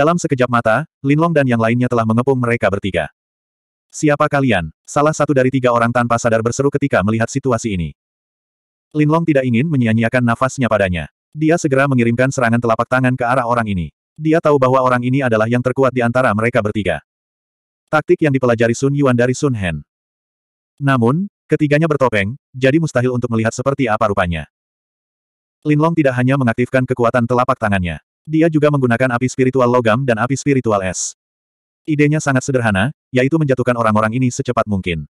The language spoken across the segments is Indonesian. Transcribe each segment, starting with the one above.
Dalam sekejap mata, Linlong dan yang lainnya telah mengepung mereka bertiga. Siapa kalian? Salah satu dari tiga orang tanpa sadar berseru ketika melihat situasi ini. Linlong tidak ingin menyia-nyiakan nafasnya padanya. Dia segera mengirimkan serangan telapak tangan ke arah orang ini. Dia tahu bahwa orang ini adalah yang terkuat di antara mereka bertiga. Taktik yang dipelajari Sun Yuan dari Sun Hen. Namun, ketiganya bertopeng, jadi mustahil untuk melihat seperti apa rupanya. Linlong tidak hanya mengaktifkan kekuatan telapak tangannya. Dia juga menggunakan api spiritual logam dan api spiritual es. Idenya sangat sederhana, yaitu menjatuhkan orang-orang ini secepat mungkin.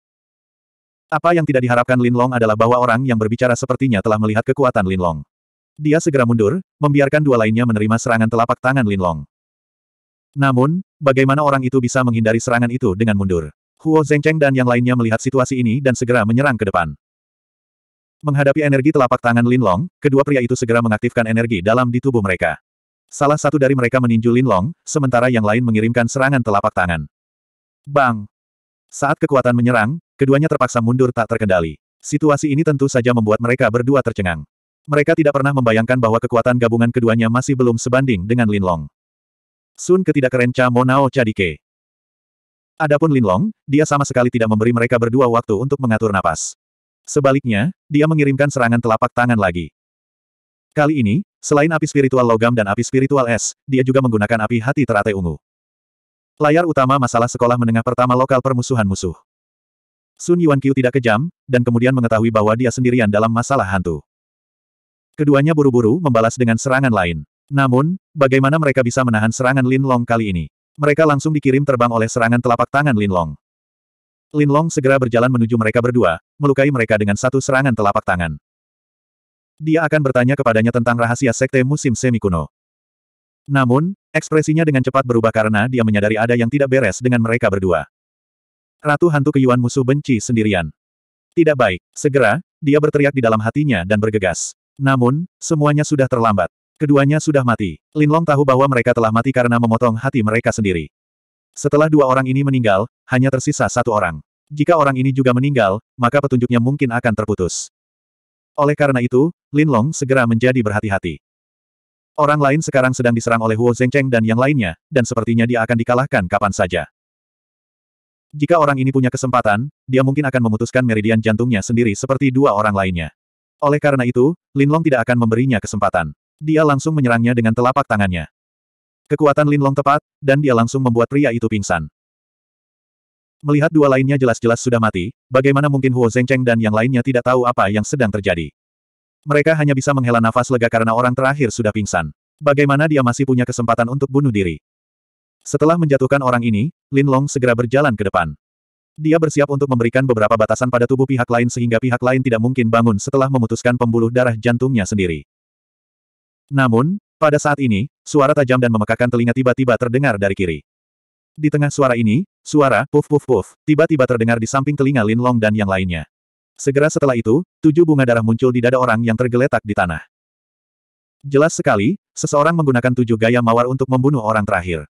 Apa yang tidak diharapkan Lin Long adalah bahwa orang yang berbicara sepertinya telah melihat kekuatan Lin Long. Dia segera mundur, membiarkan dua lainnya menerima serangan telapak tangan Lin Long. Namun, bagaimana orang itu bisa menghindari serangan itu dengan mundur? Huo Zengcheng dan yang lainnya melihat situasi ini dan segera menyerang ke depan. Menghadapi energi telapak tangan Lin Long, kedua pria itu segera mengaktifkan energi dalam di tubuh mereka. Salah satu dari mereka meninju Lin Long, sementara yang lain mengirimkan serangan telapak tangan. Bang! Saat kekuatan menyerang, keduanya terpaksa mundur tak terkendali. Situasi ini tentu saja membuat mereka berdua tercengang. Mereka tidak pernah membayangkan bahwa kekuatan gabungan keduanya masih belum sebanding dengan Lin Long. Sun keren Cha Monao Cadike. Adapun Lin Long, dia sama sekali tidak memberi mereka berdua waktu untuk mengatur napas. Sebaliknya, dia mengirimkan serangan telapak tangan lagi. Kali ini, selain api spiritual logam dan api spiritual es, dia juga menggunakan api hati teratai ungu. Layar utama masalah sekolah menengah pertama lokal permusuhan musuh. Sun Yuan Qiu tidak kejam, dan kemudian mengetahui bahwa dia sendirian dalam masalah hantu. Keduanya buru-buru membalas dengan serangan lain. Namun, bagaimana mereka bisa menahan serangan Lin Long kali ini? Mereka langsung dikirim terbang oleh serangan telapak tangan Lin Long. Lin Long segera berjalan menuju mereka berdua, melukai mereka dengan satu serangan telapak tangan. Dia akan bertanya kepadanya tentang rahasia sekte musim semi kuno. Namun, ekspresinya dengan cepat berubah karena dia menyadari ada yang tidak beres dengan mereka berdua. Ratu hantu keyuan musuh benci sendirian. Tidak baik. Segera, dia berteriak di dalam hatinya dan bergegas. Namun, semuanya sudah terlambat. Keduanya sudah mati. Linlong tahu bahwa mereka telah mati karena memotong hati mereka sendiri. Setelah dua orang ini meninggal, hanya tersisa satu orang. Jika orang ini juga meninggal, maka petunjuknya mungkin akan terputus. Oleh karena itu, Lin Long segera menjadi berhati-hati. Orang lain sekarang sedang diserang oleh Huo Zhengcheng dan yang lainnya, dan sepertinya dia akan dikalahkan kapan saja. Jika orang ini punya kesempatan, dia mungkin akan memutuskan meridian jantungnya sendiri seperti dua orang lainnya. Oleh karena itu, Lin Long tidak akan memberinya kesempatan. Dia langsung menyerangnya dengan telapak tangannya. Kekuatan Lin Long tepat, dan dia langsung membuat pria itu pingsan. Melihat dua lainnya jelas-jelas sudah mati, bagaimana mungkin Huo Zhengcheng dan yang lainnya tidak tahu apa yang sedang terjadi. Mereka hanya bisa menghela nafas lega karena orang terakhir sudah pingsan. Bagaimana dia masih punya kesempatan untuk bunuh diri? Setelah menjatuhkan orang ini, Lin Long segera berjalan ke depan. Dia bersiap untuk memberikan beberapa batasan pada tubuh pihak lain sehingga pihak lain tidak mungkin bangun setelah memutuskan pembuluh darah jantungnya sendiri. Namun, pada saat ini, suara tajam dan memekakan telinga tiba-tiba terdengar dari kiri. Di tengah suara ini, suara puff puff puff, tiba-tiba terdengar di samping telinga Lin Long dan yang lainnya. Segera setelah itu, tujuh bunga darah muncul di dada orang yang tergeletak di tanah. Jelas sekali, seseorang menggunakan tujuh gaya mawar untuk membunuh orang terakhir.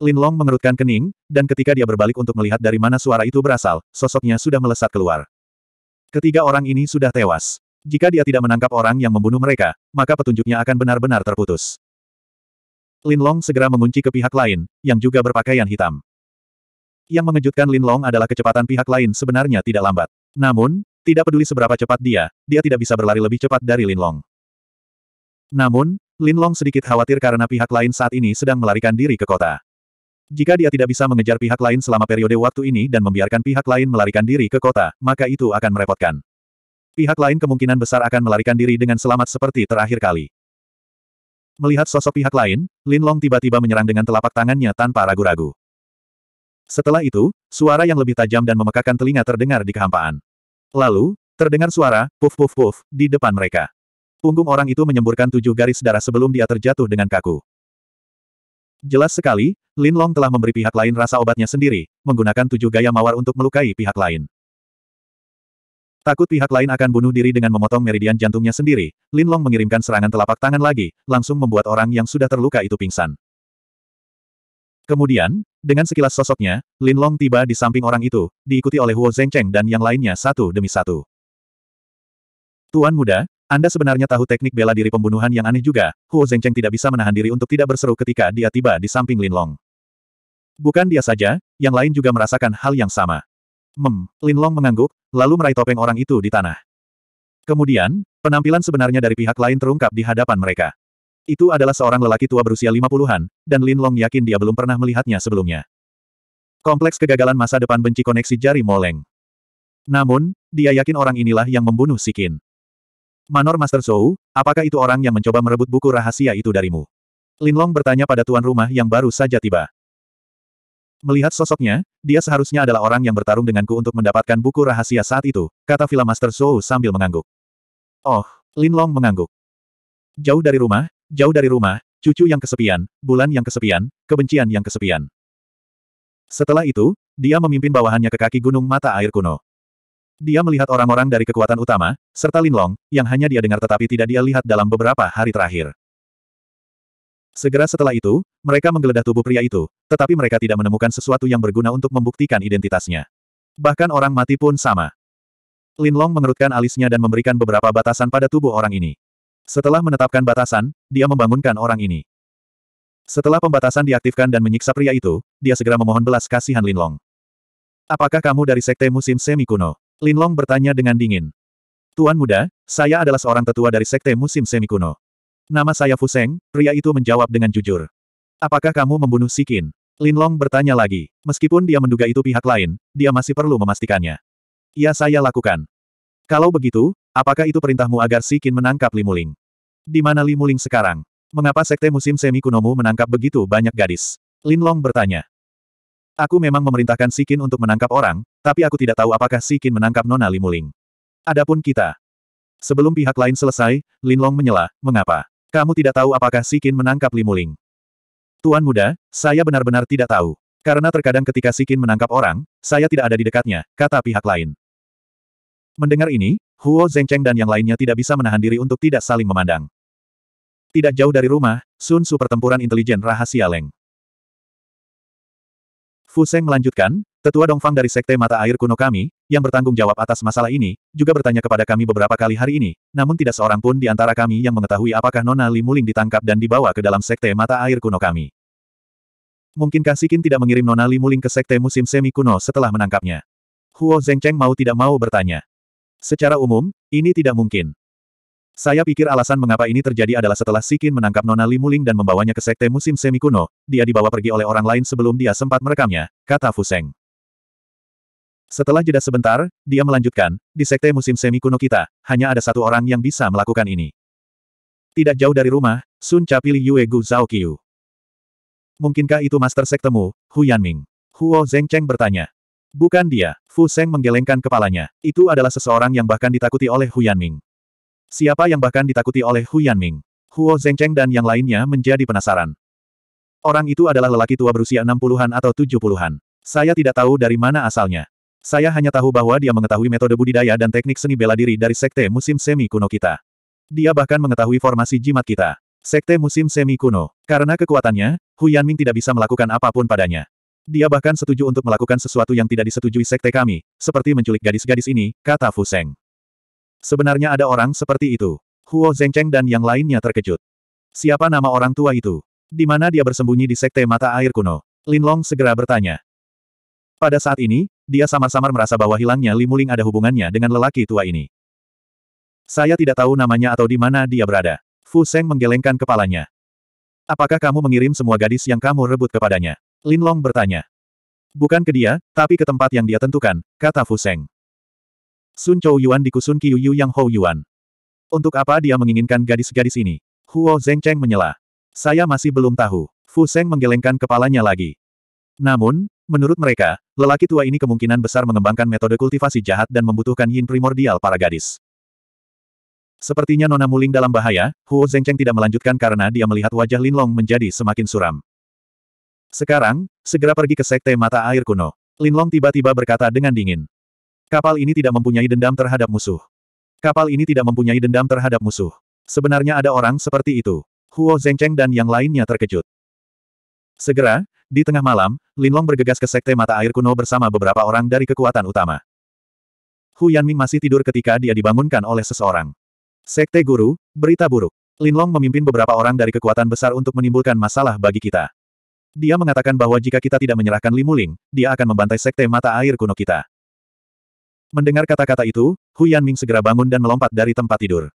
Lin Long mengerutkan kening, dan ketika dia berbalik untuk melihat dari mana suara itu berasal, sosoknya sudah melesat keluar. Ketiga orang ini sudah tewas. Jika dia tidak menangkap orang yang membunuh mereka, maka petunjuknya akan benar-benar terputus. Lin Long segera mengunci ke pihak lain, yang juga berpakaian hitam. Yang mengejutkan Lin Long adalah kecepatan pihak lain sebenarnya tidak lambat. Namun, tidak peduli seberapa cepat dia, dia tidak bisa berlari lebih cepat dari Lin Long. Namun, Lin Long sedikit khawatir karena pihak lain saat ini sedang melarikan diri ke kota. Jika dia tidak bisa mengejar pihak lain selama periode waktu ini dan membiarkan pihak lain melarikan diri ke kota, maka itu akan merepotkan. Pihak lain kemungkinan besar akan melarikan diri dengan selamat seperti terakhir kali. Melihat sosok pihak lain, Lin Long tiba-tiba menyerang dengan telapak tangannya tanpa ragu-ragu. Setelah itu, suara yang lebih tajam dan memekakan telinga terdengar di kehampaan. Lalu, terdengar suara, puf puf puf, di depan mereka. Punggung orang itu menyemburkan tujuh garis darah sebelum dia terjatuh dengan kaku. Jelas sekali, Lin Long telah memberi pihak lain rasa obatnya sendiri, menggunakan tujuh gaya mawar untuk melukai pihak lain. Takut pihak lain akan bunuh diri dengan memotong meridian jantungnya sendiri, Lin Long mengirimkan serangan telapak tangan lagi, langsung membuat orang yang sudah terluka itu pingsan. Kemudian, dengan sekilas sosoknya, Lin Long tiba di samping orang itu, diikuti oleh Huo Zhengcheng dan yang lainnya satu demi satu. Tuan muda, Anda sebenarnya tahu teknik bela diri pembunuhan yang aneh juga, Huo Zhengcheng tidak bisa menahan diri untuk tidak berseru ketika dia tiba di samping Lin Long. Bukan dia saja, yang lain juga merasakan hal yang sama. Mem, Lin Long mengangguk, lalu meraih topeng orang itu di tanah. Kemudian, penampilan sebenarnya dari pihak lain terungkap di hadapan mereka. Itu adalah seorang lelaki tua berusia lima puluhan, dan Lin Long yakin dia belum pernah melihatnya sebelumnya. Kompleks kegagalan masa depan benci koneksi jari Moleng. Namun, dia yakin orang inilah yang membunuh Sikin. Manor Master Zhou, apakah itu orang yang mencoba merebut buku rahasia itu darimu? Lin Long bertanya pada tuan rumah yang baru saja tiba. Melihat sosoknya, dia seharusnya adalah orang yang bertarung denganku untuk mendapatkan buku rahasia saat itu, kata Villa Master Zhou sambil mengangguk. Oh, Lin Long mengangguk. Jauh dari rumah, jauh dari rumah, cucu yang kesepian, bulan yang kesepian, kebencian yang kesepian. Setelah itu, dia memimpin bawahannya ke kaki gunung mata air kuno. Dia melihat orang-orang dari kekuatan utama, serta Lin Long, yang hanya dia dengar tetapi tidak dia lihat dalam beberapa hari terakhir. Segera setelah itu, mereka menggeledah tubuh pria itu, tetapi mereka tidak menemukan sesuatu yang berguna untuk membuktikan identitasnya. Bahkan orang mati pun sama. Lin Long mengerutkan alisnya dan memberikan beberapa batasan pada tubuh orang ini. Setelah menetapkan batasan, dia membangunkan orang ini. Setelah pembatasan diaktifkan dan menyiksa pria itu, dia segera memohon belas kasihan Lin Long. Apakah kamu dari Sekte Musim Semi Kuno? Lin Long bertanya dengan dingin. Tuan muda, saya adalah seorang tetua dari Sekte Musim Semi Kuno. Nama saya Fuseng, pria itu menjawab dengan jujur. Apakah kamu membunuh Sikin? Linlong bertanya lagi. Meskipun dia menduga itu pihak lain, dia masih perlu memastikannya. Ya, saya lakukan. Kalau begitu, apakah itu perintahmu agar Sikin menangkap Limuling? Di mana Limuling sekarang? Mengapa sekte musim semi kunomu menangkap begitu banyak gadis? Linlong bertanya. Aku memang memerintahkan Sikin untuk menangkap orang, tapi aku tidak tahu apakah Sikin menangkap Nona Limuling. Adapun kita. Sebelum pihak lain selesai, Linlong menyela, mengapa? Kamu tidak tahu apakah Sikin menangkap Limuling. Tuan muda, saya benar-benar tidak tahu. Karena terkadang ketika Sikin menangkap orang, saya tidak ada di dekatnya, kata pihak lain. Mendengar ini, Huo Zengcheng dan yang lainnya tidak bisa menahan diri untuk tidak saling memandang. Tidak jauh dari rumah, Sun Su pertempuran intelijen rahasia Leng. Fu Seng melanjutkan, Tetua Dongfang dari Sekte Mata Air Kuno kami, yang bertanggung jawab atas masalah ini, juga bertanya kepada kami beberapa kali hari ini, namun tidak seorang pun di antara kami yang mengetahui apakah Nona Li Muling ditangkap dan dibawa ke dalam Sekte Mata Air Kuno kami. Mungkinkah Sikin tidak mengirim Nona Li Muling ke Sekte Musim Semi Kuno setelah menangkapnya? Huo Zengcheng mau tidak mau bertanya. Secara umum, ini tidak mungkin. Saya pikir alasan mengapa ini terjadi adalah setelah Sikin menangkap Nona Limuling dan membawanya ke sekte musim semi kuno, dia dibawa pergi oleh orang lain sebelum dia sempat merekamnya, kata Fuseng. Setelah jeda sebentar, dia melanjutkan, di sekte musim semi kuno kita, hanya ada satu orang yang bisa melakukan ini. Tidak jauh dari rumah, Sun Capili Yuegu Yue Gu Zhao Qiu. Mungkinkah itu master sektemu, Hu Yanming? Huo Zengcheng bertanya. Bukan dia, Fuseng menggelengkan kepalanya. Itu adalah seseorang yang bahkan ditakuti oleh Hu Yanming. Siapa yang bahkan ditakuti oleh Hu Yanming? Huo Zengcheng dan yang lainnya menjadi penasaran. Orang itu adalah lelaki tua berusia 60-an atau 70-an. Saya tidak tahu dari mana asalnya. Saya hanya tahu bahwa dia mengetahui metode budidaya dan teknik seni bela diri dari sekte musim semi kuno kita. Dia bahkan mengetahui formasi jimat kita. Sekte musim semi kuno. Karena kekuatannya, Hu Yanming tidak bisa melakukan apapun padanya. Dia bahkan setuju untuk melakukan sesuatu yang tidak disetujui sekte kami, seperti menculik gadis-gadis ini, kata Fu Seng. Sebenarnya ada orang seperti itu. Huo Zengcheng dan yang lainnya terkejut. Siapa nama orang tua itu? Di mana dia bersembunyi di sekte mata air kuno? Linlong segera bertanya. Pada saat ini, dia samar-samar merasa bahwa hilangnya Li Muling ada hubungannya dengan lelaki tua ini. Saya tidak tahu namanya atau di mana dia berada. Fu Seng menggelengkan kepalanya. Apakah kamu mengirim semua gadis yang kamu rebut kepadanya? Linlong bertanya. Bukan ke dia, tapi ke tempat yang dia tentukan, kata Fu Seng. Sun Chou Yuan dikusun Qiu Yu Yang Hou Yuan. Untuk apa dia menginginkan gadis-gadis ini? Huo Zengcheng menyela. Saya masih belum tahu. Fu Seng menggelengkan kepalanya lagi. Namun, menurut mereka, lelaki tua ini kemungkinan besar mengembangkan metode kultivasi jahat dan membutuhkan yin primordial para gadis. Sepertinya Nona Muling dalam bahaya, Huo Zengcheng tidak melanjutkan karena dia melihat wajah Lin Long menjadi semakin suram. Sekarang, segera pergi ke Sekte Mata Air Kuno. Lin Long tiba-tiba berkata dengan dingin. Kapal ini tidak mempunyai dendam terhadap musuh. Kapal ini tidak mempunyai dendam terhadap musuh. Sebenarnya ada orang seperti itu. Huo Zengcheng dan yang lainnya terkejut. Segera, di tengah malam, Linlong bergegas ke sekte mata air kuno bersama beberapa orang dari kekuatan utama. Hu Yanming masih tidur ketika dia dibangunkan oleh seseorang. Sekte Guru, berita buruk. Linlong memimpin beberapa orang dari kekuatan besar untuk menimbulkan masalah bagi kita. Dia mengatakan bahwa jika kita tidak menyerahkan Limuling, dia akan membantai sekte mata air kuno kita. Mendengar kata-kata itu, Hu Yanming segera bangun dan melompat dari tempat tidur.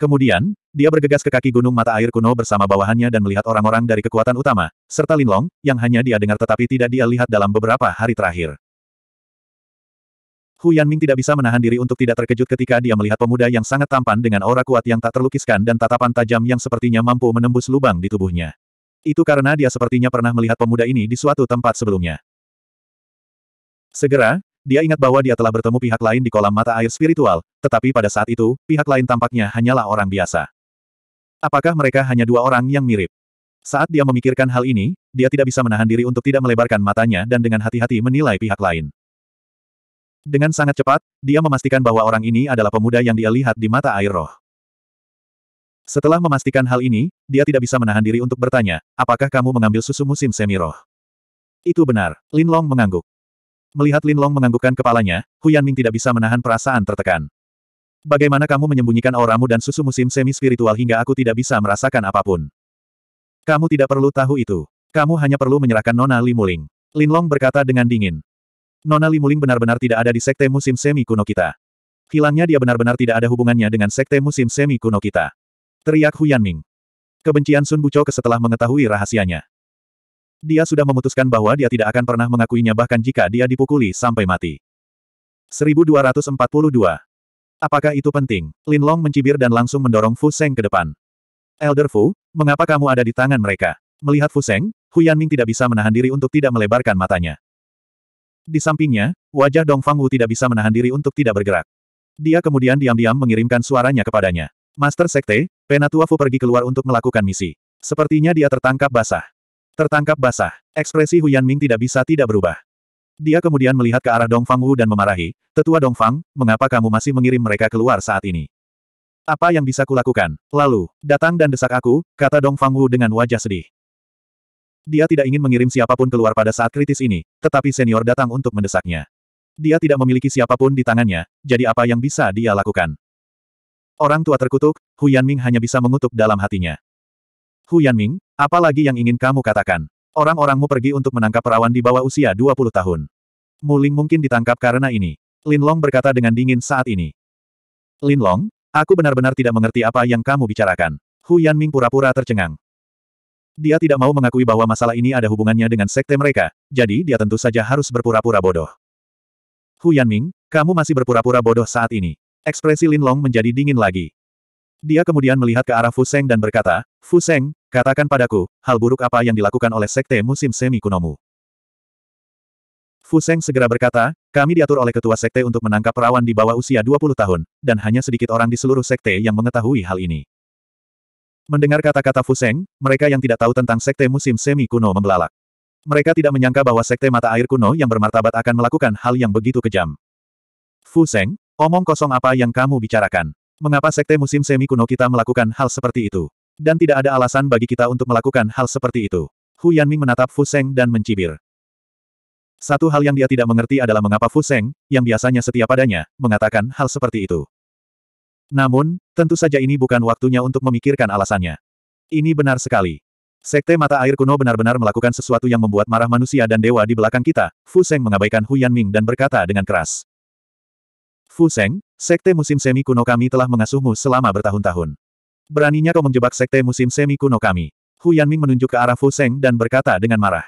Kemudian, dia bergegas ke kaki gunung mata air kuno bersama bawahannya dan melihat orang-orang dari kekuatan utama, serta Linlong, yang hanya dia dengar tetapi tidak dia lihat dalam beberapa hari terakhir. Hu Yanming tidak bisa menahan diri untuk tidak terkejut ketika dia melihat pemuda yang sangat tampan dengan aura kuat yang tak terlukiskan dan tatapan tajam yang sepertinya mampu menembus lubang di tubuhnya. Itu karena dia sepertinya pernah melihat pemuda ini di suatu tempat sebelumnya. Segera, dia ingat bahwa dia telah bertemu pihak lain di kolam mata air spiritual, tetapi pada saat itu, pihak lain tampaknya hanyalah orang biasa. Apakah mereka hanya dua orang yang mirip? Saat dia memikirkan hal ini, dia tidak bisa menahan diri untuk tidak melebarkan matanya dan dengan hati-hati menilai pihak lain. Dengan sangat cepat, dia memastikan bahwa orang ini adalah pemuda yang dia lihat di mata air roh. Setelah memastikan hal ini, dia tidak bisa menahan diri untuk bertanya, apakah kamu mengambil susu musim semi roh? Itu benar, Lin Long mengangguk. Melihat Lin Long menganggukkan kepalanya, Hu Yanming tidak bisa menahan perasaan tertekan. Bagaimana kamu menyembunyikan auramu dan susu musim semi-spiritual hingga aku tidak bisa merasakan apapun? Kamu tidak perlu tahu itu. Kamu hanya perlu menyerahkan Nona Li Muling. Lin Long berkata dengan dingin. Nona Li Muling benar-benar tidak ada di sekte musim semi kuno kita. Hilangnya dia benar-benar tidak ada hubungannya dengan sekte musim semi kuno kita. Teriak Hu Yanming. Kebencian Sun Bucho setelah mengetahui rahasianya. Dia sudah memutuskan bahwa dia tidak akan pernah mengakuinya bahkan jika dia dipukuli sampai mati. 1242. Apakah itu penting? Lin Long mencibir dan langsung mendorong Fu Seng ke depan. Elder Fu, mengapa kamu ada di tangan mereka? Melihat Fu Seng, Hu Yanming tidak bisa menahan diri untuk tidak melebarkan matanya. Di sampingnya, wajah Dong Fang Wu tidak bisa menahan diri untuk tidak bergerak. Dia kemudian diam-diam mengirimkan suaranya kepadanya. Master Sekte, Penatua Fu pergi keluar untuk melakukan misi. Sepertinya dia tertangkap basah. Tertangkap basah. Ekspresi Hu Yanming tidak bisa tidak berubah. Dia kemudian melihat ke arah Dong Fang Wu dan memarahi, Tetua Dong Fang, mengapa kamu masih mengirim mereka keluar saat ini? Apa yang bisa kulakukan? Lalu, datang dan desak aku, kata Dong Fang Wu dengan wajah sedih. Dia tidak ingin mengirim siapapun keluar pada saat kritis ini, tetapi senior datang untuk mendesaknya. Dia tidak memiliki siapapun di tangannya, jadi apa yang bisa dia lakukan? Orang tua terkutuk, Hu Yanming hanya bisa mengutuk dalam hatinya. Hu Yanming, apa lagi yang ingin kamu katakan? Orang-orangmu pergi untuk menangkap perawan di bawah usia 20 tahun. Muling mungkin ditangkap karena ini. Lin Long berkata dengan dingin saat ini. Lin Long, aku benar-benar tidak mengerti apa yang kamu bicarakan. Hu Yanming pura-pura tercengang. Dia tidak mau mengakui bahwa masalah ini ada hubungannya dengan sekte mereka, jadi dia tentu saja harus berpura-pura bodoh. Hu Yanming, kamu masih berpura-pura bodoh saat ini. Ekspresi Lin Long menjadi dingin lagi. Dia kemudian melihat ke arah Fu Seng dan berkata, Fu Seng, Katakan padaku, hal buruk apa yang dilakukan oleh Sekte Musim Semi Kunomu. Fuseng segera berkata, kami diatur oleh ketua sekte untuk menangkap perawan di bawah usia 20 tahun, dan hanya sedikit orang di seluruh sekte yang mengetahui hal ini. Mendengar kata-kata Fuseng, mereka yang tidak tahu tentang sekte musim semi kuno membelalak. Mereka tidak menyangka bahwa sekte mata air kuno yang bermartabat akan melakukan hal yang begitu kejam. Fuseng, omong kosong apa yang kamu bicarakan? Mengapa sekte musim semi kuno kita melakukan hal seperti itu? Dan tidak ada alasan bagi kita untuk melakukan hal seperti itu. Hu Yanming menatap Fu Seng dan mencibir. Satu hal yang dia tidak mengerti adalah mengapa Fu Seng, yang biasanya setia padanya, mengatakan hal seperti itu. Namun, tentu saja ini bukan waktunya untuk memikirkan alasannya. Ini benar sekali. Sekte mata air kuno benar-benar melakukan sesuatu yang membuat marah manusia dan dewa di belakang kita, Fu Seng mengabaikan Hu Yanming dan berkata dengan keras. Fu Seng, Sekte musim semi kuno kami telah mengasuhmu selama bertahun-tahun. Beraninya kau menjebak sekte musim semi kuno kami. Hu Yanming menunjuk ke arah Fu Seng dan berkata dengan marah.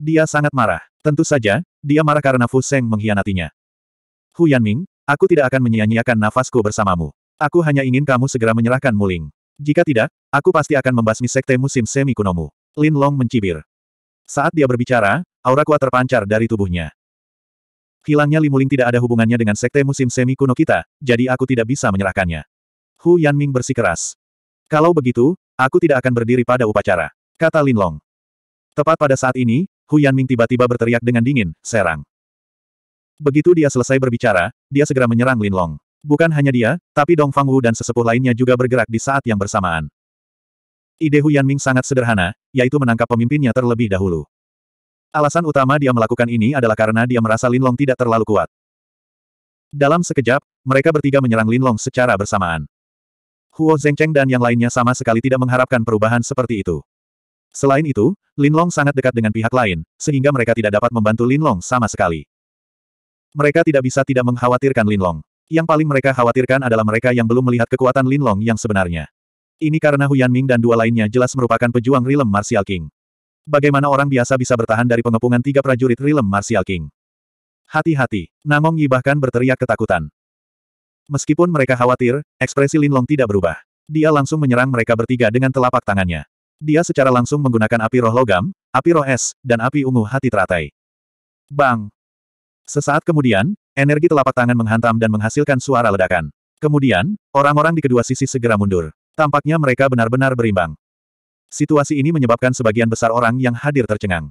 Dia sangat marah. Tentu saja, dia marah karena Fu Seng mengkhianatinya. Hu Yanming, aku tidak akan menyia-nyiakan nafasku bersamamu. Aku hanya ingin kamu segera menyerahkan Muling. Jika tidak, aku pasti akan membasmi sekte musim semi kunomu. Lin Long mencibir. Saat dia berbicara, aura kuat terpancar dari tubuhnya. Hilangnya Limuling tidak ada hubungannya dengan sekte musim semi kuno kita, jadi aku tidak bisa menyerahkannya. Hu Yanming bersikeras. Kalau begitu, aku tidak akan berdiri pada upacara. Kata Linlong. Tepat pada saat ini, Hu Yanming tiba-tiba berteriak dengan dingin, serang. Begitu dia selesai berbicara, dia segera menyerang Linlong. Bukan hanya dia, tapi Dong Fang Wu dan sesepuh lainnya juga bergerak di saat yang bersamaan. Ide Hu Yanming sangat sederhana, yaitu menangkap pemimpinnya terlebih dahulu. Alasan utama dia melakukan ini adalah karena dia merasa Linlong tidak terlalu kuat. Dalam sekejap, mereka bertiga menyerang Linlong secara bersamaan. Huo Zhengcheng dan yang lainnya sama sekali tidak mengharapkan perubahan seperti itu. Selain itu, Linlong sangat dekat dengan pihak lain, sehingga mereka tidak dapat membantu Linlong sama sekali. Mereka tidak bisa tidak mengkhawatirkan Linlong. Yang paling mereka khawatirkan adalah mereka yang belum melihat kekuatan Linlong yang sebenarnya. Ini karena Hu Yanming dan dua lainnya jelas merupakan pejuang Rilem Martial King. Bagaimana orang biasa bisa bertahan dari pengepungan tiga prajurit Rilem Martial King? Hati-hati, Nangong Yi bahkan berteriak ketakutan. Meskipun mereka khawatir, ekspresi Linlong tidak berubah. Dia langsung menyerang mereka bertiga dengan telapak tangannya. Dia secara langsung menggunakan api roh logam, api roh es, dan api ungu hati teratai. Bang! Sesaat kemudian, energi telapak tangan menghantam dan menghasilkan suara ledakan. Kemudian, orang-orang di kedua sisi segera mundur. Tampaknya mereka benar-benar berimbang. Situasi ini menyebabkan sebagian besar orang yang hadir tercengang.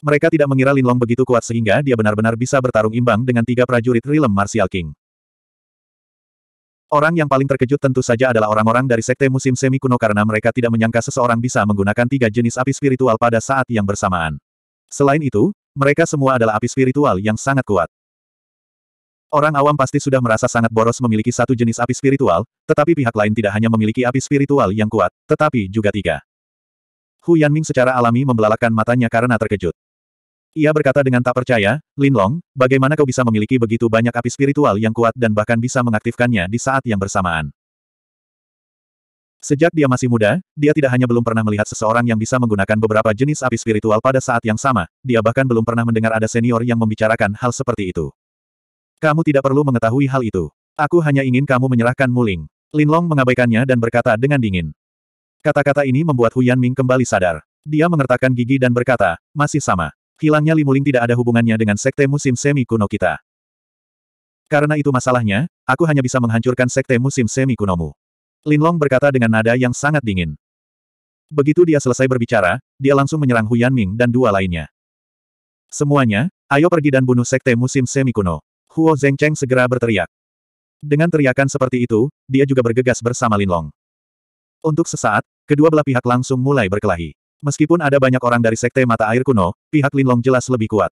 Mereka tidak mengira Linlong begitu kuat sehingga dia benar-benar bisa bertarung imbang dengan tiga prajurit Rilem Martial King. Orang yang paling terkejut tentu saja adalah orang-orang dari Sekte Musim Semi Kuno karena mereka tidak menyangka seseorang bisa menggunakan tiga jenis api spiritual pada saat yang bersamaan. Selain itu, mereka semua adalah api spiritual yang sangat kuat. Orang awam pasti sudah merasa sangat boros memiliki satu jenis api spiritual, tetapi pihak lain tidak hanya memiliki api spiritual yang kuat, tetapi juga tiga. Hu Yanming secara alami membelalakan matanya karena terkejut. Ia berkata dengan tak percaya, Linlong, bagaimana kau bisa memiliki begitu banyak api spiritual yang kuat dan bahkan bisa mengaktifkannya di saat yang bersamaan? Sejak dia masih muda, dia tidak hanya belum pernah melihat seseorang yang bisa menggunakan beberapa jenis api spiritual pada saat yang sama, dia bahkan belum pernah mendengar ada senior yang membicarakan hal seperti itu. Kamu tidak perlu mengetahui hal itu. Aku hanya ingin kamu menyerahkan Muling. Linlong mengabaikannya dan berkata dengan dingin. Kata-kata ini membuat Huyan Ming kembali sadar. Dia mengertakkan gigi dan berkata, masih sama. Hilangnya Limuling tidak ada hubungannya dengan sekte musim semi kuno kita. Karena itu masalahnya, aku hanya bisa menghancurkan sekte musim semi kunomu. Linlong berkata dengan nada yang sangat dingin. Begitu dia selesai berbicara, dia langsung menyerang Hu Yanming dan dua lainnya. Semuanya, ayo pergi dan bunuh sekte musim semi kuno. Huo Zhengcheng segera berteriak. Dengan teriakan seperti itu, dia juga bergegas bersama Linlong. Untuk sesaat, kedua belah pihak langsung mulai berkelahi. Meskipun ada banyak orang dari Sekte Mata Air Kuno, pihak Linlong jelas lebih kuat.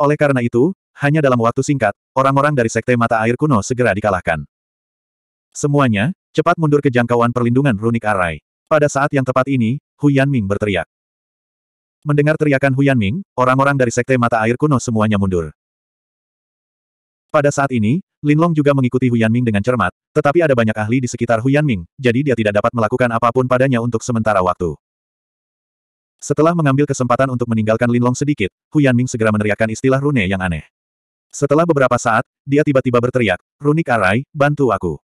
Oleh karena itu, hanya dalam waktu singkat, orang-orang dari Sekte Mata Air Kuno segera dikalahkan. Semuanya, cepat mundur ke jangkauan perlindungan runik Arai. Pada saat yang tepat ini, Hu Yanming berteriak. Mendengar teriakan Hu Yanming, orang-orang dari Sekte Mata Air Kuno semuanya mundur. Pada saat ini, Linlong juga mengikuti Hu Yanming dengan cermat, tetapi ada banyak ahli di sekitar Hu Yanming, jadi dia tidak dapat melakukan apapun padanya untuk sementara waktu. Setelah mengambil kesempatan untuk meninggalkan Linlong sedikit, Hu Yanming segera meneriakkan istilah rune yang aneh. Setelah beberapa saat, dia tiba-tiba berteriak, Runik Arai, bantu aku.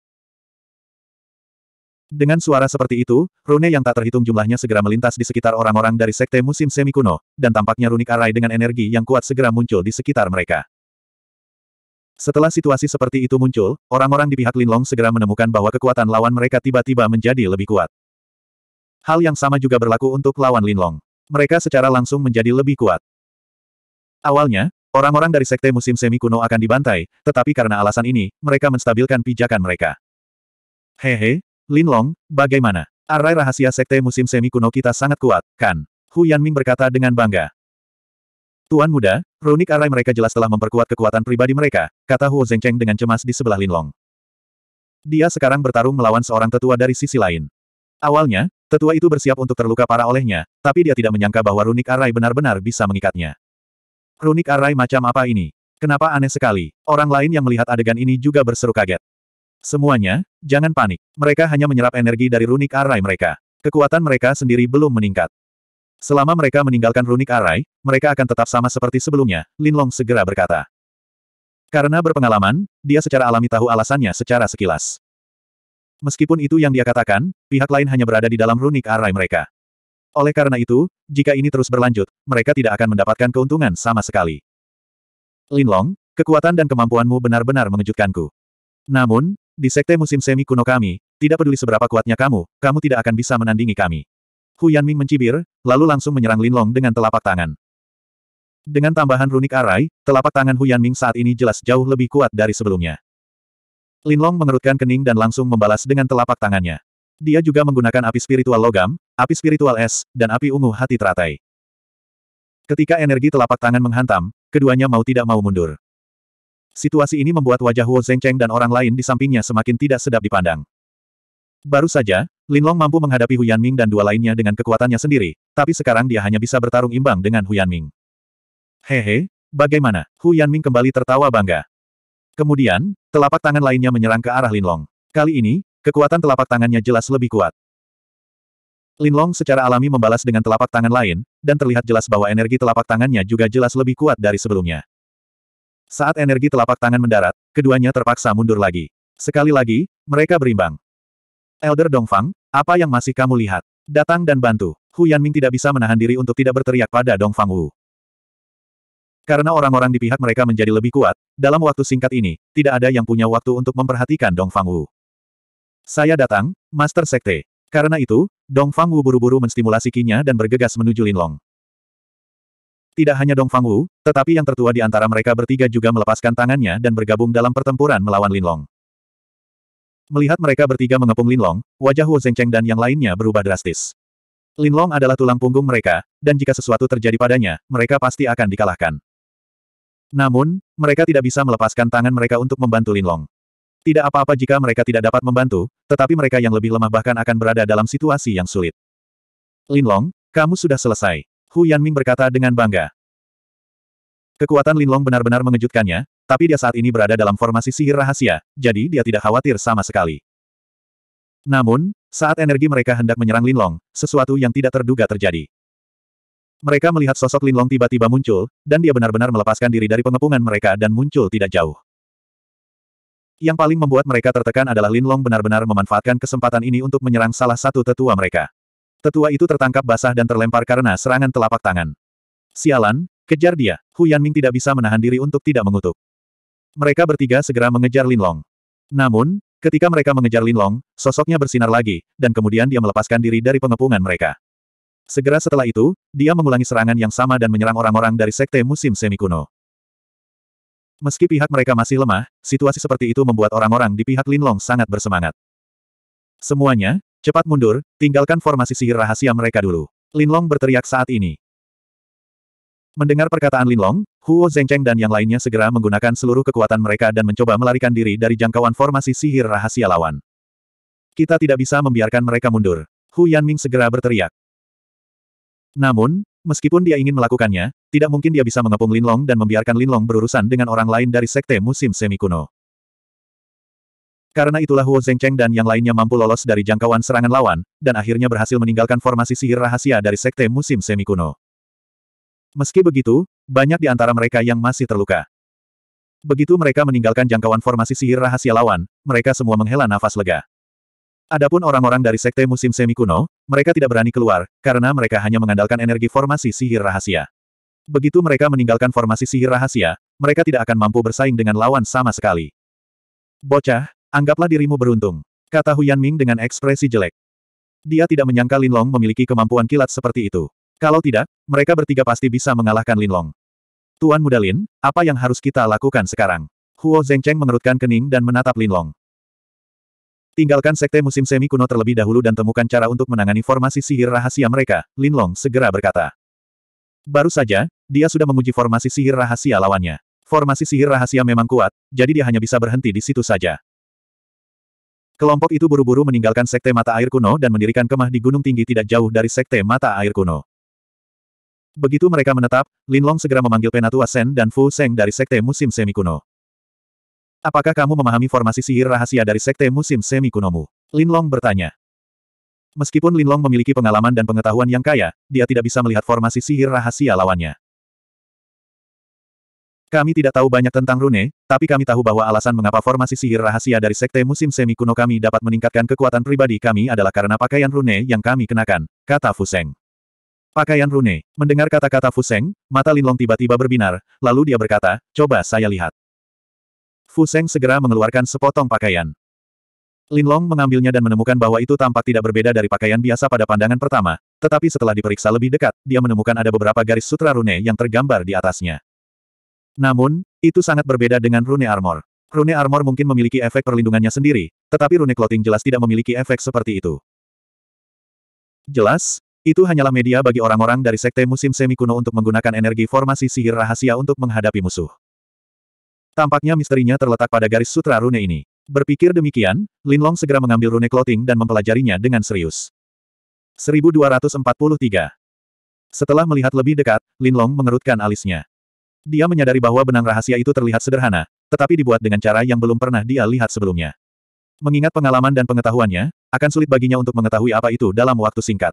Dengan suara seperti itu, rune yang tak terhitung jumlahnya segera melintas di sekitar orang-orang dari Sekte Musim Semi Kuno, dan tampaknya Runik Arai dengan energi yang kuat segera muncul di sekitar mereka. Setelah situasi seperti itu muncul, orang-orang di pihak Linlong segera menemukan bahwa kekuatan lawan mereka tiba-tiba menjadi lebih kuat. Hal yang sama juga berlaku untuk lawan Linlong. Mereka secara langsung menjadi lebih kuat. Awalnya, orang-orang dari Sekte Musim Semi Kuno akan dibantai, tetapi karena alasan ini, mereka menstabilkan pijakan mereka. Hehe, Linlong, bagaimana? Arai rahasia Sekte Musim Semi Kuno kita sangat kuat, kan? Hu Yanming berkata dengan bangga. Tuan muda, runik arai mereka jelas telah memperkuat kekuatan pribadi mereka, kata Huo Zhengcheng dengan cemas di sebelah Linlong. Dia sekarang bertarung melawan seorang tetua dari sisi lain. Awalnya, Tetua itu bersiap untuk terluka parah olehnya, tapi dia tidak menyangka bahwa runik arai benar-benar bisa mengikatnya. Runik arai macam apa ini? Kenapa aneh sekali? Orang lain yang melihat adegan ini juga berseru kaget. Semuanya, jangan panik. Mereka hanya menyerap energi dari runik arai mereka. Kekuatan mereka sendiri belum meningkat. Selama mereka meninggalkan runik arai, mereka akan tetap sama seperti sebelumnya, Linlong segera berkata. Karena berpengalaman, dia secara alami tahu alasannya secara sekilas. Meskipun itu yang dia katakan, pihak lain hanya berada di dalam runik arai mereka. Oleh karena itu, jika ini terus berlanjut, mereka tidak akan mendapatkan keuntungan sama sekali. Linlong, kekuatan dan kemampuanmu benar-benar mengejutkanku. Namun, di sekte musim semi kuno kami, tidak peduli seberapa kuatnya kamu, kamu tidak akan bisa menandingi kami. Hu Yanming mencibir, lalu langsung menyerang Linlong dengan telapak tangan. Dengan tambahan runik arai, telapak tangan Hu Yanming saat ini jelas jauh lebih kuat dari sebelumnya. Linlong mengerutkan kening dan langsung membalas dengan telapak tangannya. Dia juga menggunakan api spiritual logam, api spiritual es, dan api ungu hati teratai. Ketika energi telapak tangan menghantam, keduanya mau tidak mau mundur. Situasi ini membuat wajah Huo Zhengcheng dan orang lain di sampingnya semakin tidak sedap dipandang. Baru saja, Linlong mampu menghadapi Hu Yanming dan dua lainnya dengan kekuatannya sendiri, tapi sekarang dia hanya bisa bertarung imbang dengan Hu Yanming. Hehe, bagaimana? Hu Yanming kembali tertawa bangga. Kemudian, telapak tangan lainnya menyerang ke arah Linlong. Kali ini, kekuatan telapak tangannya jelas lebih kuat. Linlong secara alami membalas dengan telapak tangan lain, dan terlihat jelas bahwa energi telapak tangannya juga jelas lebih kuat dari sebelumnya. Saat energi telapak tangan mendarat, keduanya terpaksa mundur lagi. Sekali lagi, mereka berimbang. Elder Dongfang, apa yang masih kamu lihat? Datang dan bantu. Hu Yanming tidak bisa menahan diri untuk tidak berteriak pada Dongfang Wu. Karena orang-orang di pihak mereka menjadi lebih kuat, dalam waktu singkat ini, tidak ada yang punya waktu untuk memperhatikan Dong Fang Wu. Saya datang, Master Sekte. Karena itu, Dong Fang Wu buru-buru menstimulasi kinya dan bergegas menuju Lin Long. Tidak hanya Dong Fang Wu, tetapi yang tertua di antara mereka bertiga juga melepaskan tangannya dan bergabung dalam pertempuran melawan Lin Long. Melihat mereka bertiga mengepung Lin Long, wajah Wu Zengcheng dan yang lainnya berubah drastis. Lin Long adalah tulang punggung mereka, dan jika sesuatu terjadi padanya, mereka pasti akan dikalahkan. Namun, mereka tidak bisa melepaskan tangan mereka untuk membantu Linlong. Tidak apa-apa jika mereka tidak dapat membantu, tetapi mereka yang lebih lemah bahkan akan berada dalam situasi yang sulit. Linlong, kamu sudah selesai. Hu Yanming berkata dengan bangga. Kekuatan Linlong benar-benar mengejutkannya, tapi dia saat ini berada dalam formasi sihir rahasia, jadi dia tidak khawatir sama sekali. Namun, saat energi mereka hendak menyerang Linlong, sesuatu yang tidak terduga terjadi. Mereka melihat sosok Linlong tiba-tiba muncul, dan dia benar-benar melepaskan diri dari pengepungan mereka dan muncul tidak jauh. Yang paling membuat mereka tertekan adalah Linlong benar-benar memanfaatkan kesempatan ini untuk menyerang salah satu tetua mereka. Tetua itu tertangkap basah dan terlempar karena serangan telapak tangan. Sialan, kejar dia. Hu Yanming tidak bisa menahan diri untuk tidak mengutuk. Mereka bertiga segera mengejar Linlong. Namun, Ketika mereka mengejar Linlong, sosoknya bersinar lagi, dan kemudian dia melepaskan diri dari pengepungan mereka. Segera setelah itu, dia mengulangi serangan yang sama dan menyerang orang-orang dari sekte musim semi kuno. Meski pihak mereka masih lemah, situasi seperti itu membuat orang-orang di pihak Linlong sangat bersemangat. Semuanya, cepat mundur, tinggalkan formasi sihir rahasia mereka dulu. Linlong berteriak saat ini. Mendengar perkataan Linlong, Huo Zhengcheng dan yang lainnya segera menggunakan seluruh kekuatan mereka dan mencoba melarikan diri dari jangkauan formasi sihir rahasia lawan. Kita tidak bisa membiarkan mereka mundur. Hu Yanming segera berteriak. Namun, meskipun dia ingin melakukannya, tidak mungkin dia bisa mengepung Linlong dan membiarkan Linlong berurusan dengan orang lain dari sekte musim semi kuno. Karena itulah Huo Zhengcheng dan yang lainnya mampu lolos dari jangkauan serangan lawan, dan akhirnya berhasil meninggalkan formasi sihir rahasia dari sekte musim semi kuno. Meski begitu, banyak di antara mereka yang masih terluka. Begitu mereka meninggalkan jangkauan formasi sihir rahasia lawan, mereka semua menghela nafas lega. Adapun orang-orang dari sekte musim semi kuno, mereka tidak berani keluar, karena mereka hanya mengandalkan energi formasi sihir rahasia. Begitu mereka meninggalkan formasi sihir rahasia, mereka tidak akan mampu bersaing dengan lawan sama sekali. Bocah, anggaplah dirimu beruntung. Kata Huyan Ming dengan ekspresi jelek. Dia tidak menyangka Lin Long memiliki kemampuan kilat seperti itu. Kalau tidak, mereka bertiga pasti bisa mengalahkan Lin Long. Tuan Muda Lin, apa yang harus kita lakukan sekarang? Huo Zengcheng mengerutkan kening dan menatap Lin Long. Tinggalkan sekte musim semi kuno terlebih dahulu dan temukan cara untuk menangani formasi sihir rahasia mereka, Lin Long segera berkata. Baru saja, dia sudah menguji formasi sihir rahasia lawannya. Formasi sihir rahasia memang kuat, jadi dia hanya bisa berhenti di situ saja. Kelompok itu buru-buru meninggalkan sekte mata air kuno dan mendirikan kemah di gunung tinggi tidak jauh dari sekte mata air kuno. Begitu mereka menetap, Lin Long segera memanggil Penatua Sen dan Fu Seng dari sekte musim semi kuno. Apakah kamu memahami formasi sihir rahasia dari Sekte Musim Semi Kunomu? Linlong bertanya. Meskipun Linlong memiliki pengalaman dan pengetahuan yang kaya, dia tidak bisa melihat formasi sihir rahasia lawannya. Kami tidak tahu banyak tentang rune, tapi kami tahu bahwa alasan mengapa formasi sihir rahasia dari Sekte Musim Semi Kuno kami dapat meningkatkan kekuatan pribadi kami adalah karena pakaian rune yang kami kenakan, kata Fuseng. Pakaian rune. Mendengar kata-kata Fuseng, mata Linlong tiba-tiba berbinar, lalu dia berkata, coba saya lihat. Fu Seng segera mengeluarkan sepotong pakaian. Lin Long mengambilnya dan menemukan bahwa itu tampak tidak berbeda dari pakaian biasa pada pandangan pertama, tetapi setelah diperiksa lebih dekat, dia menemukan ada beberapa garis sutra rune yang tergambar di atasnya. Namun, itu sangat berbeda dengan rune armor. Rune armor mungkin memiliki efek perlindungannya sendiri, tetapi rune clothing jelas tidak memiliki efek seperti itu. Jelas, itu hanyalah media bagi orang-orang dari sekte musim semi kuno untuk menggunakan energi formasi sihir rahasia untuk menghadapi musuh. Tampaknya misterinya terletak pada garis sutra rune ini. Berpikir demikian, Linlong segera mengambil rune clothing dan mempelajarinya dengan serius. 1243 Setelah melihat lebih dekat, Linlong mengerutkan alisnya. Dia menyadari bahwa benang rahasia itu terlihat sederhana, tetapi dibuat dengan cara yang belum pernah dia lihat sebelumnya. Mengingat pengalaman dan pengetahuannya, akan sulit baginya untuk mengetahui apa itu dalam waktu singkat.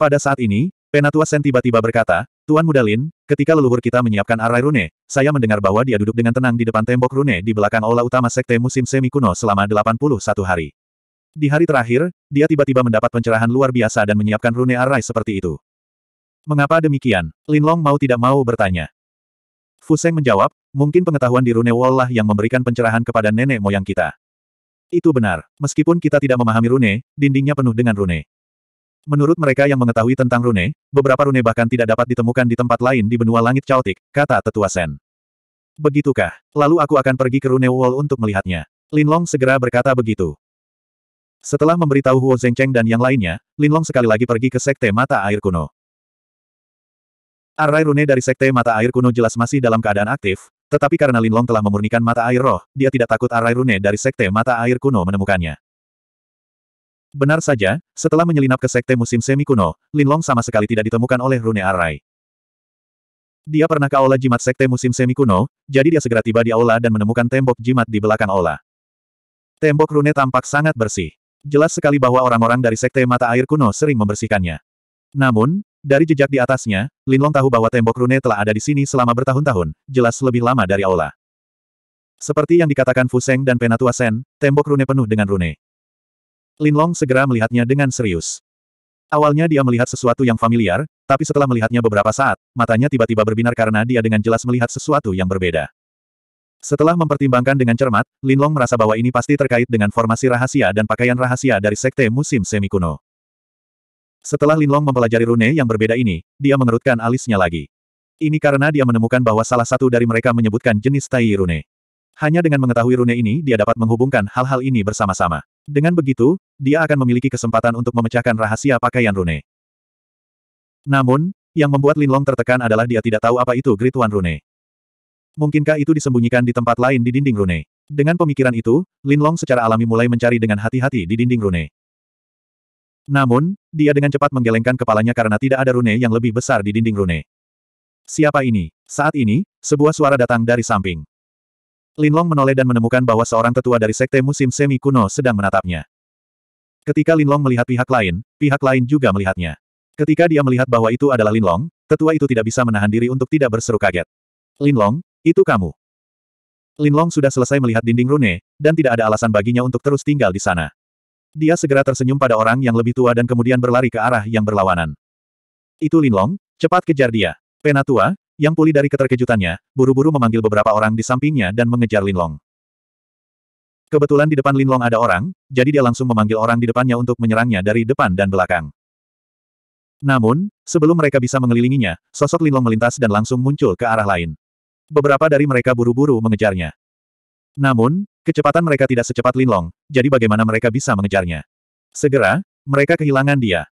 Pada saat ini, Penatua Sen tiba-tiba berkata, Tuan Mudalin, ketika leluhur kita menyiapkan arai rune, saya mendengar bahwa dia duduk dengan tenang di depan tembok rune di belakang aula utama sekte musim semi kuno selama 81 hari. Di hari terakhir, dia tiba-tiba mendapat pencerahan luar biasa dan menyiapkan rune arai seperti itu. Mengapa demikian? Lin Long mau tidak mau bertanya. Fuseng menjawab, mungkin pengetahuan di rune wall lah yang memberikan pencerahan kepada nenek moyang kita. Itu benar, meskipun kita tidak memahami rune, dindingnya penuh dengan rune. Menurut mereka yang mengetahui tentang rune, beberapa rune bahkan tidak dapat ditemukan di tempat lain di benua langit caotik, kata tetua Sen. Begitukah? Lalu aku akan pergi ke rune wall untuk melihatnya. Lin Long segera berkata begitu. Setelah memberitahu Huo Zhengcheng dan yang lainnya, Lin Long sekali lagi pergi ke sekte mata air kuno. Arai rune dari sekte mata air kuno jelas masih dalam keadaan aktif, tetapi karena Lin Long telah memurnikan mata air roh, dia tidak takut arai rune dari sekte mata air kuno menemukannya. Benar saja, setelah menyelinap ke sekte musim semi kuno, Linlong sama sekali tidak ditemukan oleh Rune Arai. Dia pernah ke aula jimat sekte musim semi kuno, jadi dia segera tiba di aula dan menemukan tembok jimat di belakang aula. Tembok Rune tampak sangat bersih. Jelas sekali bahwa orang-orang dari sekte mata air kuno sering membersihkannya. Namun, dari jejak di atasnya, Linlong tahu bahwa tembok Rune telah ada di sini selama bertahun-tahun, jelas lebih lama dari aula. Seperti yang dikatakan Fuseng dan Penatua Sen, tembok Rune penuh dengan Rune. Linlong segera melihatnya dengan serius. Awalnya dia melihat sesuatu yang familiar, tapi setelah melihatnya beberapa saat, matanya tiba-tiba berbinar karena dia dengan jelas melihat sesuatu yang berbeda. Setelah mempertimbangkan dengan cermat, Linlong merasa bahwa ini pasti terkait dengan formasi rahasia dan pakaian rahasia dari sekte musim semi kuno. Setelah Linlong mempelajari rune yang berbeda ini, dia mengerutkan alisnya lagi. Ini karena dia menemukan bahwa salah satu dari mereka menyebutkan jenis tai rune. Hanya dengan mengetahui rune ini dia dapat menghubungkan hal-hal ini bersama-sama. Dengan begitu, dia akan memiliki kesempatan untuk memecahkan rahasia pakaian Rune. Namun, yang membuat Linlong tertekan adalah dia tidak tahu apa itu Great One Rune. Mungkinkah itu disembunyikan di tempat lain di dinding Rune? Dengan pemikiran itu, Linlong secara alami mulai mencari dengan hati-hati di dinding Rune. Namun, dia dengan cepat menggelengkan kepalanya karena tidak ada Rune yang lebih besar di dinding Rune. Siapa ini? Saat ini, sebuah suara datang dari samping. Linlong menoleh dan menemukan bahwa seorang tetua dari sekte musim semi kuno sedang menatapnya. Ketika Linlong melihat pihak lain, pihak lain juga melihatnya. Ketika dia melihat bahwa itu adalah Linlong, tetua itu tidak bisa menahan diri untuk tidak berseru kaget. Linlong, itu kamu. Linlong sudah selesai melihat dinding rune, dan tidak ada alasan baginya untuk terus tinggal di sana. Dia segera tersenyum pada orang yang lebih tua dan kemudian berlari ke arah yang berlawanan. Itu Linlong, cepat kejar dia. Penatua, yang pulih dari keterkejutannya, buru-buru memanggil beberapa orang di sampingnya dan mengejar Linlong. Kebetulan di depan Linlong ada orang, jadi dia langsung memanggil orang di depannya untuk menyerangnya dari depan dan belakang. Namun, sebelum mereka bisa mengelilinginya, sosok Linlong melintas dan langsung muncul ke arah lain. Beberapa dari mereka buru-buru mengejarnya. Namun, kecepatan mereka tidak secepat Linlong, jadi bagaimana mereka bisa mengejarnya? Segera, mereka kehilangan dia.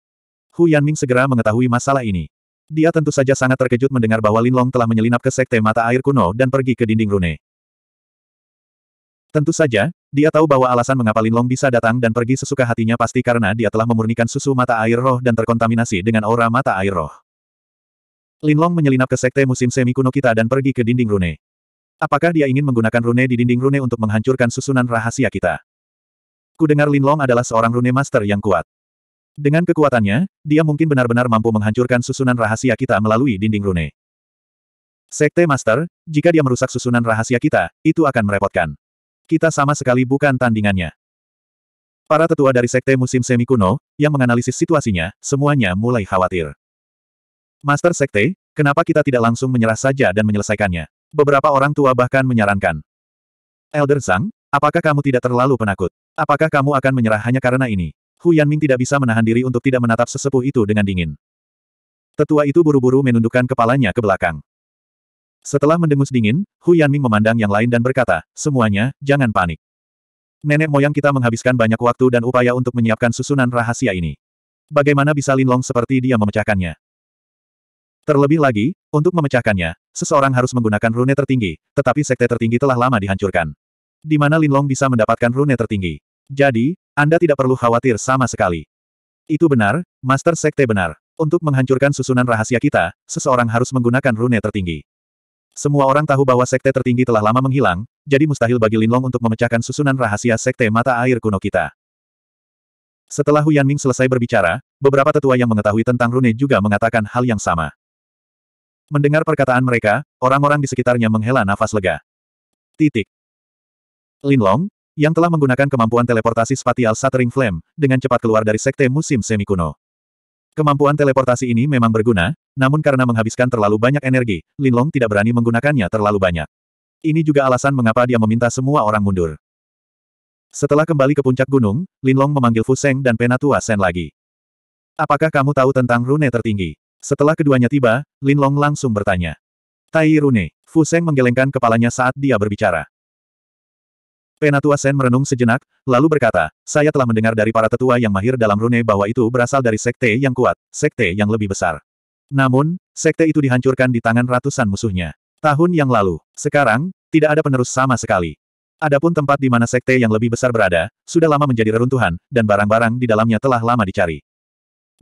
Hu Yanming segera mengetahui masalah ini. Dia tentu saja sangat terkejut mendengar bahwa Linlong telah menyelinap ke sekte mata air kuno dan pergi ke dinding rune. Tentu saja, dia tahu bahwa alasan mengapa Linlong bisa datang dan pergi sesuka hatinya pasti karena dia telah memurnikan susu mata air roh dan terkontaminasi dengan aura mata air roh. Linlong menyelinap ke sekte musim semi kuno kita dan pergi ke dinding rune. Apakah dia ingin menggunakan rune di dinding rune untuk menghancurkan susunan rahasia kita? Kudengar Linlong adalah seorang rune master yang kuat. Dengan kekuatannya, dia mungkin benar-benar mampu menghancurkan susunan rahasia kita melalui dinding rune. Sekte Master, jika dia merusak susunan rahasia kita, itu akan merepotkan. Kita sama sekali bukan tandingannya. Para tetua dari Sekte Musim Semi Kuno, yang menganalisis situasinya, semuanya mulai khawatir. Master Sekte, kenapa kita tidak langsung menyerah saja dan menyelesaikannya? Beberapa orang tua bahkan menyarankan. Elder Zhang, apakah kamu tidak terlalu penakut? Apakah kamu akan menyerah hanya karena ini? Hu Yanming tidak bisa menahan diri untuk tidak menatap sesepuh itu dengan dingin. Tetua itu buru-buru menundukkan kepalanya ke belakang. Setelah mendengus dingin, Hu Yanming memandang yang lain dan berkata, semuanya, jangan panik. Nenek moyang kita menghabiskan banyak waktu dan upaya untuk menyiapkan susunan rahasia ini. Bagaimana bisa Lin Long seperti dia memecahkannya? Terlebih lagi, untuk memecahkannya, seseorang harus menggunakan rune tertinggi, tetapi sekte tertinggi telah lama dihancurkan. Di mana Lin Long bisa mendapatkan rune tertinggi? Jadi, Anda tidak perlu khawatir sama sekali. Itu benar, Master Sekte benar. Untuk menghancurkan susunan rahasia kita, seseorang harus menggunakan rune tertinggi. Semua orang tahu bahwa sekte tertinggi telah lama menghilang, jadi mustahil bagi Linlong untuk memecahkan susunan rahasia sekte mata air kuno kita. Setelah Hu Yanming selesai berbicara, beberapa tetua yang mengetahui tentang rune juga mengatakan hal yang sama. Mendengar perkataan mereka, orang-orang di sekitarnya menghela nafas lega. Titik. Linlong, yang telah menggunakan kemampuan teleportasi spatial Shattering Flame, dengan cepat keluar dari sekte musim semi kuno. Kemampuan teleportasi ini memang berguna, namun karena menghabiskan terlalu banyak energi, Lin Long tidak berani menggunakannya terlalu banyak. Ini juga alasan mengapa dia meminta semua orang mundur. Setelah kembali ke puncak gunung, Lin Long memanggil Fuseng dan Penatua Sen lagi. Apakah kamu tahu tentang rune tertinggi? Setelah keduanya tiba, Lin Long langsung bertanya. Tai rune, Fuseng menggelengkan kepalanya saat dia berbicara. Penatua Sen merenung sejenak, lalu berkata, saya telah mendengar dari para tetua yang mahir dalam rune bahwa itu berasal dari sekte yang kuat, sekte yang lebih besar. Namun, sekte itu dihancurkan di tangan ratusan musuhnya. Tahun yang lalu, sekarang, tidak ada penerus sama sekali. Adapun tempat di mana sekte yang lebih besar berada, sudah lama menjadi reruntuhan, dan barang-barang di dalamnya telah lama dicari.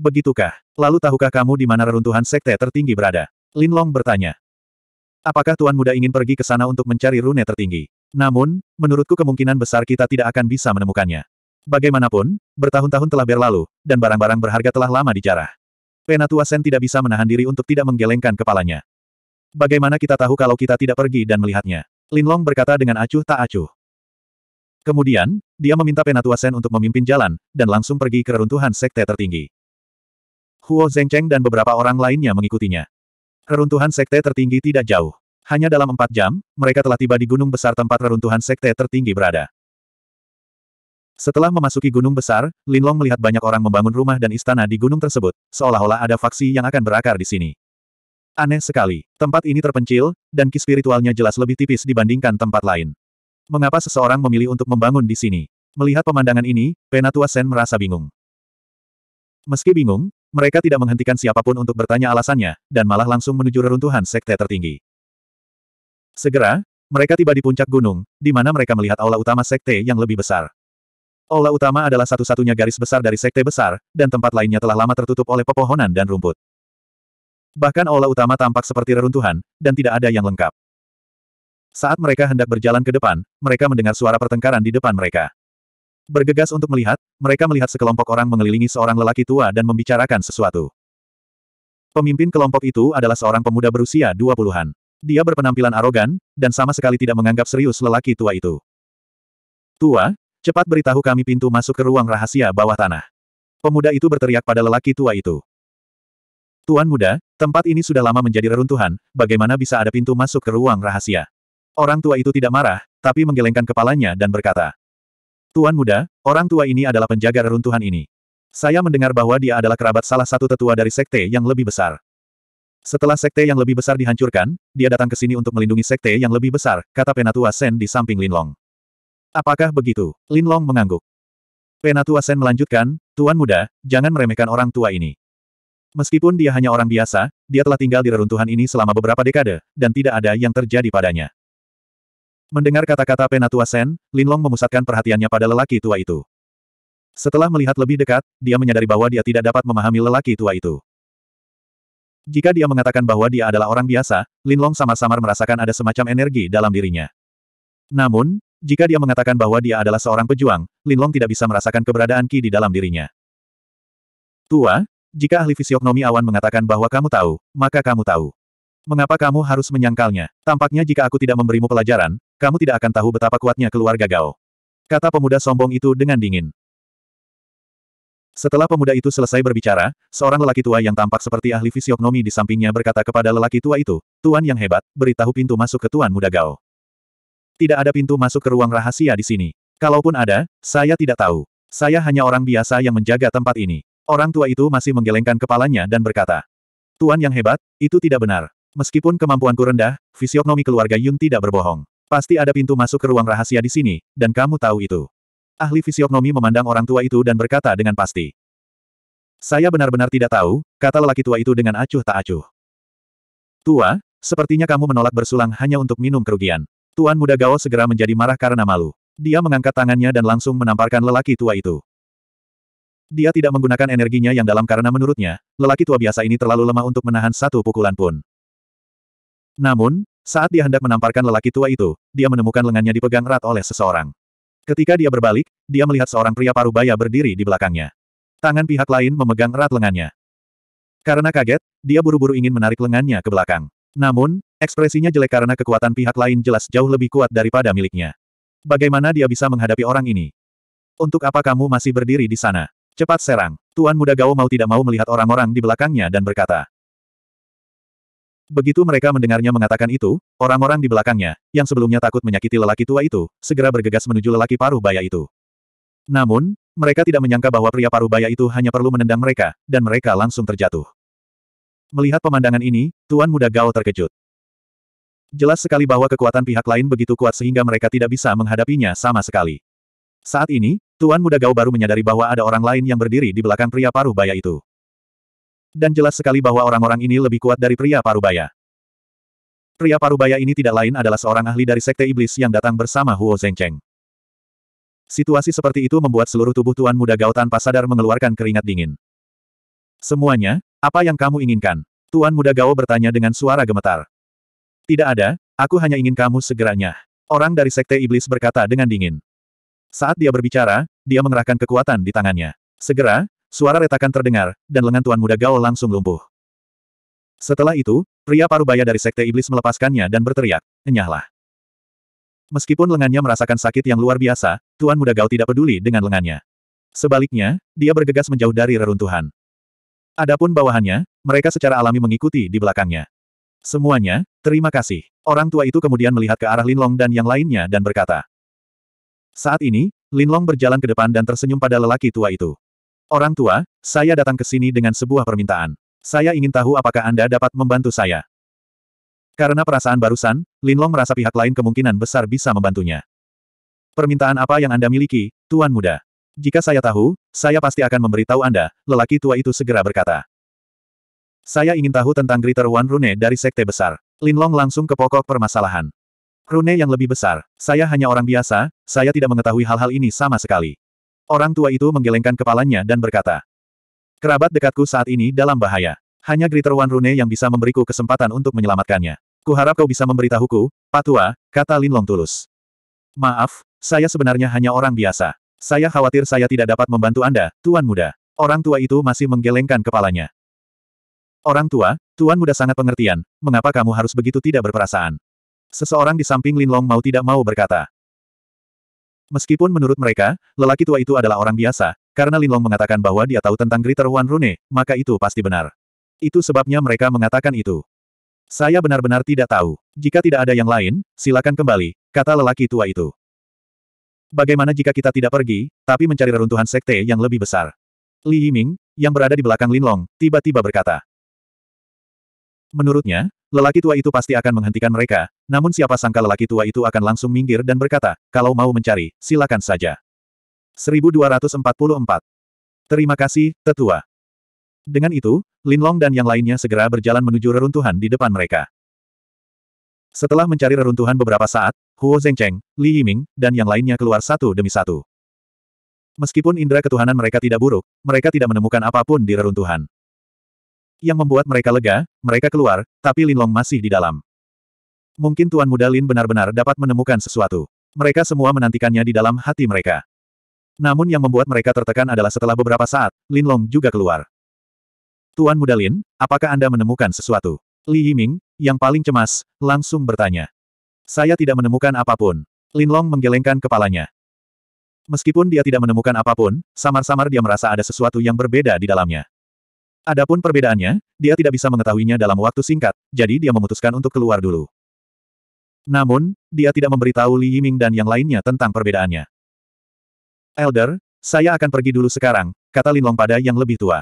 Begitukah? Lalu tahukah kamu di mana reruntuhan sekte tertinggi berada? Lin Long bertanya. Apakah Tuan Muda ingin pergi ke sana untuk mencari rune tertinggi? Namun, menurutku kemungkinan besar kita tidak akan bisa menemukannya. Bagaimanapun, bertahun-tahun telah berlalu, dan barang-barang berharga telah lama dijarah. Penatua Sen tidak bisa menahan diri untuk tidak menggelengkan kepalanya. Bagaimana kita tahu kalau kita tidak pergi dan melihatnya? Linlong berkata dengan acuh tak acuh. Kemudian, dia meminta Penatua Sen untuk memimpin jalan, dan langsung pergi ke reruntuhan sekte tertinggi. Huo Zengcheng dan beberapa orang lainnya mengikutinya. Reruntuhan sekte tertinggi tidak jauh. Hanya dalam empat jam, mereka telah tiba di gunung besar tempat reruntuhan sekte tertinggi berada. Setelah memasuki gunung besar, Linlong melihat banyak orang membangun rumah dan istana di gunung tersebut, seolah-olah ada faksi yang akan berakar di sini. Aneh sekali, tempat ini terpencil, dan ki spiritualnya jelas lebih tipis dibandingkan tempat lain. Mengapa seseorang memilih untuk membangun di sini? Melihat pemandangan ini, Penatua Sen merasa bingung. Meski bingung, mereka tidak menghentikan siapapun untuk bertanya alasannya, dan malah langsung menuju reruntuhan sekte tertinggi. Segera, mereka tiba di puncak gunung, di mana mereka melihat aula utama sekte yang lebih besar. Aula utama adalah satu-satunya garis besar dari sekte besar, dan tempat lainnya telah lama tertutup oleh pepohonan dan rumput. Bahkan aula utama tampak seperti reruntuhan, dan tidak ada yang lengkap. Saat mereka hendak berjalan ke depan, mereka mendengar suara pertengkaran di depan mereka. Bergegas untuk melihat, mereka melihat sekelompok orang mengelilingi seorang lelaki tua dan membicarakan sesuatu. Pemimpin kelompok itu adalah seorang pemuda berusia dua puluhan. Dia berpenampilan arogan, dan sama sekali tidak menganggap serius lelaki tua itu. Tua, cepat beritahu kami pintu masuk ke ruang rahasia bawah tanah. Pemuda itu berteriak pada lelaki tua itu. Tuan muda, tempat ini sudah lama menjadi reruntuhan, bagaimana bisa ada pintu masuk ke ruang rahasia? Orang tua itu tidak marah, tapi menggelengkan kepalanya dan berkata, Tuan muda, orang tua ini adalah penjaga reruntuhan ini. Saya mendengar bahwa dia adalah kerabat salah satu tetua dari sekte yang lebih besar. Setelah sekte yang lebih besar dihancurkan, dia datang ke sini untuk melindungi sekte yang lebih besar, kata Penatua Sen di samping Linlong. Apakah begitu? Linlong mengangguk. Penatua Sen melanjutkan, Tuan muda, jangan meremehkan orang tua ini. Meskipun dia hanya orang biasa, dia telah tinggal di reruntuhan ini selama beberapa dekade, dan tidak ada yang terjadi padanya. Mendengar kata-kata Penatua Sen, Linlong memusatkan perhatiannya pada lelaki tua itu. Setelah melihat lebih dekat, dia menyadari bahwa dia tidak dapat memahami lelaki tua itu. Jika dia mengatakan bahwa dia adalah orang biasa, Lin Long samar-samar merasakan ada semacam energi dalam dirinya. Namun, jika dia mengatakan bahwa dia adalah seorang pejuang, Lin Long tidak bisa merasakan keberadaan Ki di dalam dirinya. Tua, jika ahli fisiognomi awan mengatakan bahwa kamu tahu, maka kamu tahu. Mengapa kamu harus menyangkalnya? Tampaknya jika aku tidak memberimu pelajaran, kamu tidak akan tahu betapa kuatnya keluarga Gao. Kata pemuda sombong itu dengan dingin. Setelah pemuda itu selesai berbicara, seorang lelaki tua yang tampak seperti ahli fisiognomi di sampingnya berkata kepada lelaki tua itu, Tuan yang hebat, beritahu pintu masuk ke Tuan Muda Gao. Tidak ada pintu masuk ke ruang rahasia di sini. Kalaupun ada, saya tidak tahu. Saya hanya orang biasa yang menjaga tempat ini. Orang tua itu masih menggelengkan kepalanya dan berkata, Tuan yang hebat, itu tidak benar. Meskipun kemampuanku rendah, fisiognomi keluarga Yun tidak berbohong. Pasti ada pintu masuk ke ruang rahasia di sini, dan kamu tahu itu. Ahli fisiognomi memandang orang tua itu dan berkata dengan pasti. Saya benar-benar tidak tahu, kata lelaki tua itu dengan acuh tak acuh. Tua, sepertinya kamu menolak bersulang hanya untuk minum kerugian. Tuan muda Gao segera menjadi marah karena malu. Dia mengangkat tangannya dan langsung menamparkan lelaki tua itu. Dia tidak menggunakan energinya yang dalam karena menurutnya, lelaki tua biasa ini terlalu lemah untuk menahan satu pukulan pun. Namun, saat dia hendak menamparkan lelaki tua itu, dia menemukan lengannya dipegang erat oleh seseorang. Ketika dia berbalik, dia melihat seorang pria parubaya berdiri di belakangnya. Tangan pihak lain memegang erat lengannya. Karena kaget, dia buru-buru ingin menarik lengannya ke belakang. Namun, ekspresinya jelek karena kekuatan pihak lain jelas jauh lebih kuat daripada miliknya. Bagaimana dia bisa menghadapi orang ini? Untuk apa kamu masih berdiri di sana? Cepat serang. Tuan muda Gao mau tidak mau melihat orang-orang di belakangnya dan berkata. Begitu mereka mendengarnya mengatakan itu, orang-orang di belakangnya, yang sebelumnya takut menyakiti lelaki tua itu, segera bergegas menuju lelaki paruh baya itu. Namun, mereka tidak menyangka bahwa pria paruh baya itu hanya perlu menendang mereka, dan mereka langsung terjatuh. Melihat pemandangan ini, Tuan Muda Gao terkejut. Jelas sekali bahwa kekuatan pihak lain begitu kuat sehingga mereka tidak bisa menghadapinya sama sekali. Saat ini, Tuan Muda Gao baru menyadari bahwa ada orang lain yang berdiri di belakang pria paruh baya itu dan jelas sekali bahwa orang-orang ini lebih kuat dari pria parubaya. Pria parubaya ini tidak lain adalah seorang ahli dari sekte iblis yang datang bersama Huo Zhengcheng. Situasi seperti itu membuat seluruh tubuh Tuan Muda Gao tanpa sadar mengeluarkan keringat dingin. Semuanya, apa yang kamu inginkan? Tuan Muda Gao bertanya dengan suara gemetar. Tidak ada, aku hanya ingin kamu segeranya. Orang dari sekte iblis berkata dengan dingin. Saat dia berbicara, dia mengerahkan kekuatan di tangannya. Segera, Suara retakan terdengar, dan lengan tuan muda Gao langsung lumpuh. Setelah itu, pria parubaya dari sekte iblis melepaskannya dan berteriak, enyahlah. Meskipun lengannya merasakan sakit yang luar biasa, tuan muda Gao tidak peduli dengan lengannya. Sebaliknya, dia bergegas menjauh dari reruntuhan. Adapun bawahannya, mereka secara alami mengikuti di belakangnya. Semuanya, terima kasih. Orang tua itu kemudian melihat ke arah Linlong dan yang lainnya dan berkata. Saat ini, Linlong berjalan ke depan dan tersenyum pada lelaki tua itu. Orang tua, saya datang ke sini dengan sebuah permintaan. Saya ingin tahu apakah Anda dapat membantu saya. Karena perasaan barusan, Lin Long merasa pihak lain kemungkinan besar bisa membantunya. Permintaan apa yang Anda miliki, Tuan Muda? Jika saya tahu, saya pasti akan memberitahu Anda, lelaki tua itu segera berkata. Saya ingin tahu tentang Greater One Rune dari Sekte Besar. Lin Long langsung ke pokok permasalahan. Rune yang lebih besar, saya hanya orang biasa, saya tidak mengetahui hal-hal ini sama sekali. Orang tua itu menggelengkan kepalanya dan berkata, Kerabat dekatku saat ini dalam bahaya. Hanya Gritter Wan Rune yang bisa memberiku kesempatan untuk menyelamatkannya. Kuharap kau bisa memberitahuku, Patua, kata Linlong tulus. Maaf, saya sebenarnya hanya orang biasa. Saya khawatir saya tidak dapat membantu Anda, Tuan Muda. Orang tua itu masih menggelengkan kepalanya. Orang tua, Tuan Muda sangat pengertian, mengapa kamu harus begitu tidak berperasaan? Seseorang di samping Linlong mau tidak mau berkata. Meskipun menurut mereka, lelaki tua itu adalah orang biasa, karena Linlong mengatakan bahwa dia tahu tentang Gritter Wan Rune, maka itu pasti benar. Itu sebabnya mereka mengatakan itu. Saya benar-benar tidak tahu. Jika tidak ada yang lain, silakan kembali, kata lelaki tua itu. Bagaimana jika kita tidak pergi, tapi mencari reruntuhan sekte yang lebih besar? Li Yiming, yang berada di belakang Linlong, tiba-tiba berkata. Menurutnya, Lelaki tua itu pasti akan menghentikan mereka, namun siapa sangka lelaki tua itu akan langsung minggir dan berkata, kalau mau mencari, silakan saja. 1244. Terima kasih, tetua. Dengan itu, Linlong dan yang lainnya segera berjalan menuju reruntuhan di depan mereka. Setelah mencari reruntuhan beberapa saat, Huo Zhengcheng, Li Yiming, dan yang lainnya keluar satu demi satu. Meskipun indera ketuhanan mereka tidak buruk, mereka tidak menemukan apapun di reruntuhan. Yang membuat mereka lega, mereka keluar, tapi Linlong masih di dalam. Mungkin Tuan Muda Lin benar-benar dapat menemukan sesuatu. Mereka semua menantikannya di dalam hati mereka. Namun yang membuat mereka tertekan adalah setelah beberapa saat, Linlong juga keluar. Tuan Muda Lin, apakah Anda menemukan sesuatu? Li Yiming, yang paling cemas, langsung bertanya. Saya tidak menemukan apapun. Linlong menggelengkan kepalanya. Meskipun dia tidak menemukan apapun, samar-samar dia merasa ada sesuatu yang berbeda di dalamnya. Adapun perbedaannya, dia tidak bisa mengetahuinya dalam waktu singkat, jadi dia memutuskan untuk keluar dulu. Namun, dia tidak memberitahu Li Yiming dan yang lainnya tentang perbedaannya. Elder, saya akan pergi dulu sekarang, kata Lin Long pada yang lebih tua.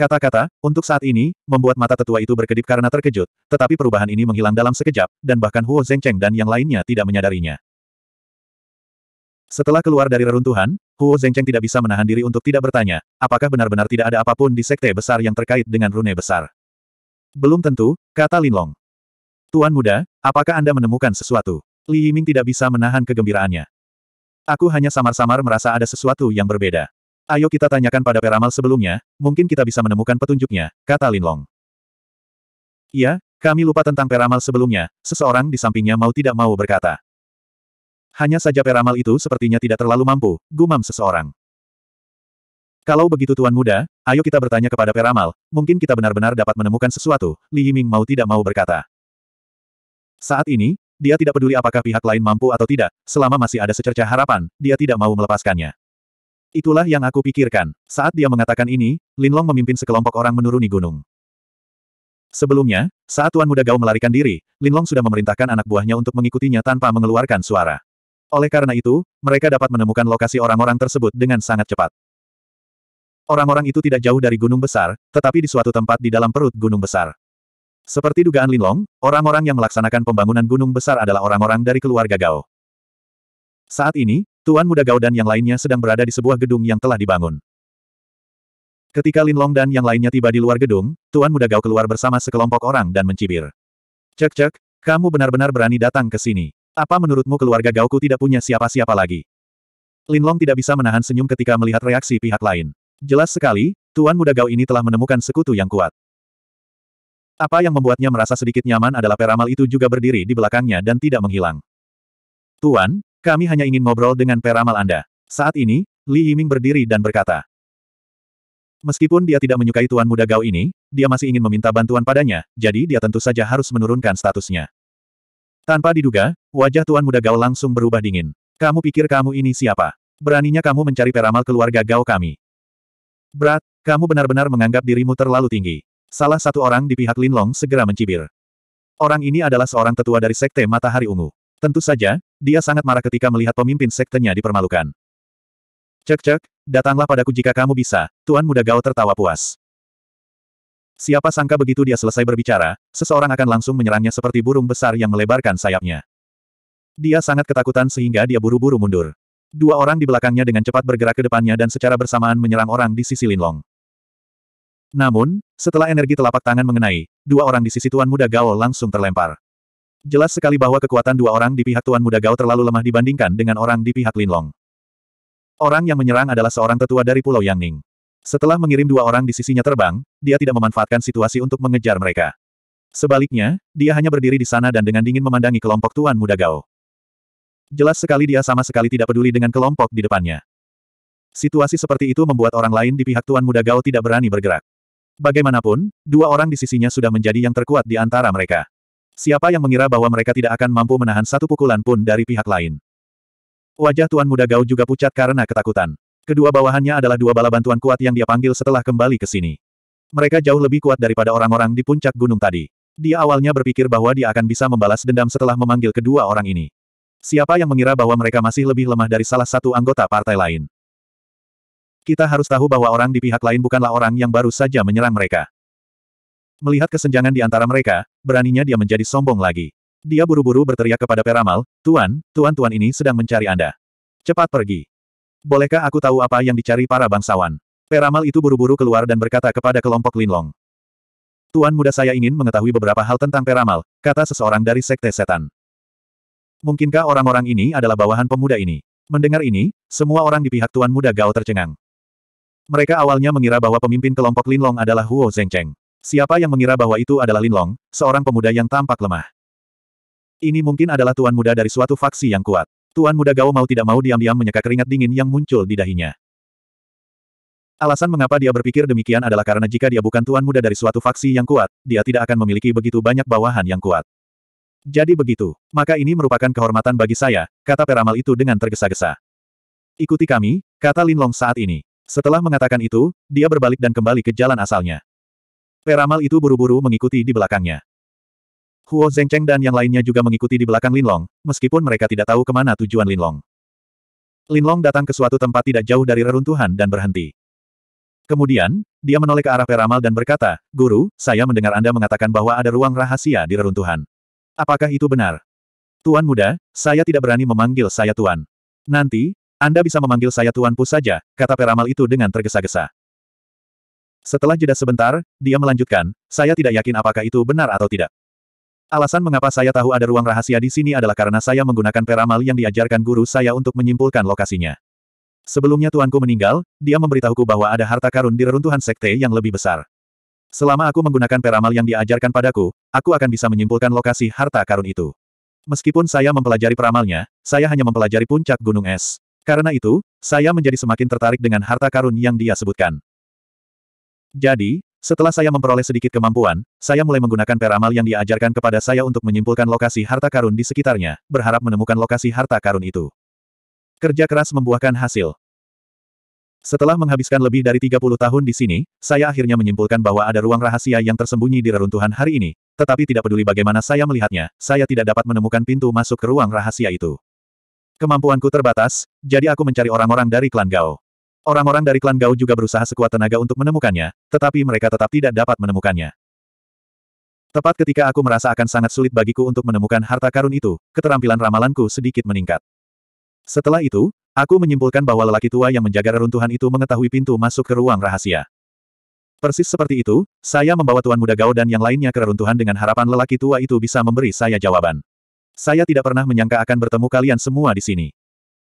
Kata-kata, untuk saat ini, membuat mata tetua itu berkedip karena terkejut, tetapi perubahan ini menghilang dalam sekejap, dan bahkan Huo Zhengcheng dan yang lainnya tidak menyadarinya. Setelah keluar dari reruntuhan, Huo Zengcheng tidak bisa menahan diri untuk tidak bertanya, apakah benar-benar tidak ada apapun di sekte besar yang terkait dengan rune besar. Belum tentu, kata Lin Long. Tuan muda, apakah Anda menemukan sesuatu? Li Yiming tidak bisa menahan kegembiraannya. Aku hanya samar-samar merasa ada sesuatu yang berbeda. Ayo kita tanyakan pada Peramal sebelumnya, mungkin kita bisa menemukan petunjuknya, kata Lin Long. Ya, kami lupa tentang Peramal sebelumnya, seseorang di sampingnya mau tidak mau berkata. Hanya saja peramal itu sepertinya tidak terlalu mampu, gumam seseorang. Kalau begitu Tuan Muda, ayo kita bertanya kepada peramal, mungkin kita benar-benar dapat menemukan sesuatu, Li Yiming mau tidak mau berkata. Saat ini, dia tidak peduli apakah pihak lain mampu atau tidak, selama masih ada secerca harapan, dia tidak mau melepaskannya. Itulah yang aku pikirkan. Saat dia mengatakan ini, Lin Long memimpin sekelompok orang menuruni gunung. Sebelumnya, saat Tuan Muda Gao melarikan diri, Lin Long sudah memerintahkan anak buahnya untuk mengikutinya tanpa mengeluarkan suara. Oleh karena itu, mereka dapat menemukan lokasi orang-orang tersebut dengan sangat cepat. Orang-orang itu tidak jauh dari gunung besar, tetapi di suatu tempat di dalam perut gunung besar. Seperti dugaan Linlong, orang-orang yang melaksanakan pembangunan gunung besar adalah orang-orang dari keluarga Gao. Saat ini, Tuan Muda Gao dan yang lainnya sedang berada di sebuah gedung yang telah dibangun. Ketika Linlong dan yang lainnya tiba di luar gedung, Tuan Muda Gao keluar bersama sekelompok orang dan mencibir. Cek-cek, kamu benar-benar berani datang ke sini. Apa menurutmu keluarga Gaoku tidak punya siapa-siapa lagi? Linlong tidak bisa menahan senyum ketika melihat reaksi pihak lain. Jelas sekali, Tuan Muda Gao ini telah menemukan sekutu yang kuat. Apa yang membuatnya merasa sedikit nyaman adalah peramal itu juga berdiri di belakangnya dan tidak menghilang. Tuan, kami hanya ingin ngobrol dengan peramal Anda. Saat ini, Li Yiming berdiri dan berkata. Meskipun dia tidak menyukai Tuan Muda Gao ini, dia masih ingin meminta bantuan padanya, jadi dia tentu saja harus menurunkan statusnya. Tanpa diduga, wajah Tuan Muda Gao langsung berubah dingin. Kamu pikir kamu ini siapa? Beraninya kamu mencari peramal keluarga Gao kami. Berat, kamu benar-benar menganggap dirimu terlalu tinggi. Salah satu orang di pihak Linlong segera mencibir. Orang ini adalah seorang tetua dari Sekte Matahari Ungu. Tentu saja, dia sangat marah ketika melihat pemimpin sektenya dipermalukan. Cek-cek, datanglah padaku jika kamu bisa, Tuan Muda Gao tertawa puas. Siapa sangka begitu dia selesai berbicara, seseorang akan langsung menyerangnya seperti burung besar yang melebarkan sayapnya. Dia sangat ketakutan sehingga dia buru-buru mundur. Dua orang di belakangnya dengan cepat bergerak ke depannya dan secara bersamaan menyerang orang di sisi Linlong. Namun, setelah energi telapak tangan mengenai, dua orang di sisi Tuan Muda Gao langsung terlempar. Jelas sekali bahwa kekuatan dua orang di pihak Tuan Muda Gao terlalu lemah dibandingkan dengan orang di pihak Linlong. Orang yang menyerang adalah seorang tetua dari Pulau Yangning. Setelah mengirim dua orang di sisinya terbang, dia tidak memanfaatkan situasi untuk mengejar mereka. Sebaliknya, dia hanya berdiri di sana dan dengan dingin memandangi kelompok Tuan Muda Gao. Jelas sekali dia sama sekali tidak peduli dengan kelompok di depannya. Situasi seperti itu membuat orang lain di pihak Tuan Muda Gao tidak berani bergerak. Bagaimanapun, dua orang di sisinya sudah menjadi yang terkuat di antara mereka. Siapa yang mengira bahwa mereka tidak akan mampu menahan satu pukulan pun dari pihak lain? Wajah Tuan Muda Gao juga pucat karena ketakutan. Kedua bawahannya adalah dua bala bantuan kuat yang dia panggil setelah kembali ke sini. Mereka jauh lebih kuat daripada orang-orang di puncak gunung tadi. Dia awalnya berpikir bahwa dia akan bisa membalas dendam setelah memanggil kedua orang ini. Siapa yang mengira bahwa mereka masih lebih lemah dari salah satu anggota partai lain? Kita harus tahu bahwa orang di pihak lain bukanlah orang yang baru saja menyerang mereka. Melihat kesenjangan di antara mereka, beraninya dia menjadi sombong lagi. Dia buru-buru berteriak kepada Peramal, Tuan, Tuan-Tuan ini sedang mencari Anda. Cepat pergi. Bolehkah aku tahu apa yang dicari para bangsawan? Peramal itu buru-buru keluar dan berkata kepada kelompok Linlong. Tuan muda saya ingin mengetahui beberapa hal tentang peramal, kata seseorang dari sekte setan. Mungkinkah orang-orang ini adalah bawahan pemuda ini? Mendengar ini, semua orang di pihak tuan muda Gao tercengang. Mereka awalnya mengira bahwa pemimpin kelompok Linlong adalah Huo Zhengcheng. Siapa yang mengira bahwa itu adalah Linlong, seorang pemuda yang tampak lemah? Ini mungkin adalah tuan muda dari suatu faksi yang kuat. Tuan muda Gao mau tidak mau diam-diam menyeka keringat dingin yang muncul di dahinya. Alasan mengapa dia berpikir demikian adalah karena jika dia bukan tuan muda dari suatu faksi yang kuat, dia tidak akan memiliki begitu banyak bawahan yang kuat. Jadi begitu, maka ini merupakan kehormatan bagi saya, kata peramal itu dengan tergesa-gesa. Ikuti kami, kata Lin Long saat ini. Setelah mengatakan itu, dia berbalik dan kembali ke jalan asalnya. Peramal itu buru-buru mengikuti di belakangnya. Huo Zengcheng dan yang lainnya juga mengikuti di belakang Linlong, meskipun mereka tidak tahu kemana tujuan Linlong. Linlong datang ke suatu tempat tidak jauh dari reruntuhan dan berhenti. Kemudian, dia menoleh ke arah Peramal dan berkata, Guru, saya mendengar Anda mengatakan bahwa ada ruang rahasia di reruntuhan. Apakah itu benar? Tuan muda, saya tidak berani memanggil saya Tuan. Nanti, Anda bisa memanggil saya tuan pus saja, kata Peramal itu dengan tergesa-gesa. Setelah jeda sebentar, dia melanjutkan, saya tidak yakin apakah itu benar atau tidak. Alasan mengapa saya tahu ada ruang rahasia di sini adalah karena saya menggunakan peramal yang diajarkan guru saya untuk menyimpulkan lokasinya. Sebelumnya tuanku meninggal, dia memberitahuku bahwa ada harta karun di reruntuhan sekte yang lebih besar. Selama aku menggunakan peramal yang diajarkan padaku, aku akan bisa menyimpulkan lokasi harta karun itu. Meskipun saya mempelajari peramalnya, saya hanya mempelajari puncak gunung es. Karena itu, saya menjadi semakin tertarik dengan harta karun yang dia sebutkan. Jadi, setelah saya memperoleh sedikit kemampuan, saya mulai menggunakan peramal yang diajarkan kepada saya untuk menyimpulkan lokasi harta karun di sekitarnya, berharap menemukan lokasi harta karun itu. Kerja keras membuahkan hasil. Setelah menghabiskan lebih dari 30 tahun di sini, saya akhirnya menyimpulkan bahwa ada ruang rahasia yang tersembunyi di reruntuhan hari ini, tetapi tidak peduli bagaimana saya melihatnya, saya tidak dapat menemukan pintu masuk ke ruang rahasia itu. Kemampuanku terbatas, jadi aku mencari orang-orang dari klan Gao. Orang-orang dari klan Gao juga berusaha sekuat tenaga untuk menemukannya, tetapi mereka tetap tidak dapat menemukannya. Tepat ketika aku merasa akan sangat sulit bagiku untuk menemukan harta karun itu, keterampilan ramalanku sedikit meningkat. Setelah itu, aku menyimpulkan bahwa lelaki tua yang menjaga reruntuhan itu mengetahui pintu masuk ke ruang rahasia. Persis seperti itu, saya membawa Tuan Muda Gao dan yang lainnya ke reruntuhan dengan harapan lelaki tua itu bisa memberi saya jawaban. Saya tidak pernah menyangka akan bertemu kalian semua di sini.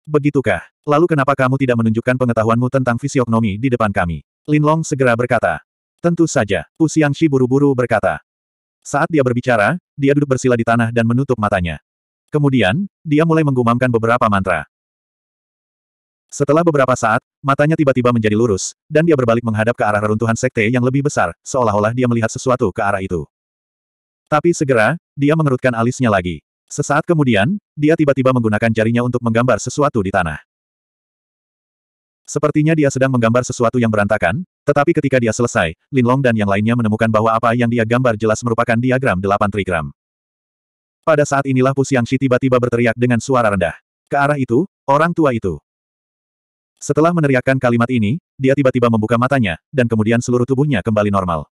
Begitukah? Lalu kenapa kamu tidak menunjukkan pengetahuanmu tentang fisiognomi di depan kami? Lin Long segera berkata. Tentu saja, Pu Xiangxi buru-buru berkata. Saat dia berbicara, dia duduk bersila di tanah dan menutup matanya. Kemudian, dia mulai menggumamkan beberapa mantra. Setelah beberapa saat, matanya tiba-tiba menjadi lurus, dan dia berbalik menghadap ke arah reruntuhan sekte yang lebih besar, seolah-olah dia melihat sesuatu ke arah itu. Tapi segera, dia mengerutkan alisnya lagi. Sesaat kemudian, dia tiba-tiba menggunakan jarinya untuk menggambar sesuatu di tanah. Sepertinya dia sedang menggambar sesuatu yang berantakan, tetapi ketika dia selesai, Lin Long dan yang lainnya menemukan bahwa apa yang dia gambar jelas merupakan diagram delapan trigram. Pada saat inilah Pu Xiangxi tiba-tiba berteriak dengan suara rendah. Ke arah itu, orang tua itu. Setelah meneriakkan kalimat ini, dia tiba-tiba membuka matanya, dan kemudian seluruh tubuhnya kembali normal.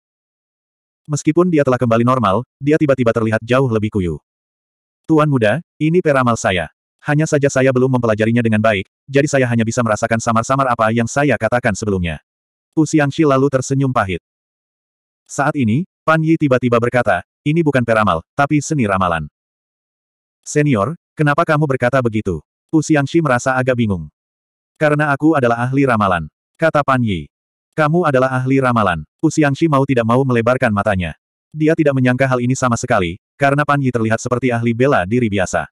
Meskipun dia telah kembali normal, dia tiba-tiba terlihat jauh lebih kuyuh. Tuan muda, ini peramal saya. Hanya saja saya belum mempelajarinya dengan baik, jadi saya hanya bisa merasakan samar-samar apa yang saya katakan sebelumnya. U Xiangxi lalu tersenyum pahit. Saat ini, Pan Yi tiba-tiba berkata, ini bukan peramal, tapi seni ramalan. Senior, kenapa kamu berkata begitu? U Xiangxi merasa agak bingung. Karena aku adalah ahli ramalan, kata Pan Yi. Kamu adalah ahli ramalan. U Xiangxi mau tidak mau melebarkan matanya. Dia tidak menyangka hal ini sama sekali, karena Pan Yi terlihat seperti ahli bela diri biasa.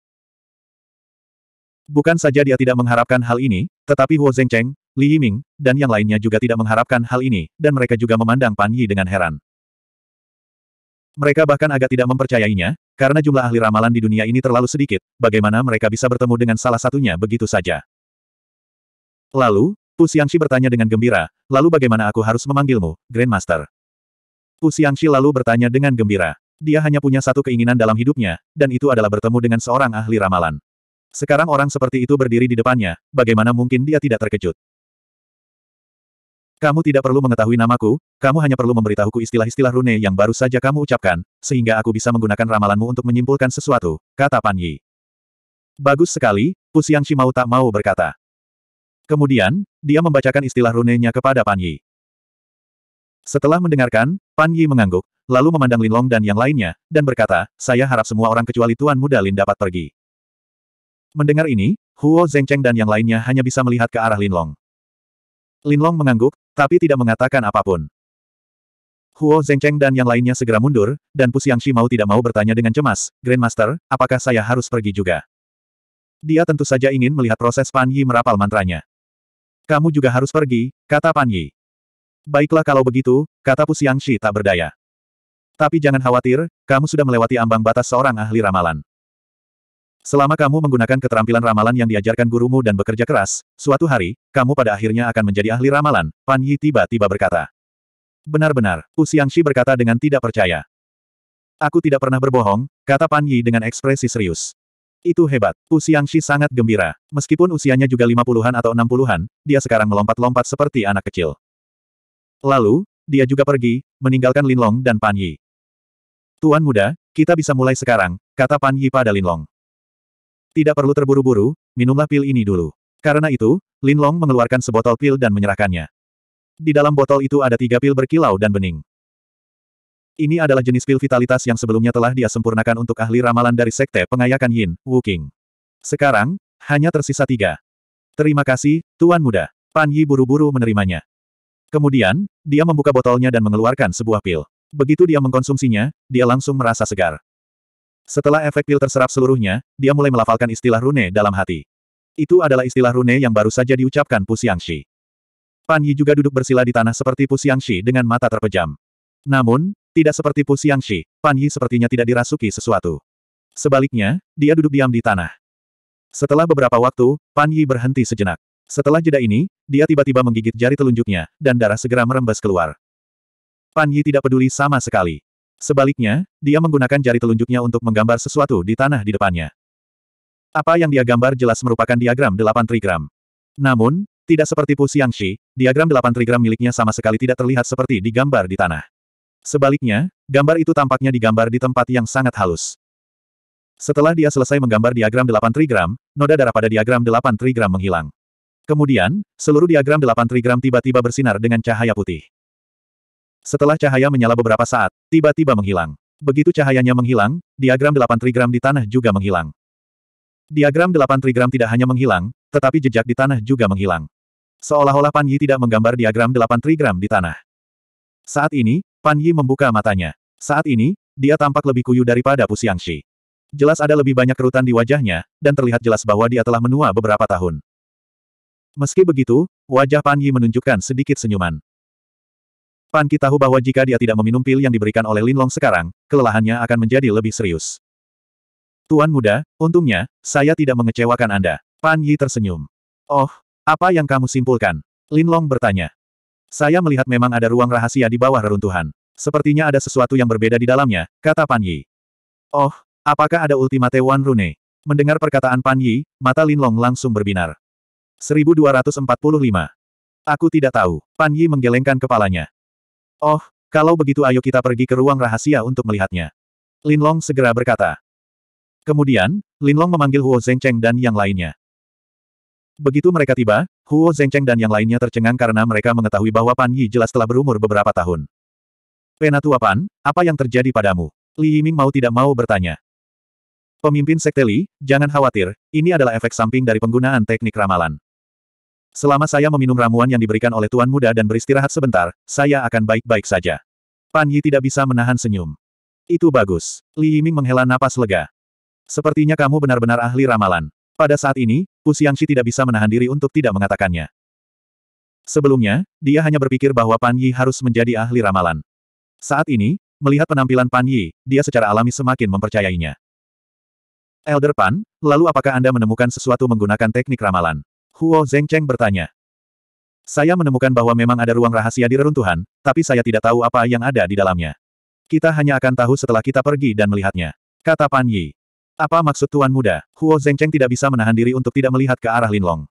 Bukan saja dia tidak mengharapkan hal ini, tetapi Huo Zhengcheng, Li Yiming, dan yang lainnya juga tidak mengharapkan hal ini, dan mereka juga memandang Pan Yi dengan heran. Mereka bahkan agak tidak mempercayainya, karena jumlah ahli ramalan di dunia ini terlalu sedikit, bagaimana mereka bisa bertemu dengan salah satunya begitu saja. Lalu, Pu Xiangxi bertanya dengan gembira, lalu bagaimana aku harus memanggilmu, Grandmaster? Wu Xiangxi lalu bertanya dengan gembira. Dia hanya punya satu keinginan dalam hidupnya, dan itu adalah bertemu dengan seorang ahli ramalan. Sekarang orang seperti itu berdiri di depannya, bagaimana mungkin dia tidak terkejut? Kamu tidak perlu mengetahui namaku, kamu hanya perlu memberitahuku istilah-istilah rune yang baru saja kamu ucapkan, sehingga aku bisa menggunakan ramalanmu untuk menyimpulkan sesuatu, kata Pan Yi. Bagus sekali, Pusiang Shi mau tak mau berkata. Kemudian, dia membacakan istilah runenya kepada Pan Yi. Setelah mendengarkan, Pan Yi mengangguk, lalu memandang Lin Long dan yang lainnya, dan berkata, saya harap semua orang kecuali Tuan Muda Lin dapat pergi. Mendengar ini, Huo Zengcheng dan yang lainnya hanya bisa melihat ke arah Lin Long. Lin Long mengangguk, tapi tidak mengatakan apapun. Huo Zengcheng dan yang lainnya segera mundur, dan Pusiangshi mau tidak mau bertanya dengan cemas, Grandmaster, apakah saya harus pergi juga? Dia tentu saja ingin melihat proses Pan Yi merapal mantranya. Kamu juga harus pergi, kata Pan Yi. Baiklah kalau begitu, kata Pusiang Shi tak berdaya. Tapi jangan khawatir, kamu sudah melewati ambang batas seorang ahli ramalan. Selama kamu menggunakan keterampilan ramalan yang diajarkan gurumu dan bekerja keras, suatu hari, kamu pada akhirnya akan menjadi ahli ramalan, Pan Yi tiba-tiba berkata. Benar-benar, Pusiang Shi berkata dengan tidak percaya. Aku tidak pernah berbohong, kata Pan Yi dengan ekspresi serius. Itu hebat. Usiang Shi sangat gembira. Meskipun usianya juga 50-an atau 60-an, dia sekarang melompat-lompat seperti anak kecil. Lalu, dia juga pergi, meninggalkan Linlong dan Pan Yi. Tuan muda, kita bisa mulai sekarang, kata Pan Yi pada Linlong. Tidak perlu terburu-buru, minumlah pil ini dulu. Karena itu, Linlong mengeluarkan sebotol pil dan menyerahkannya. Di dalam botol itu ada tiga pil berkilau dan bening. Ini adalah jenis pil vitalitas yang sebelumnya telah dia sempurnakan untuk ahli ramalan dari Sekte Pengayakan Yin, Wu King. Sekarang, hanya tersisa tiga. Terima kasih, Tuan Muda. Pan Yi buru-buru menerimanya. Kemudian, dia membuka botolnya dan mengeluarkan sebuah pil. Begitu dia mengkonsumsinya, dia langsung merasa segar. Setelah efek pil terserap seluruhnya, dia mulai melafalkan istilah rune dalam hati. Itu adalah istilah rune yang baru saja diucapkan Pu Xiangxi. Pan Yi juga duduk bersila di tanah seperti Pu Xiangxi dengan mata terpejam. Namun, tidak seperti Pu Xiangxi, Pan Yi sepertinya tidak dirasuki sesuatu. Sebaliknya, dia duduk diam di tanah. Setelah beberapa waktu, Pan Yi berhenti sejenak. Setelah jeda ini, dia tiba-tiba menggigit jari telunjuknya, dan darah segera merembes keluar. Pan Yi tidak peduli sama sekali. Sebaliknya, dia menggunakan jari telunjuknya untuk menggambar sesuatu di tanah di depannya. Apa yang dia gambar jelas merupakan diagram delapan trigram. Namun, tidak seperti Pu Xiangxi, diagram delapan trigram miliknya sama sekali tidak terlihat seperti digambar di tanah. Sebaliknya, gambar itu tampaknya digambar di tempat yang sangat halus. Setelah dia selesai menggambar diagram delapan trigram, noda darah pada diagram delapan trigram menghilang. Kemudian, seluruh diagram delapan trigram tiba-tiba bersinar dengan cahaya putih. Setelah cahaya menyala beberapa saat, tiba-tiba menghilang. Begitu cahayanya menghilang, diagram delapan trigram di tanah juga menghilang. Diagram delapan trigram tidak hanya menghilang, tetapi jejak di tanah juga menghilang. Seolah-olah Pan Yi tidak menggambar diagram delapan trigram di tanah. Saat ini, Pan Yi membuka matanya. Saat ini, dia tampak lebih kuyu daripada Pu Xiangxi. Jelas ada lebih banyak kerutan di wajahnya, dan terlihat jelas bahwa dia telah menua beberapa tahun. Meski begitu, wajah Pan Yi menunjukkan sedikit senyuman. Pan Ki tahu bahwa jika dia tidak meminum pil yang diberikan oleh Lin Long sekarang, kelelahannya akan menjadi lebih serius. Tuan muda, untungnya, saya tidak mengecewakan Anda. Pan Yi tersenyum. Oh, apa yang kamu simpulkan? Lin Long bertanya. Saya melihat memang ada ruang rahasia di bawah reruntuhan. Sepertinya ada sesuatu yang berbeda di dalamnya, kata Pan Yi. Oh, apakah ada ultimate Wan Rune? Mendengar perkataan Pan Yi, mata Lin Long langsung berbinar. 1245. Aku tidak tahu. Pan Yi menggelengkan kepalanya. Oh, kalau begitu ayo kita pergi ke ruang rahasia untuk melihatnya. Lin Long segera berkata. Kemudian, Lin Long memanggil Huo Zengcheng dan yang lainnya. Begitu mereka tiba, Huo Zengcheng dan yang lainnya tercengang karena mereka mengetahui bahwa Pan Yi jelas telah berumur beberapa tahun. Penatua Pan, apa yang terjadi padamu? Li Yiming mau tidak mau bertanya. Pemimpin Sekte Li, jangan khawatir, ini adalah efek samping dari penggunaan teknik ramalan. Selama saya meminum ramuan yang diberikan oleh Tuan Muda dan beristirahat sebentar, saya akan baik-baik saja. Pan Yi tidak bisa menahan senyum. Itu bagus. Li Yiming menghela napas lega. Sepertinya kamu benar-benar ahli ramalan. Pada saat ini, Pu Xiangxi tidak bisa menahan diri untuk tidak mengatakannya. Sebelumnya, dia hanya berpikir bahwa Pan Yi harus menjadi ahli ramalan. Saat ini, melihat penampilan Pan Yi, dia secara alami semakin mempercayainya. Elder Pan, lalu apakah Anda menemukan sesuatu menggunakan teknik ramalan? Huo Zengcheng bertanya. Saya menemukan bahwa memang ada ruang rahasia di reruntuhan, tapi saya tidak tahu apa yang ada di dalamnya. Kita hanya akan tahu setelah kita pergi dan melihatnya. Kata Pan Yi. Apa maksud Tuan Muda? Huo Zengcheng tidak bisa menahan diri untuk tidak melihat ke arah Lin Long.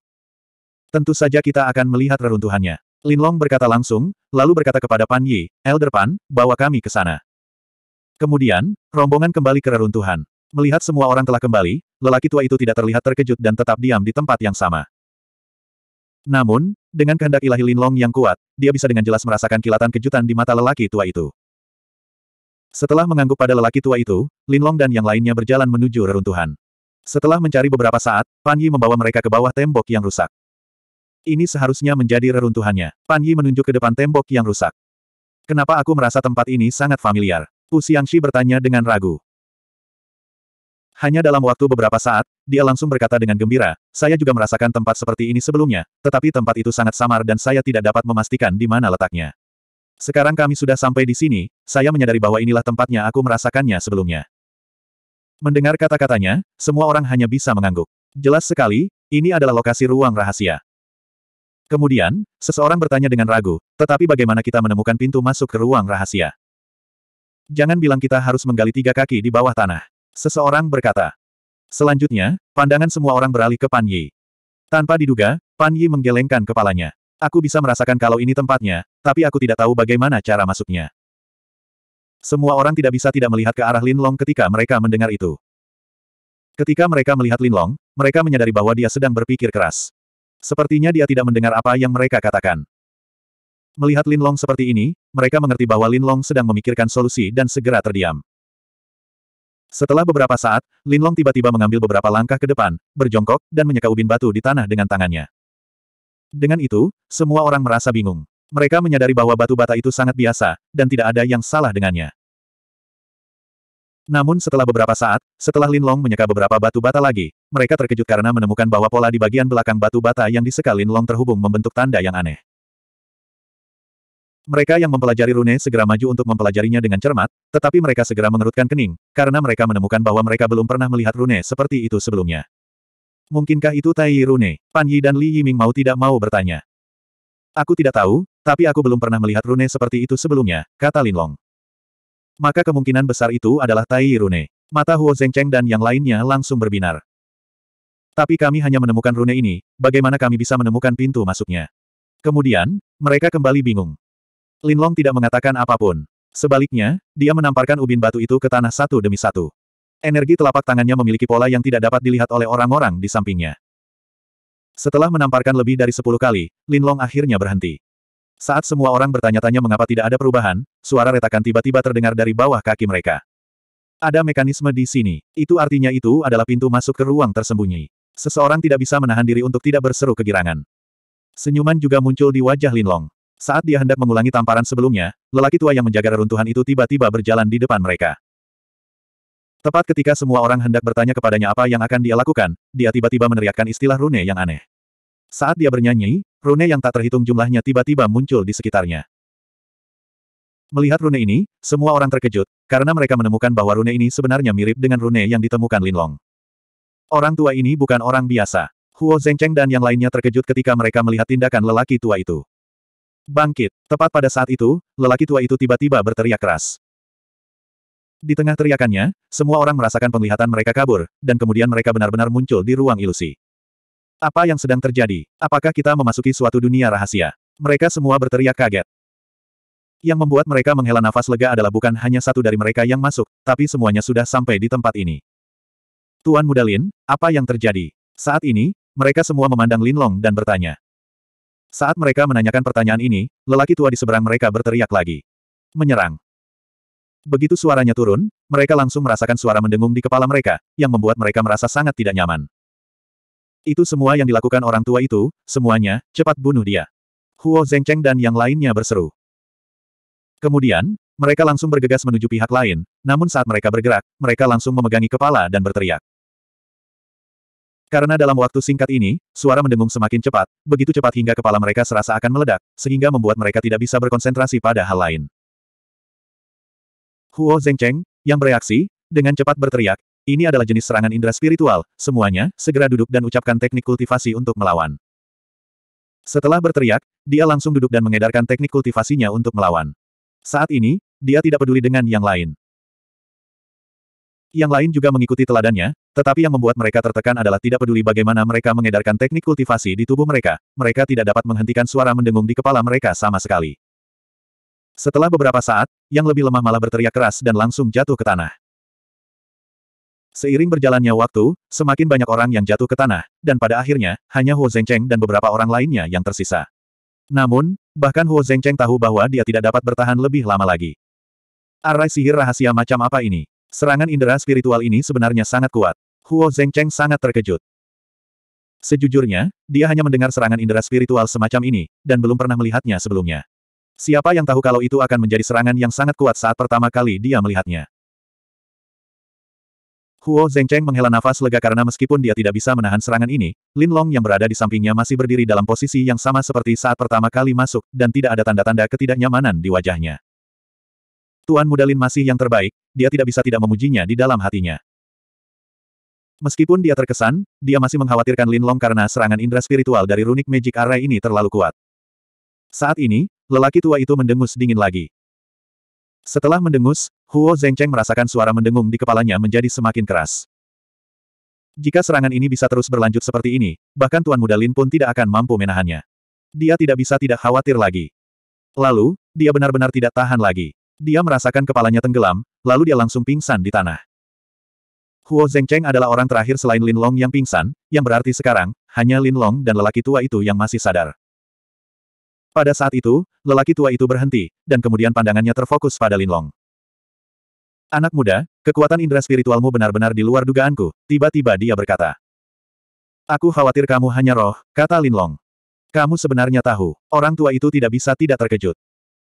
Tentu saja kita akan melihat reruntuhannya. Lin Long berkata langsung, lalu berkata kepada Pan Yi, Elder Pan, bawa kami ke sana. Kemudian, rombongan kembali ke reruntuhan. Melihat semua orang telah kembali, lelaki tua itu tidak terlihat terkejut dan tetap diam di tempat yang sama. Namun, dengan kehendak ilahi Linlong yang kuat, dia bisa dengan jelas merasakan kilatan kejutan di mata lelaki tua itu. Setelah mengangguk pada lelaki tua itu, Linlong dan yang lainnya berjalan menuju reruntuhan. Setelah mencari beberapa saat, Pan Yi membawa mereka ke bawah tembok yang rusak. Ini seharusnya menjadi reruntuhannya. Pan Yi menunjuk ke depan tembok yang rusak. Kenapa aku merasa tempat ini sangat familiar? Pu Xiangxi bertanya dengan ragu. Hanya dalam waktu beberapa saat, dia langsung berkata dengan gembira, saya juga merasakan tempat seperti ini sebelumnya, tetapi tempat itu sangat samar dan saya tidak dapat memastikan di mana letaknya. Sekarang kami sudah sampai di sini, saya menyadari bahwa inilah tempatnya aku merasakannya sebelumnya. Mendengar kata-katanya, semua orang hanya bisa mengangguk. Jelas sekali, ini adalah lokasi ruang rahasia. Kemudian, seseorang bertanya dengan ragu, tetapi bagaimana kita menemukan pintu masuk ke ruang rahasia? Jangan bilang kita harus menggali tiga kaki di bawah tanah. Seseorang berkata, Selanjutnya, pandangan semua orang beralih ke Pan Yi. Tanpa diduga, Pan Yi menggelengkan kepalanya. Aku bisa merasakan kalau ini tempatnya, tapi aku tidak tahu bagaimana cara masuknya. Semua orang tidak bisa tidak melihat ke arah Lin Long ketika mereka mendengar itu. Ketika mereka melihat Lin Long, mereka menyadari bahwa dia sedang berpikir keras. Sepertinya dia tidak mendengar apa yang mereka katakan. Melihat Lin Long seperti ini, mereka mengerti bahwa Lin Long sedang memikirkan solusi dan segera terdiam. Setelah beberapa saat, Linlong tiba-tiba mengambil beberapa langkah ke depan, berjongkok, dan menyeka ubin batu di tanah dengan tangannya. Dengan itu, semua orang merasa bingung. Mereka menyadari bahwa batu bata itu sangat biasa, dan tidak ada yang salah dengannya. Namun setelah beberapa saat, setelah Linlong menyeka beberapa batu bata lagi, mereka terkejut karena menemukan bahwa pola di bagian belakang batu bata yang disekalin Long terhubung membentuk tanda yang aneh. Mereka yang mempelajari rune segera maju untuk mempelajarinya dengan cermat, tetapi mereka segera mengerutkan kening, karena mereka menemukan bahwa mereka belum pernah melihat rune seperti itu sebelumnya. Mungkinkah itu Tai Rune? Pan Yi dan Li Yiming mau tidak mau bertanya. Aku tidak tahu, tapi aku belum pernah melihat rune seperti itu sebelumnya, kata Lin Long. Maka kemungkinan besar itu adalah Tai Rune. Mata Huo Zhengcheng dan yang lainnya langsung berbinar. Tapi kami hanya menemukan rune ini, bagaimana kami bisa menemukan pintu masuknya? Kemudian, mereka kembali bingung. Linlong tidak mengatakan apapun. Sebaliknya, dia menamparkan ubin batu itu ke tanah satu demi satu. Energi telapak tangannya memiliki pola yang tidak dapat dilihat oleh orang-orang di sampingnya. Setelah menamparkan lebih dari sepuluh kali, Linlong akhirnya berhenti. Saat semua orang bertanya-tanya mengapa tidak ada perubahan, suara retakan tiba-tiba terdengar dari bawah kaki mereka. Ada mekanisme di sini. Itu artinya itu adalah pintu masuk ke ruang tersembunyi. Seseorang tidak bisa menahan diri untuk tidak berseru kegirangan. Senyuman juga muncul di wajah Linlong. Saat dia hendak mengulangi tamparan sebelumnya, lelaki tua yang menjaga reruntuhan itu tiba-tiba berjalan di depan mereka. Tepat ketika semua orang hendak bertanya kepadanya apa yang akan dia lakukan, dia tiba-tiba meneriakkan istilah rune yang aneh. Saat dia bernyanyi, rune yang tak terhitung jumlahnya tiba-tiba muncul di sekitarnya. Melihat rune ini, semua orang terkejut, karena mereka menemukan bahwa rune ini sebenarnya mirip dengan rune yang ditemukan Linlong. Orang tua ini bukan orang biasa. Huo Zengcheng dan yang lainnya terkejut ketika mereka melihat tindakan lelaki tua itu. Bangkit! Tepat pada saat itu, lelaki tua itu tiba-tiba berteriak keras. Di tengah teriakannya, semua orang merasakan penglihatan mereka kabur, dan kemudian mereka benar-benar muncul di ruang ilusi. Apa yang sedang terjadi? Apakah kita memasuki suatu dunia rahasia? Mereka semua berteriak kaget. Yang membuat mereka menghela nafas lega adalah bukan hanya satu dari mereka yang masuk, tapi semuanya sudah sampai di tempat ini. Tuan Muda apa yang terjadi? Saat ini, mereka semua memandang Lin Long dan bertanya. Saat mereka menanyakan pertanyaan ini, lelaki tua di seberang mereka berteriak lagi. Menyerang. Begitu suaranya turun, mereka langsung merasakan suara mendengung di kepala mereka, yang membuat mereka merasa sangat tidak nyaman. Itu semua yang dilakukan orang tua itu, semuanya, cepat bunuh dia. Huo Zengcheng dan yang lainnya berseru. Kemudian, mereka langsung bergegas menuju pihak lain, namun saat mereka bergerak, mereka langsung memegangi kepala dan berteriak. Karena dalam waktu singkat ini, suara mendengung semakin cepat, begitu cepat hingga kepala mereka serasa akan meledak, sehingga membuat mereka tidak bisa berkonsentrasi pada hal lain. Huo Zengcheng, yang bereaksi, dengan cepat berteriak, ini adalah jenis serangan indera spiritual, semuanya, segera duduk dan ucapkan teknik kultivasi untuk melawan. Setelah berteriak, dia langsung duduk dan mengedarkan teknik kultivasinya untuk melawan. Saat ini, dia tidak peduli dengan yang lain. Yang lain juga mengikuti teladannya, tetapi yang membuat mereka tertekan adalah tidak peduli bagaimana mereka mengedarkan teknik kultivasi di tubuh mereka, mereka tidak dapat menghentikan suara mendengung di kepala mereka sama sekali. Setelah beberapa saat, yang lebih lemah malah berteriak keras dan langsung jatuh ke tanah. Seiring berjalannya waktu, semakin banyak orang yang jatuh ke tanah, dan pada akhirnya, hanya Huo Zhengcheng dan beberapa orang lainnya yang tersisa. Namun, bahkan Huo Zhengcheng tahu bahwa dia tidak dapat bertahan lebih lama lagi. Arai sihir rahasia macam apa ini? Serangan indera spiritual ini sebenarnya sangat kuat. Huo Zhengcheng sangat terkejut. Sejujurnya, dia hanya mendengar serangan indera spiritual semacam ini, dan belum pernah melihatnya sebelumnya. Siapa yang tahu kalau itu akan menjadi serangan yang sangat kuat saat pertama kali dia melihatnya. Huo Zhengcheng menghela nafas lega karena meskipun dia tidak bisa menahan serangan ini, Lin Long yang berada di sampingnya masih berdiri dalam posisi yang sama seperti saat pertama kali masuk, dan tidak ada tanda-tanda ketidaknyamanan di wajahnya. Tuan muda Lin masih yang terbaik, dia tidak bisa tidak memujinya di dalam hatinya. Meskipun dia terkesan, dia masih mengkhawatirkan Lin Long karena serangan indera spiritual dari runik Magic Array ini terlalu kuat. Saat ini, lelaki tua itu mendengus dingin lagi. Setelah mendengus, Huo Zengcheng merasakan suara mendengung di kepalanya menjadi semakin keras. Jika serangan ini bisa terus berlanjut seperti ini, bahkan Tuan Muda Lin pun tidak akan mampu menahannya. Dia tidak bisa tidak khawatir lagi. Lalu, dia benar-benar tidak tahan lagi. Dia merasakan kepalanya tenggelam, lalu dia langsung pingsan di tanah. Huo Zengcheng adalah orang terakhir selain Lin Long yang pingsan, yang berarti sekarang, hanya Lin Long dan lelaki tua itu yang masih sadar. Pada saat itu, lelaki tua itu berhenti, dan kemudian pandangannya terfokus pada Lin Long. Anak muda, kekuatan indera spiritualmu benar-benar di luar dugaanku, tiba-tiba dia berkata. Aku khawatir kamu hanya roh, kata Lin Long. Kamu sebenarnya tahu, orang tua itu tidak bisa tidak terkejut.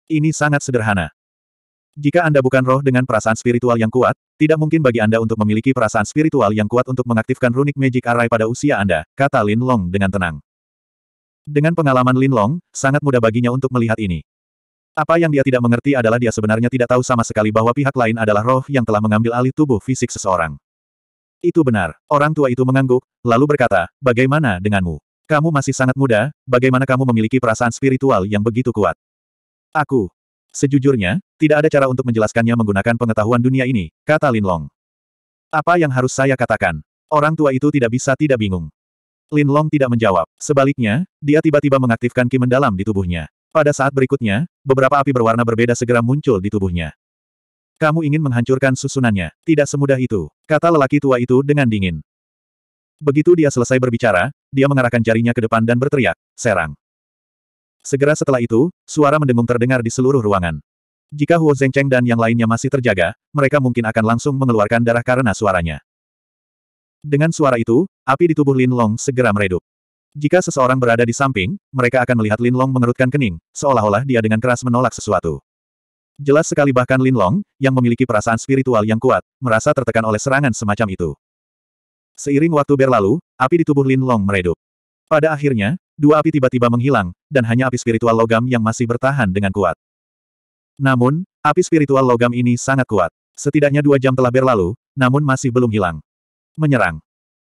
Ini sangat sederhana. Jika Anda bukan roh dengan perasaan spiritual yang kuat, tidak mungkin bagi Anda untuk memiliki perasaan spiritual yang kuat untuk mengaktifkan runik magic array pada usia Anda, kata Lin Long dengan tenang. Dengan pengalaman Lin Long, sangat mudah baginya untuk melihat ini. Apa yang dia tidak mengerti adalah dia sebenarnya tidak tahu sama sekali bahwa pihak lain adalah roh yang telah mengambil alih tubuh fisik seseorang. Itu benar. Orang tua itu mengangguk, lalu berkata, bagaimana denganmu? Kamu masih sangat muda, bagaimana kamu memiliki perasaan spiritual yang begitu kuat? Aku, Sejujurnya, tidak ada cara untuk menjelaskannya menggunakan pengetahuan dunia ini, kata Lin Long. Apa yang harus saya katakan? Orang tua itu tidak bisa tidak bingung. Lin Long tidak menjawab. Sebaliknya, dia tiba-tiba mengaktifkan ki mendalam di tubuhnya. Pada saat berikutnya, beberapa api berwarna berbeda segera muncul di tubuhnya. Kamu ingin menghancurkan susunannya. Tidak semudah itu, kata lelaki tua itu dengan dingin. Begitu dia selesai berbicara, dia mengarahkan jarinya ke depan dan berteriak, serang. Segera setelah itu, suara mendengung terdengar di seluruh ruangan. Jika Huo Zhengcheng dan yang lainnya masih terjaga, mereka mungkin akan langsung mengeluarkan darah karena suaranya. Dengan suara itu, api di tubuh Lin Long segera meredup. Jika seseorang berada di samping, mereka akan melihat Lin Long mengerutkan kening, seolah-olah dia dengan keras menolak sesuatu. Jelas sekali bahkan Lin Long, yang memiliki perasaan spiritual yang kuat, merasa tertekan oleh serangan semacam itu. Seiring waktu berlalu, api di tubuh Lin Long meredup. Pada akhirnya, dua api tiba-tiba menghilang, dan hanya api spiritual logam yang masih bertahan dengan kuat. Namun, api spiritual logam ini sangat kuat. Setidaknya dua jam telah berlalu, namun masih belum hilang. Menyerang.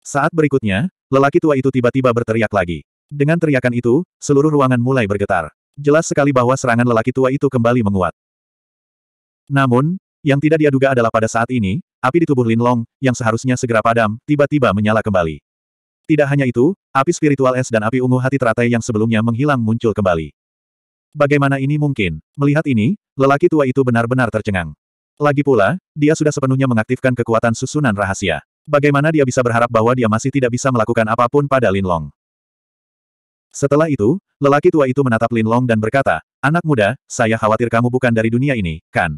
Saat berikutnya, lelaki tua itu tiba-tiba berteriak lagi. Dengan teriakan itu, seluruh ruangan mulai bergetar. Jelas sekali bahwa serangan lelaki tua itu kembali menguat. Namun, yang tidak diaduga adalah pada saat ini, api di tubuh Linlong, yang seharusnya segera padam, tiba-tiba menyala kembali. Tidak hanya itu, api spiritual es dan api ungu hati teratai yang sebelumnya menghilang muncul kembali. Bagaimana ini mungkin? Melihat ini, lelaki tua itu benar-benar tercengang. Lagi pula, dia sudah sepenuhnya mengaktifkan kekuatan susunan rahasia. Bagaimana dia bisa berharap bahwa dia masih tidak bisa melakukan apapun pada Lin Long? Setelah itu, lelaki tua itu menatap Lin Long dan berkata, Anak muda, saya khawatir kamu bukan dari dunia ini, kan?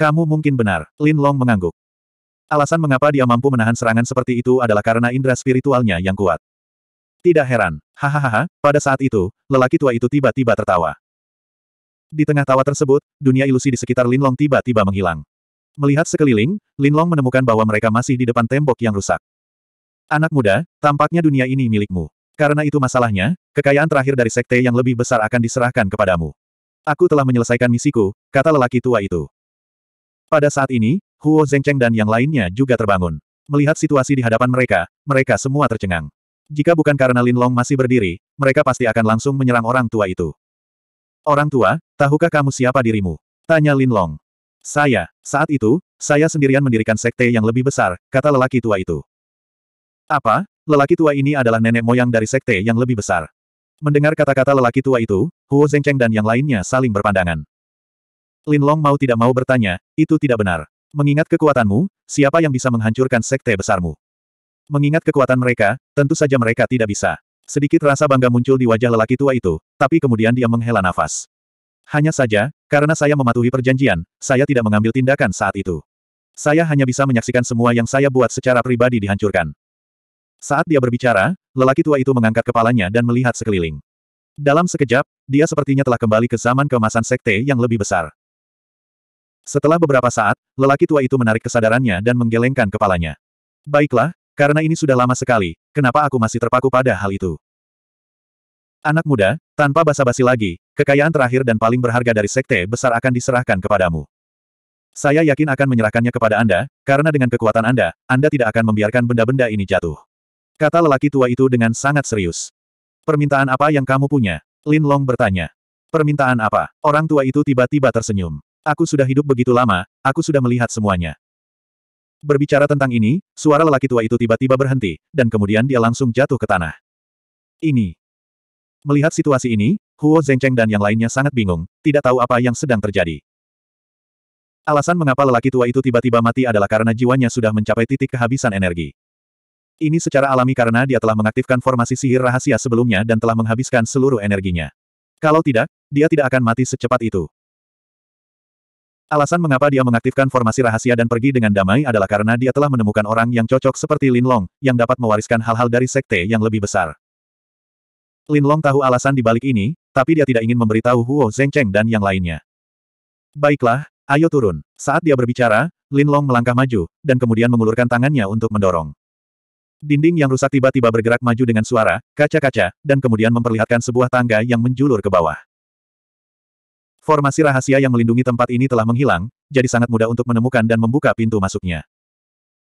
Kamu mungkin benar, Lin Long mengangguk. Alasan mengapa dia mampu menahan serangan seperti itu adalah karena indera spiritualnya yang kuat. Tidak heran, hahaha, pada saat itu, lelaki tua itu tiba-tiba tertawa. Di tengah tawa tersebut, dunia ilusi di sekitar Linlong tiba-tiba menghilang. Melihat sekeliling, Linlong menemukan bahwa mereka masih di depan tembok yang rusak. Anak muda, tampaknya dunia ini milikmu. Karena itu masalahnya, kekayaan terakhir dari sekte yang lebih besar akan diserahkan kepadamu. Aku telah menyelesaikan misiku, kata lelaki tua itu. Pada saat ini, Huo Zengcheng dan yang lainnya juga terbangun. Melihat situasi di hadapan mereka, mereka semua tercengang. Jika bukan karena Lin Long masih berdiri, mereka pasti akan langsung menyerang orang tua itu. Orang tua, tahukah kamu siapa dirimu? Tanya Lin Long. Saya, saat itu, saya sendirian mendirikan sekte yang lebih besar, kata lelaki tua itu. Apa? Lelaki tua ini adalah nenek moyang dari sekte yang lebih besar. Mendengar kata-kata lelaki tua itu, Huo Zengcheng dan yang lainnya saling berpandangan. Lin Long mau tidak mau bertanya, itu tidak benar. Mengingat kekuatanmu, siapa yang bisa menghancurkan sekte besarmu? Mengingat kekuatan mereka, tentu saja mereka tidak bisa. Sedikit rasa bangga muncul di wajah lelaki tua itu, tapi kemudian dia menghela nafas. Hanya saja, karena saya mematuhi perjanjian, saya tidak mengambil tindakan saat itu. Saya hanya bisa menyaksikan semua yang saya buat secara pribadi dihancurkan. Saat dia berbicara, lelaki tua itu mengangkat kepalanya dan melihat sekeliling. Dalam sekejap, dia sepertinya telah kembali ke zaman keemasan sekte yang lebih besar. Setelah beberapa saat, lelaki tua itu menarik kesadarannya dan menggelengkan kepalanya. Baiklah, karena ini sudah lama sekali, kenapa aku masih terpaku pada hal itu? Anak muda, tanpa basa-basi lagi, kekayaan terakhir dan paling berharga dari sekte besar akan diserahkan kepadamu. Saya yakin akan menyerahkannya kepada Anda, karena dengan kekuatan Anda, Anda tidak akan membiarkan benda-benda ini jatuh. Kata lelaki tua itu dengan sangat serius. Permintaan apa yang kamu punya? Lin Long bertanya. Permintaan apa? Orang tua itu tiba-tiba tersenyum. Aku sudah hidup begitu lama, aku sudah melihat semuanya. Berbicara tentang ini, suara lelaki tua itu tiba-tiba berhenti, dan kemudian dia langsung jatuh ke tanah. Ini. Melihat situasi ini, Huo Zhengcheng dan yang lainnya sangat bingung, tidak tahu apa yang sedang terjadi. Alasan mengapa lelaki tua itu tiba-tiba mati adalah karena jiwanya sudah mencapai titik kehabisan energi. Ini secara alami karena dia telah mengaktifkan formasi sihir rahasia sebelumnya dan telah menghabiskan seluruh energinya. Kalau tidak, dia tidak akan mati secepat itu. Alasan mengapa dia mengaktifkan formasi rahasia dan pergi dengan damai adalah karena dia telah menemukan orang yang cocok seperti Lin Long, yang dapat mewariskan hal-hal dari sekte yang lebih besar. Lin Long tahu alasan di balik ini, tapi dia tidak ingin memberitahu Huo Zhengcheng dan yang lainnya. Baiklah, ayo turun. Saat dia berbicara, Lin Long melangkah maju, dan kemudian mengulurkan tangannya untuk mendorong. Dinding yang rusak tiba-tiba bergerak maju dengan suara, kaca-kaca, dan kemudian memperlihatkan sebuah tangga yang menjulur ke bawah. Formasi rahasia yang melindungi tempat ini telah menghilang, jadi sangat mudah untuk menemukan dan membuka pintu masuknya.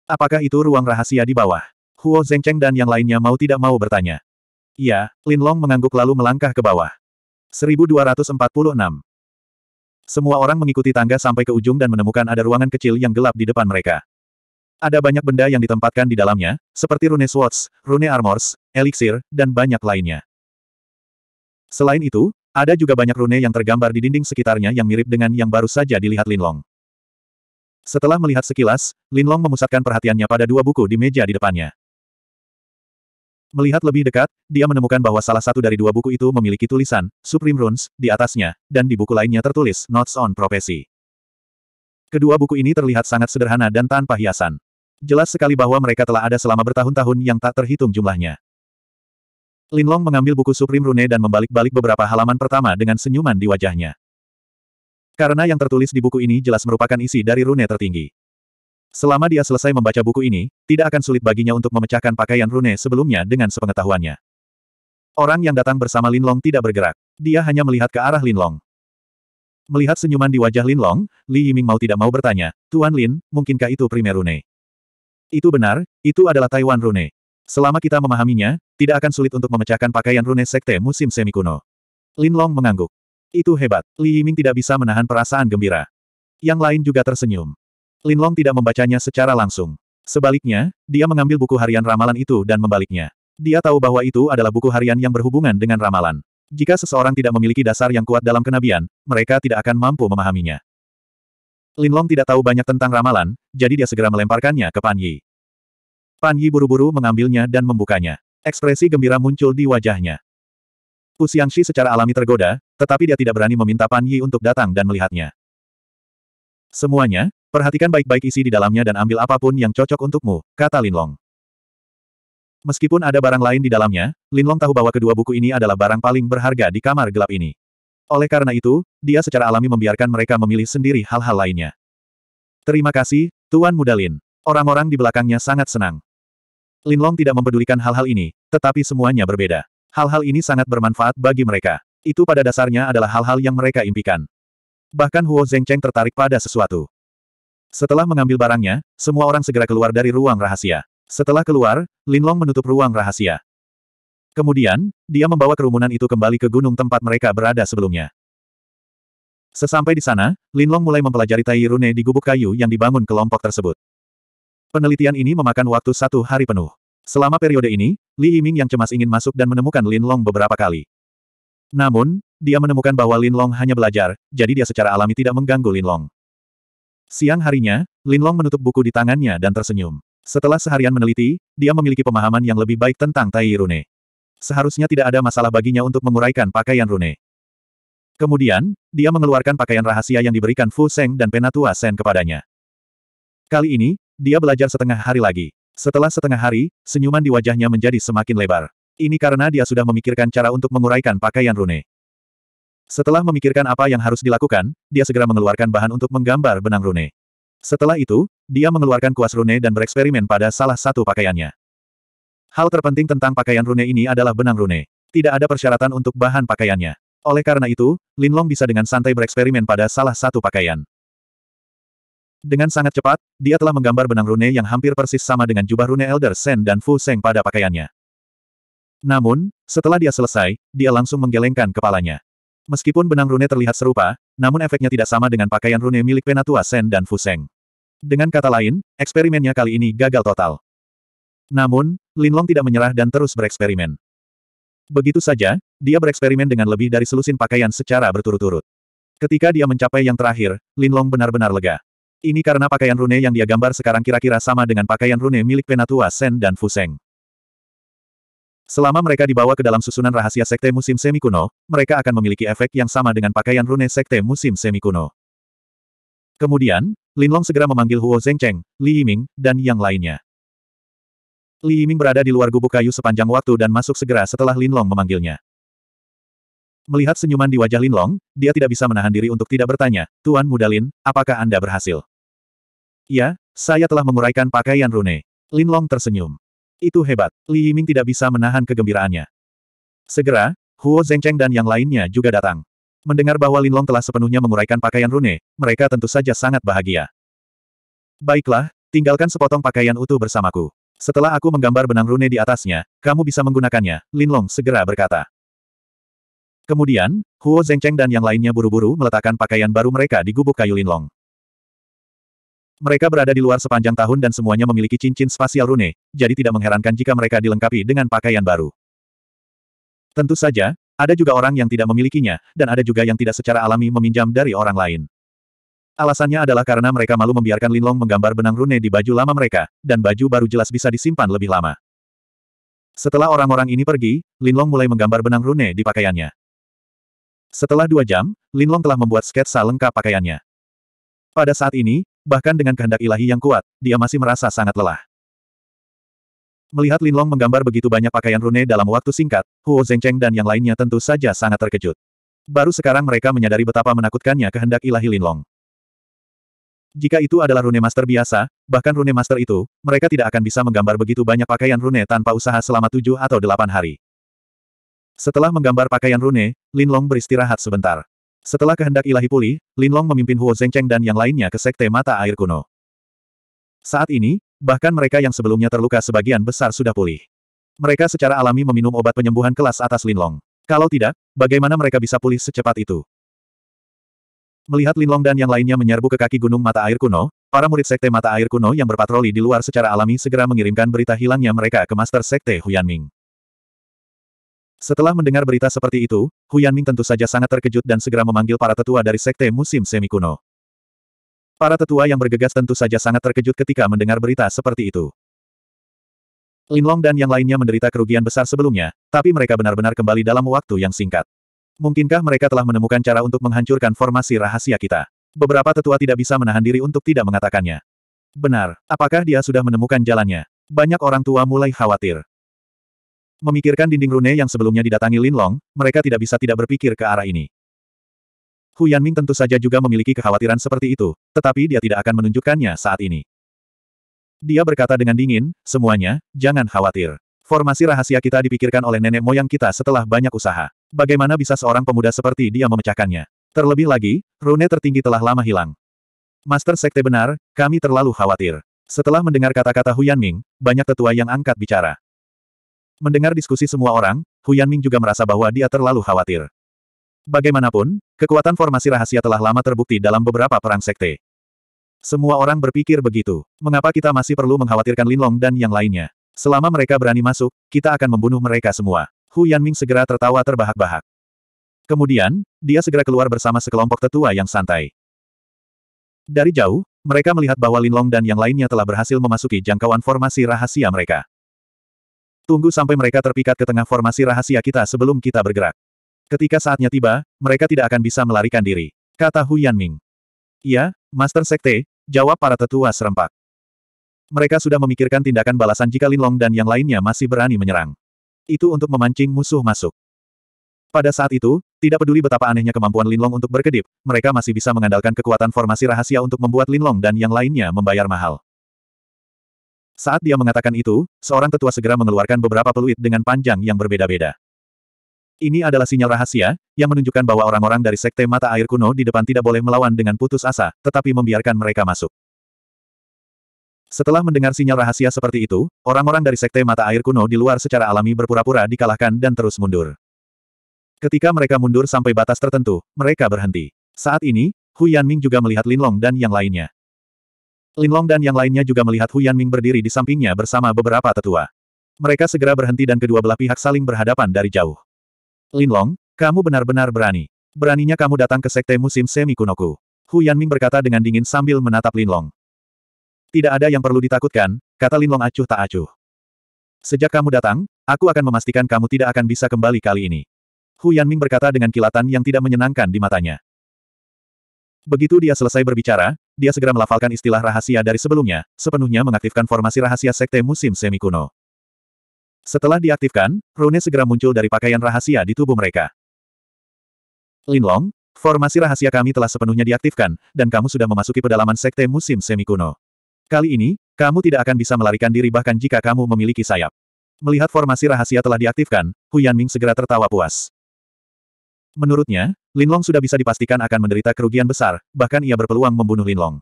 Apakah itu ruang rahasia di bawah? Huo Zengcheng dan yang lainnya mau tidak mau bertanya. Iya, Lin Long mengangguk lalu melangkah ke bawah. 1246 Semua orang mengikuti tangga sampai ke ujung dan menemukan ada ruangan kecil yang gelap di depan mereka. Ada banyak benda yang ditempatkan di dalamnya, seperti rune swords, rune armors, elixir, dan banyak lainnya. Selain itu, ada juga banyak rune yang tergambar di dinding sekitarnya yang mirip dengan yang baru saja dilihat Linlong. Setelah melihat sekilas, Linlong memusatkan perhatiannya pada dua buku di meja di depannya. Melihat lebih dekat, dia menemukan bahwa salah satu dari dua buku itu memiliki tulisan, Supreme Runes, di atasnya, dan di buku lainnya tertulis, Notes on Prophecy. Kedua buku ini terlihat sangat sederhana dan tanpa hiasan. Jelas sekali bahwa mereka telah ada selama bertahun-tahun yang tak terhitung jumlahnya. Linlong mengambil buku Supreme Rune dan membalik-balik beberapa halaman pertama dengan senyuman di wajahnya. Karena yang tertulis di buku ini jelas merupakan isi dari rune tertinggi. Selama dia selesai membaca buku ini, tidak akan sulit baginya untuk memecahkan pakaian rune sebelumnya dengan sepengetahuannya. Orang yang datang bersama Linlong tidak bergerak. Dia hanya melihat ke arah Linlong. Melihat senyuman di wajah Linlong, Li Yiming mau tidak mau bertanya, Tuan Lin, mungkinkah itu Primer Rune? Itu benar, itu adalah Taiwan Rune. Selama kita memahaminya, tidak akan sulit untuk memecahkan pakaian rune sekte musim semi kuno. Lin Long mengangguk. Itu hebat. Li Yiming tidak bisa menahan perasaan gembira. Yang lain juga tersenyum. Lin Long tidak membacanya secara langsung. Sebaliknya, dia mengambil buku harian ramalan itu dan membaliknya. Dia tahu bahwa itu adalah buku harian yang berhubungan dengan ramalan. Jika seseorang tidak memiliki dasar yang kuat dalam kenabian, mereka tidak akan mampu memahaminya. Lin Long tidak tahu banyak tentang ramalan, jadi dia segera melemparkannya ke Pan Yi. Pan Yi buru-buru mengambilnya dan membukanya. Ekspresi gembira muncul di wajahnya. Pu Xiangxi secara alami tergoda, tetapi dia tidak berani meminta Pan Yi untuk datang dan melihatnya. Semuanya, perhatikan baik-baik isi di dalamnya dan ambil apapun yang cocok untukmu, kata Linlong. Meskipun ada barang lain di dalamnya, Linlong tahu bahwa kedua buku ini adalah barang paling berharga di kamar gelap ini. Oleh karena itu, dia secara alami membiarkan mereka memilih sendiri hal-hal lainnya. Terima kasih, Tuan Mudalin. Orang-orang di belakangnya sangat senang. Linlong tidak mempedulikan hal-hal ini, tetapi semuanya berbeda. Hal-hal ini sangat bermanfaat bagi mereka. Itu pada dasarnya adalah hal-hal yang mereka impikan. Bahkan Huo Zhengcheng tertarik pada sesuatu. Setelah mengambil barangnya, semua orang segera keluar dari ruang rahasia. Setelah keluar, Linlong menutup ruang rahasia. Kemudian, dia membawa kerumunan itu kembali ke gunung tempat mereka berada sebelumnya. Sesampai di sana, Linlong mulai mempelajari tai rune di gubuk kayu yang dibangun kelompok tersebut. Penelitian ini memakan waktu satu hari penuh. Selama periode ini, Li Yiming yang cemas ingin masuk dan menemukan Lin Long beberapa kali. Namun, dia menemukan bahwa Lin Long hanya belajar, jadi dia secara alami tidak mengganggu Lin Long. Siang harinya, Lin Long menutup buku di tangannya dan tersenyum. Setelah seharian meneliti, dia memiliki pemahaman yang lebih baik tentang Tai Rune. Seharusnya tidak ada masalah baginya untuk menguraikan pakaian Rune. Kemudian, dia mengeluarkan pakaian rahasia yang diberikan Fu Seng dan Penatua Sen kepadanya. Kali ini, dia belajar setengah hari lagi. Setelah setengah hari, senyuman di wajahnya menjadi semakin lebar. Ini karena dia sudah memikirkan cara untuk menguraikan pakaian Rune. Setelah memikirkan apa yang harus dilakukan, dia segera mengeluarkan bahan untuk menggambar benang Rune. Setelah itu, dia mengeluarkan kuas Rune dan bereksperimen pada salah satu pakaiannya. Hal terpenting tentang pakaian Rune ini adalah benang Rune. Tidak ada persyaratan untuk bahan pakaiannya. Oleh karena itu, Linlong bisa dengan santai bereksperimen pada salah satu pakaian. Dengan sangat cepat, dia telah menggambar benang rune yang hampir persis sama dengan jubah rune Elder Sen dan Fu Seng pada pakaiannya. Namun, setelah dia selesai, dia langsung menggelengkan kepalanya. Meskipun benang rune terlihat serupa, namun efeknya tidak sama dengan pakaian rune milik Penatua Sen dan Fu Seng. Dengan kata lain, eksperimennya kali ini gagal total. Namun, Lin Long tidak menyerah dan terus bereksperimen. Begitu saja, dia bereksperimen dengan lebih dari selusin pakaian secara berturut-turut. Ketika dia mencapai yang terakhir, Lin Long benar-benar lega. Ini karena pakaian rune yang dia gambar sekarang kira-kira sama dengan pakaian rune milik Penatua Sen dan Fuseng. Selama mereka dibawa ke dalam susunan rahasia sekte musim semi kuno, mereka akan memiliki efek yang sama dengan pakaian rune sekte musim semi kuno. Kemudian, Lin Long segera memanggil Huo Zengcheng, Li Yiming, dan yang lainnya. Li Yiming berada di luar gubuk kayu sepanjang waktu dan masuk segera setelah Lin Long memanggilnya. Melihat senyuman di wajah Lin Long, dia tidak bisa menahan diri untuk tidak bertanya, Tuan Muda Lin, apakah Anda berhasil? Ya, saya telah menguraikan pakaian rune. Lin Long tersenyum. Itu hebat, Li Yiming tidak bisa menahan kegembiraannya. Segera, Huo Zhengcheng dan yang lainnya juga datang. Mendengar bahwa Lin Long telah sepenuhnya menguraikan pakaian rune, mereka tentu saja sangat bahagia. Baiklah, tinggalkan sepotong pakaian utuh bersamaku. Setelah aku menggambar benang rune di atasnya, kamu bisa menggunakannya, Lin Long segera berkata. Kemudian, Huo Zengcheng dan yang lainnya buru-buru meletakkan pakaian baru mereka di gubuk kayu linlong. Mereka berada di luar sepanjang tahun dan semuanya memiliki cincin spasial rune, jadi tidak mengherankan jika mereka dilengkapi dengan pakaian baru. Tentu saja, ada juga orang yang tidak memilikinya, dan ada juga yang tidak secara alami meminjam dari orang lain. Alasannya adalah karena mereka malu membiarkan Linlong menggambar benang rune di baju lama mereka, dan baju baru jelas bisa disimpan lebih lama. Setelah orang-orang ini pergi, Linlong mulai menggambar benang rune di pakaiannya. Setelah dua jam, Linlong telah membuat sketsa lengkap pakaiannya. Pada saat ini, bahkan dengan kehendak ilahi yang kuat, dia masih merasa sangat lelah. Melihat Linlong menggambar begitu banyak pakaian rune dalam waktu singkat, Huo Zhengcheng dan yang lainnya tentu saja sangat terkejut. Baru sekarang mereka menyadari betapa menakutkannya kehendak ilahi Linlong. Jika itu adalah rune master biasa, bahkan rune master itu, mereka tidak akan bisa menggambar begitu banyak pakaian rune tanpa usaha selama tujuh atau delapan hari. Setelah menggambar pakaian rune, Linlong beristirahat sebentar. Setelah kehendak ilahi pulih, Linlong memimpin Huo Zengcheng dan yang lainnya ke sekte mata air kuno. Saat ini, bahkan mereka yang sebelumnya terluka sebagian besar sudah pulih. Mereka secara alami meminum obat penyembuhan kelas atas Linlong. Kalau tidak, bagaimana mereka bisa pulih secepat itu? Melihat Linlong dan yang lainnya menyerbu ke kaki gunung mata air kuno, para murid sekte mata air kuno yang berpatroli di luar secara alami segera mengirimkan berita hilangnya mereka ke Master Sekte Huyanming. Setelah mendengar berita seperti itu, Hu Yanming tentu saja sangat terkejut dan segera memanggil para tetua dari sekte musim semi kuno. Para tetua yang bergegas tentu saja sangat terkejut ketika mendengar berita seperti itu. Linlong dan yang lainnya menderita kerugian besar sebelumnya, tapi mereka benar-benar kembali dalam waktu yang singkat. Mungkinkah mereka telah menemukan cara untuk menghancurkan formasi rahasia kita? Beberapa tetua tidak bisa menahan diri untuk tidak mengatakannya. Benar, apakah dia sudah menemukan jalannya? Banyak orang tua mulai khawatir. Memikirkan dinding rune yang sebelumnya didatangi Lin Long, mereka tidak bisa tidak berpikir ke arah ini. Hu Yanming tentu saja juga memiliki kekhawatiran seperti itu, tetapi dia tidak akan menunjukkannya saat ini. Dia berkata dengan dingin, semuanya, jangan khawatir. Formasi rahasia kita dipikirkan oleh nenek moyang kita setelah banyak usaha. Bagaimana bisa seorang pemuda seperti dia memecahkannya? Terlebih lagi, rune tertinggi telah lama hilang. Master Sekte benar, kami terlalu khawatir. Setelah mendengar kata-kata Hu Yanming, banyak tetua yang angkat bicara. Mendengar diskusi semua orang, Hu Yanming juga merasa bahwa dia terlalu khawatir. Bagaimanapun, kekuatan formasi rahasia telah lama terbukti dalam beberapa perang sekte. Semua orang berpikir begitu. Mengapa kita masih perlu mengkhawatirkan Linlong dan yang lainnya? Selama mereka berani masuk, kita akan membunuh mereka semua. Hu Yanming segera tertawa terbahak-bahak. Kemudian, dia segera keluar bersama sekelompok tetua yang santai. Dari jauh, mereka melihat bahwa Linlong dan yang lainnya telah berhasil memasuki jangkauan formasi rahasia mereka. Tunggu sampai mereka terpikat ke tengah formasi rahasia kita sebelum kita bergerak. Ketika saatnya tiba, mereka tidak akan bisa melarikan diri. Kata Hu Yanming. Iya, Master Sekte, jawab para tetua serempak. Mereka sudah memikirkan tindakan balasan jika Lin Long dan yang lainnya masih berani menyerang. Itu untuk memancing musuh masuk. Pada saat itu, tidak peduli betapa anehnya kemampuan Lin Long untuk berkedip, mereka masih bisa mengandalkan kekuatan formasi rahasia untuk membuat Lin Long dan yang lainnya membayar mahal. Saat dia mengatakan itu, seorang tetua segera mengeluarkan beberapa peluit dengan panjang yang berbeda-beda. Ini adalah sinyal rahasia, yang menunjukkan bahwa orang-orang dari Sekte Mata Air Kuno di depan tidak boleh melawan dengan putus asa, tetapi membiarkan mereka masuk. Setelah mendengar sinyal rahasia seperti itu, orang-orang dari Sekte Mata Air Kuno di luar secara alami berpura-pura dikalahkan dan terus mundur. Ketika mereka mundur sampai batas tertentu, mereka berhenti. Saat ini, Hu Yanming juga melihat Linlong dan yang lainnya. Linlong dan yang lainnya juga melihat Hu Yanming berdiri di sampingnya bersama beberapa tetua. Mereka segera berhenti dan kedua belah pihak saling berhadapan dari jauh. Linlong, kamu benar-benar berani. Beraninya kamu datang ke sekte musim semi kunoku. Hu Yanming berkata dengan dingin sambil menatap Linlong. Tidak ada yang perlu ditakutkan, kata Linlong acuh tak acuh. Sejak kamu datang, aku akan memastikan kamu tidak akan bisa kembali kali ini. Hu Yanming berkata dengan kilatan yang tidak menyenangkan di matanya. Begitu dia selesai berbicara, dia segera melafalkan istilah rahasia dari sebelumnya, sepenuhnya mengaktifkan formasi rahasia sekte musim semi kuno. Setelah diaktifkan, rune segera muncul dari pakaian rahasia di tubuh mereka. Linlong, formasi rahasia kami telah sepenuhnya diaktifkan, dan kamu sudah memasuki pedalaman sekte musim semi kuno. Kali ini, kamu tidak akan bisa melarikan diri bahkan jika kamu memiliki sayap. Melihat formasi rahasia telah diaktifkan, Hu Yanming segera tertawa puas. Menurutnya, Linlong sudah bisa dipastikan akan menderita kerugian besar, bahkan ia berpeluang membunuh Linlong.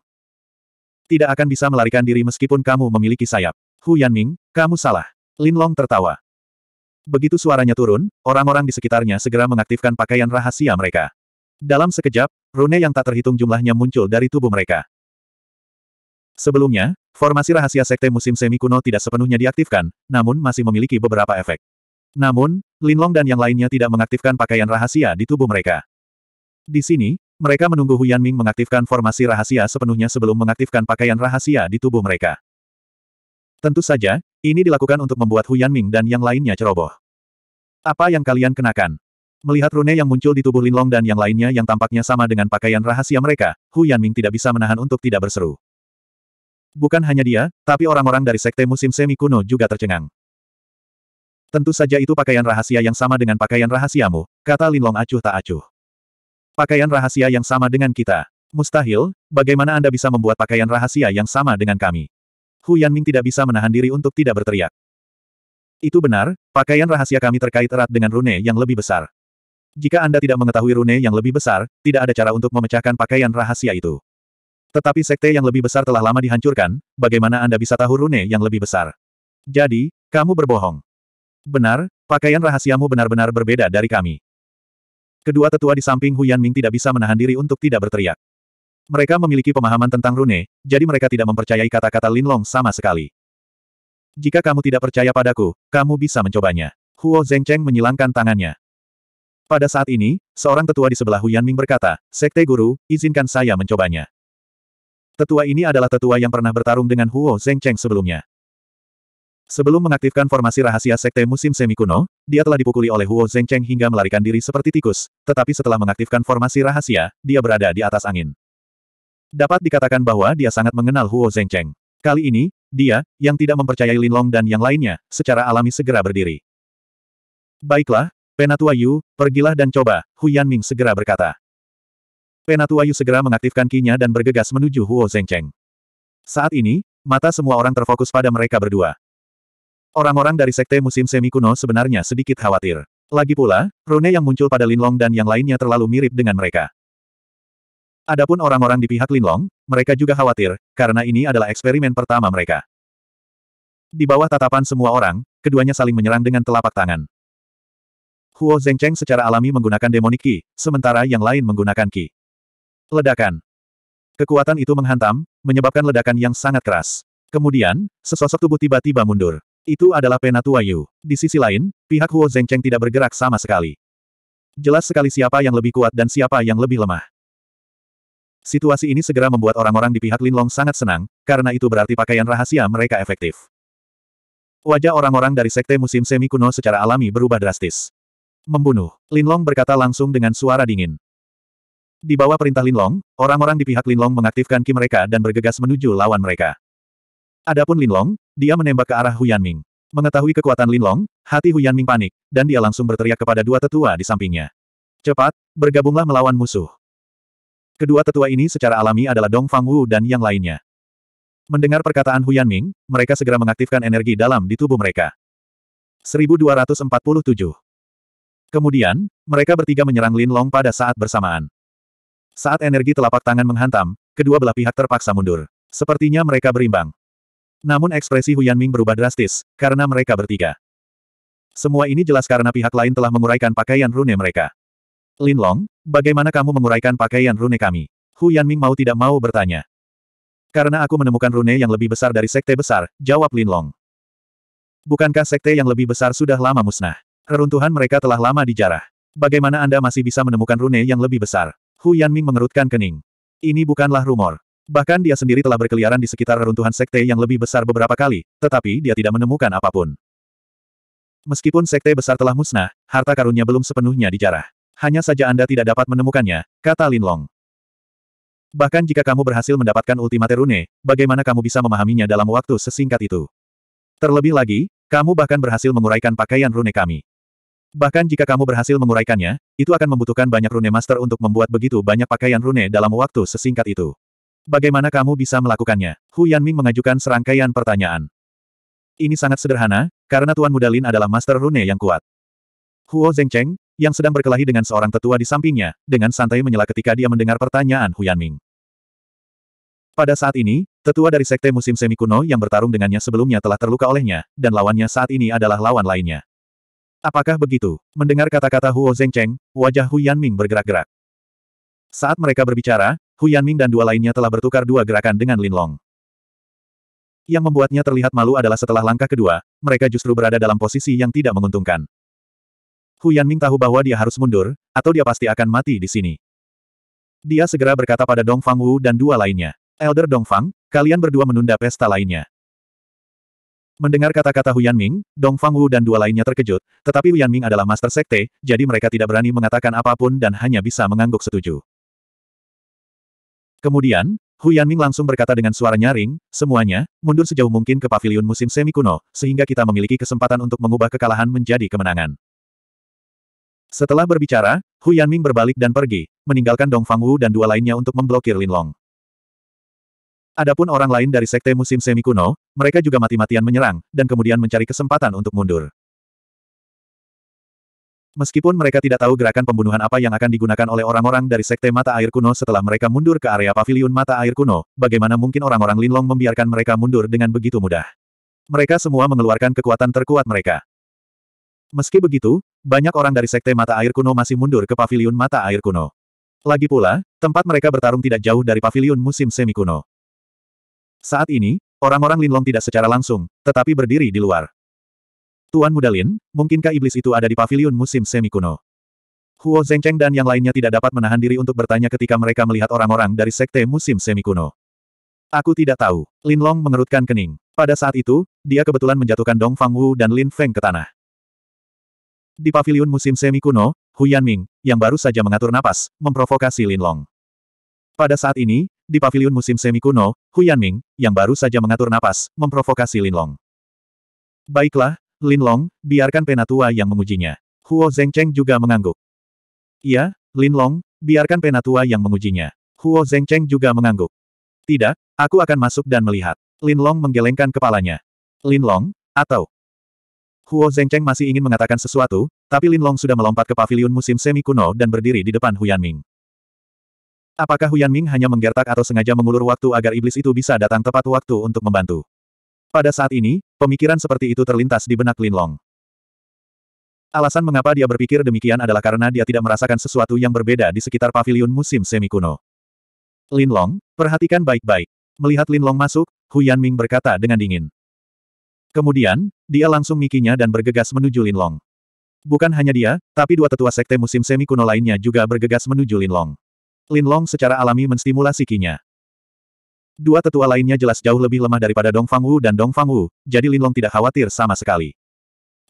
Tidak akan bisa melarikan diri meskipun kamu memiliki sayap. Hu Yanming, kamu salah. Linlong tertawa. Begitu suaranya turun, orang-orang di sekitarnya segera mengaktifkan pakaian rahasia mereka. Dalam sekejap, rune yang tak terhitung jumlahnya muncul dari tubuh mereka. Sebelumnya, formasi rahasia sekte musim semi kuno tidak sepenuhnya diaktifkan, namun masih memiliki beberapa efek. Namun, Linlong dan yang lainnya tidak mengaktifkan pakaian rahasia di tubuh mereka. Di sini, mereka menunggu Huyan Ming mengaktifkan formasi rahasia sepenuhnya sebelum mengaktifkan pakaian rahasia di tubuh mereka. Tentu saja, ini dilakukan untuk membuat Huyan Ming dan yang lainnya ceroboh. Apa yang kalian kenakan? Melihat rune yang muncul di tubuh Linlong dan yang lainnya yang tampaknya sama dengan pakaian rahasia mereka, Huyan Ming tidak bisa menahan untuk tidak berseru. Bukan hanya dia, tapi orang-orang dari sekte musim semi kuno juga tercengang. Tentu saja itu pakaian rahasia yang sama dengan pakaian rahasiamu, kata Linlong acuh tak acuh. Pakaian rahasia yang sama dengan kita. Mustahil, bagaimana Anda bisa membuat pakaian rahasia yang sama dengan kami? Hu Yanming tidak bisa menahan diri untuk tidak berteriak. Itu benar, pakaian rahasia kami terkait erat dengan rune yang lebih besar. Jika Anda tidak mengetahui rune yang lebih besar, tidak ada cara untuk memecahkan pakaian rahasia itu. Tetapi sekte yang lebih besar telah lama dihancurkan, bagaimana Anda bisa tahu rune yang lebih besar? Jadi, kamu berbohong. Benar, pakaian rahasiamu benar-benar berbeda dari kami. Kedua tetua di samping Huyan Ming tidak bisa menahan diri untuk tidak berteriak. Mereka memiliki pemahaman tentang rune, jadi mereka tidak mempercayai kata-kata Lin Long sama sekali. Jika kamu tidak percaya padaku, kamu bisa mencobanya. Huo Zhengcheng menyilangkan tangannya. Pada saat ini, seorang tetua di sebelah Huyan Ming berkata, Sekte Guru, izinkan saya mencobanya. Tetua ini adalah tetua yang pernah bertarung dengan Huo Zhengcheng sebelumnya. Sebelum mengaktifkan formasi rahasia Sekte Musim Semi Kuno, dia telah dipukuli oleh Huo Zhengcheng hingga melarikan diri seperti tikus, tetapi setelah mengaktifkan formasi rahasia, dia berada di atas angin. Dapat dikatakan bahwa dia sangat mengenal Huo Zhengcheng. Kali ini, dia, yang tidak mempercayai Linlong dan yang lainnya, secara alami segera berdiri. Baiklah, Penatua Yu, pergilah dan coba, Hu Yanming segera berkata. Penatua Yu segera mengaktifkan kinya dan bergegas menuju Huo Zhengcheng. Saat ini, mata semua orang terfokus pada mereka berdua. Orang-orang dari Sekte Musim Semi Kuno sebenarnya sedikit khawatir. Lagi pula, rune yang muncul pada Linlong dan yang lainnya terlalu mirip dengan mereka. Adapun orang-orang di pihak Linlong, mereka juga khawatir, karena ini adalah eksperimen pertama mereka. Di bawah tatapan semua orang, keduanya saling menyerang dengan telapak tangan. Huo Zhengcheng secara alami menggunakan demonic ki, sementara yang lain menggunakan ki. Ledakan. Kekuatan itu menghantam, menyebabkan ledakan yang sangat keras. Kemudian, sesosok tubuh tiba-tiba mundur. Itu adalah Penatua Yu. Di sisi lain, pihak Huo Zengcheng tidak bergerak sama sekali. Jelas sekali siapa yang lebih kuat dan siapa yang lebih lemah. Situasi ini segera membuat orang-orang di pihak Linlong sangat senang, karena itu berarti pakaian rahasia mereka efektif. Wajah orang-orang dari sekte musim semi kuno secara alami berubah drastis. Membunuh, Linlong berkata langsung dengan suara dingin. Di bawah perintah Linlong, orang-orang di pihak Linlong mengaktifkan ki mereka dan bergegas menuju lawan mereka. Adapun Linlong, dia menembak ke arah Huyan Ming. Mengetahui kekuatan Lin Long, hati Huyan Ming panik, dan dia langsung berteriak kepada dua tetua di sampingnya. Cepat, bergabunglah melawan musuh. Kedua tetua ini secara alami adalah Dong Fang Wu dan yang lainnya. Mendengar perkataan Huyan Ming, mereka segera mengaktifkan energi dalam di tubuh mereka. 1247 Kemudian, mereka bertiga menyerang Lin Long pada saat bersamaan. Saat energi telapak tangan menghantam, kedua belah pihak terpaksa mundur. Sepertinya mereka berimbang. Namun ekspresi Yanming berubah drastis, karena mereka bertiga. Semua ini jelas karena pihak lain telah menguraikan pakaian rune mereka. Lin Long, bagaimana kamu menguraikan pakaian rune kami? Hu Yanming mau tidak mau bertanya. Karena aku menemukan rune yang lebih besar dari sekte besar, jawab Lin Long. Bukankah sekte yang lebih besar sudah lama musnah? Reruntuhan mereka telah lama dijarah. Bagaimana Anda masih bisa menemukan rune yang lebih besar? Hu Yanming mengerutkan kening. Ini bukanlah rumor. Bahkan dia sendiri telah berkeliaran di sekitar reruntuhan sekte yang lebih besar beberapa kali, tetapi dia tidak menemukan apapun. Meskipun sekte besar telah musnah, harta karunnya belum sepenuhnya dijarah. Hanya saja Anda tidak dapat menemukannya, kata Lin Long. Bahkan jika kamu berhasil mendapatkan Ultimate Rune, bagaimana kamu bisa memahaminya dalam waktu sesingkat itu? Terlebih lagi, kamu bahkan berhasil menguraikan pakaian rune kami. Bahkan jika kamu berhasil menguraikannya, itu akan membutuhkan banyak rune master untuk membuat begitu banyak pakaian rune dalam waktu sesingkat itu. Bagaimana kamu bisa melakukannya? Hu Yanming mengajukan serangkaian pertanyaan. Ini sangat sederhana, karena Tuan Muda Lin adalah master rune yang kuat. Huo Zhengcheng, yang sedang berkelahi dengan seorang tetua di sampingnya, dengan santai menyela ketika dia mendengar pertanyaan Hu Yanming. Pada saat ini, tetua dari sekte musim semi kuno yang bertarung dengannya sebelumnya telah terluka olehnya, dan lawannya saat ini adalah lawan lainnya. Apakah begitu? Mendengar kata-kata Huo Zhengcheng, wajah Hu Yanming bergerak-gerak. Saat mereka berbicara, Hu Yanming dan dua lainnya telah bertukar dua gerakan dengan Lin Long. Yang membuatnya terlihat malu adalah setelah langkah kedua, mereka justru berada dalam posisi yang tidak menguntungkan. Hu Yanming tahu bahwa dia harus mundur, atau dia pasti akan mati di sini. Dia segera berkata pada Dong Fang Wu dan dua lainnya. Elder Dong Fang, kalian berdua menunda pesta lainnya. Mendengar kata-kata Hu Yanming, Dong Fang Wu dan dua lainnya terkejut, tetapi Hu Yanming adalah Master Sekte, jadi mereka tidak berani mengatakan apapun dan hanya bisa mengangguk setuju. Kemudian, Hu Yanming langsung berkata dengan suara nyaring, semuanya, mundur sejauh mungkin ke pavilion musim semi kuno, sehingga kita memiliki kesempatan untuk mengubah kekalahan menjadi kemenangan. Setelah berbicara, Hu Yanming berbalik dan pergi, meninggalkan Dong Fang Wu dan dua lainnya untuk memblokir Lin Long. Adapun orang lain dari sekte musim semi kuno, mereka juga mati-matian menyerang, dan kemudian mencari kesempatan untuk mundur. Meskipun mereka tidak tahu gerakan pembunuhan apa yang akan digunakan oleh orang-orang dari Sekte Mata Air Kuno setelah mereka mundur ke area paviliun Mata Air Kuno, bagaimana mungkin orang-orang Linlong membiarkan mereka mundur dengan begitu mudah? Mereka semua mengeluarkan kekuatan terkuat mereka. Meski begitu, banyak orang dari Sekte Mata Air Kuno masih mundur ke paviliun Mata Air Kuno. Lagi pula, tempat mereka bertarung tidak jauh dari paviliun musim semi kuno. Saat ini, orang-orang Linlong tidak secara langsung, tetapi berdiri di luar. Tuan Mudalin, mungkinkah iblis itu ada di Pavilion musim semi kuno? Huo Zengcheng dan yang lainnya tidak dapat menahan diri untuk bertanya ketika mereka melihat orang-orang dari sekte musim semi kuno. Aku tidak tahu. Lin Long mengerutkan kening. Pada saat itu, dia kebetulan menjatuhkan Dong Fang Wu dan Lin Feng ke tanah. Di Pavilion musim semi kuno, Hu Yanming, yang baru saja mengatur napas, memprovokasi Lin Long. Pada saat ini, di Pavilion musim semi kuno, Hu Yanming, yang baru saja mengatur napas, memprovokasi Lin Long. Baiklah, Lin Long, biarkan penatua yang mengujinya. Huo Zengcheng juga mengangguk. Iya, Lin Long, biarkan penatua yang mengujinya. Huo Zengcheng juga mengangguk. Tidak, aku akan masuk dan melihat. Lin Long menggelengkan kepalanya. Lin Long, atau... Huo Zengcheng masih ingin mengatakan sesuatu, tapi Lin Long sudah melompat ke pavilion musim semi kuno dan berdiri di depan Huyan Ming. Apakah Huyan Ming hanya menggertak atau sengaja mengulur waktu agar iblis itu bisa datang tepat waktu untuk membantu? Pada saat ini, pemikiran seperti itu terlintas di benak Lin Long. Alasan mengapa dia berpikir demikian adalah karena dia tidak merasakan sesuatu yang berbeda di sekitar paviliun musim semi kuno. Lin Long, perhatikan baik-baik. Melihat Lin Long masuk, Huyan Ming berkata dengan dingin. Kemudian, dia langsung mikinya dan bergegas menuju Lin Long. Bukan hanya dia, tapi dua tetua sekte musim semi kuno lainnya juga bergegas menuju Lin Long. Lin Long secara alami menstimulasi kinya. Dua tetua lainnya jelas jauh lebih lemah daripada Dong Fang Wu dan Dong Fang Wu, jadi Linlong tidak khawatir sama sekali.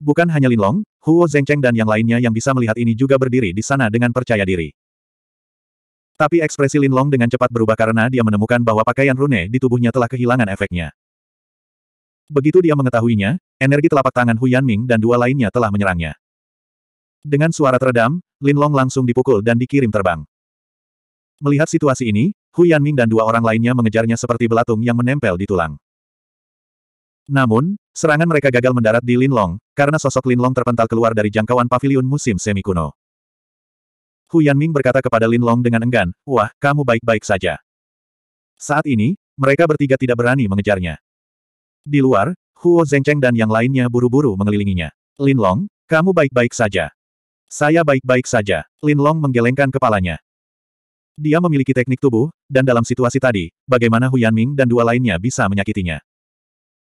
Bukan hanya Linlong, Huo Zengcheng dan yang lainnya yang bisa melihat ini juga berdiri di sana dengan percaya diri. Tapi ekspresi Linlong dengan cepat berubah karena dia menemukan bahwa pakaian rune di tubuhnya telah kehilangan efeknya. Begitu dia mengetahuinya, energi telapak tangan Hu Yanming dan dua lainnya telah menyerangnya. Dengan suara teredam, Linlong langsung dipukul dan dikirim terbang. Melihat situasi ini, Hu Yanming dan dua orang lainnya mengejarnya seperti belatung yang menempel di tulang. Namun, serangan mereka gagal mendarat di Linlong, karena sosok Linlong terpental keluar dari jangkauan pavilion musim semi kuno. Hu Yanming berkata kepada Linlong dengan enggan, Wah, kamu baik-baik saja. Saat ini, mereka bertiga tidak berani mengejarnya. Di luar, Huo Zengcheng dan yang lainnya buru-buru mengelilinginya. Linlong, kamu baik-baik saja. Saya baik-baik saja. Linlong menggelengkan kepalanya. Dia memiliki teknik tubuh, dan dalam situasi tadi, bagaimana Hu Yanming dan dua lainnya bisa menyakitinya.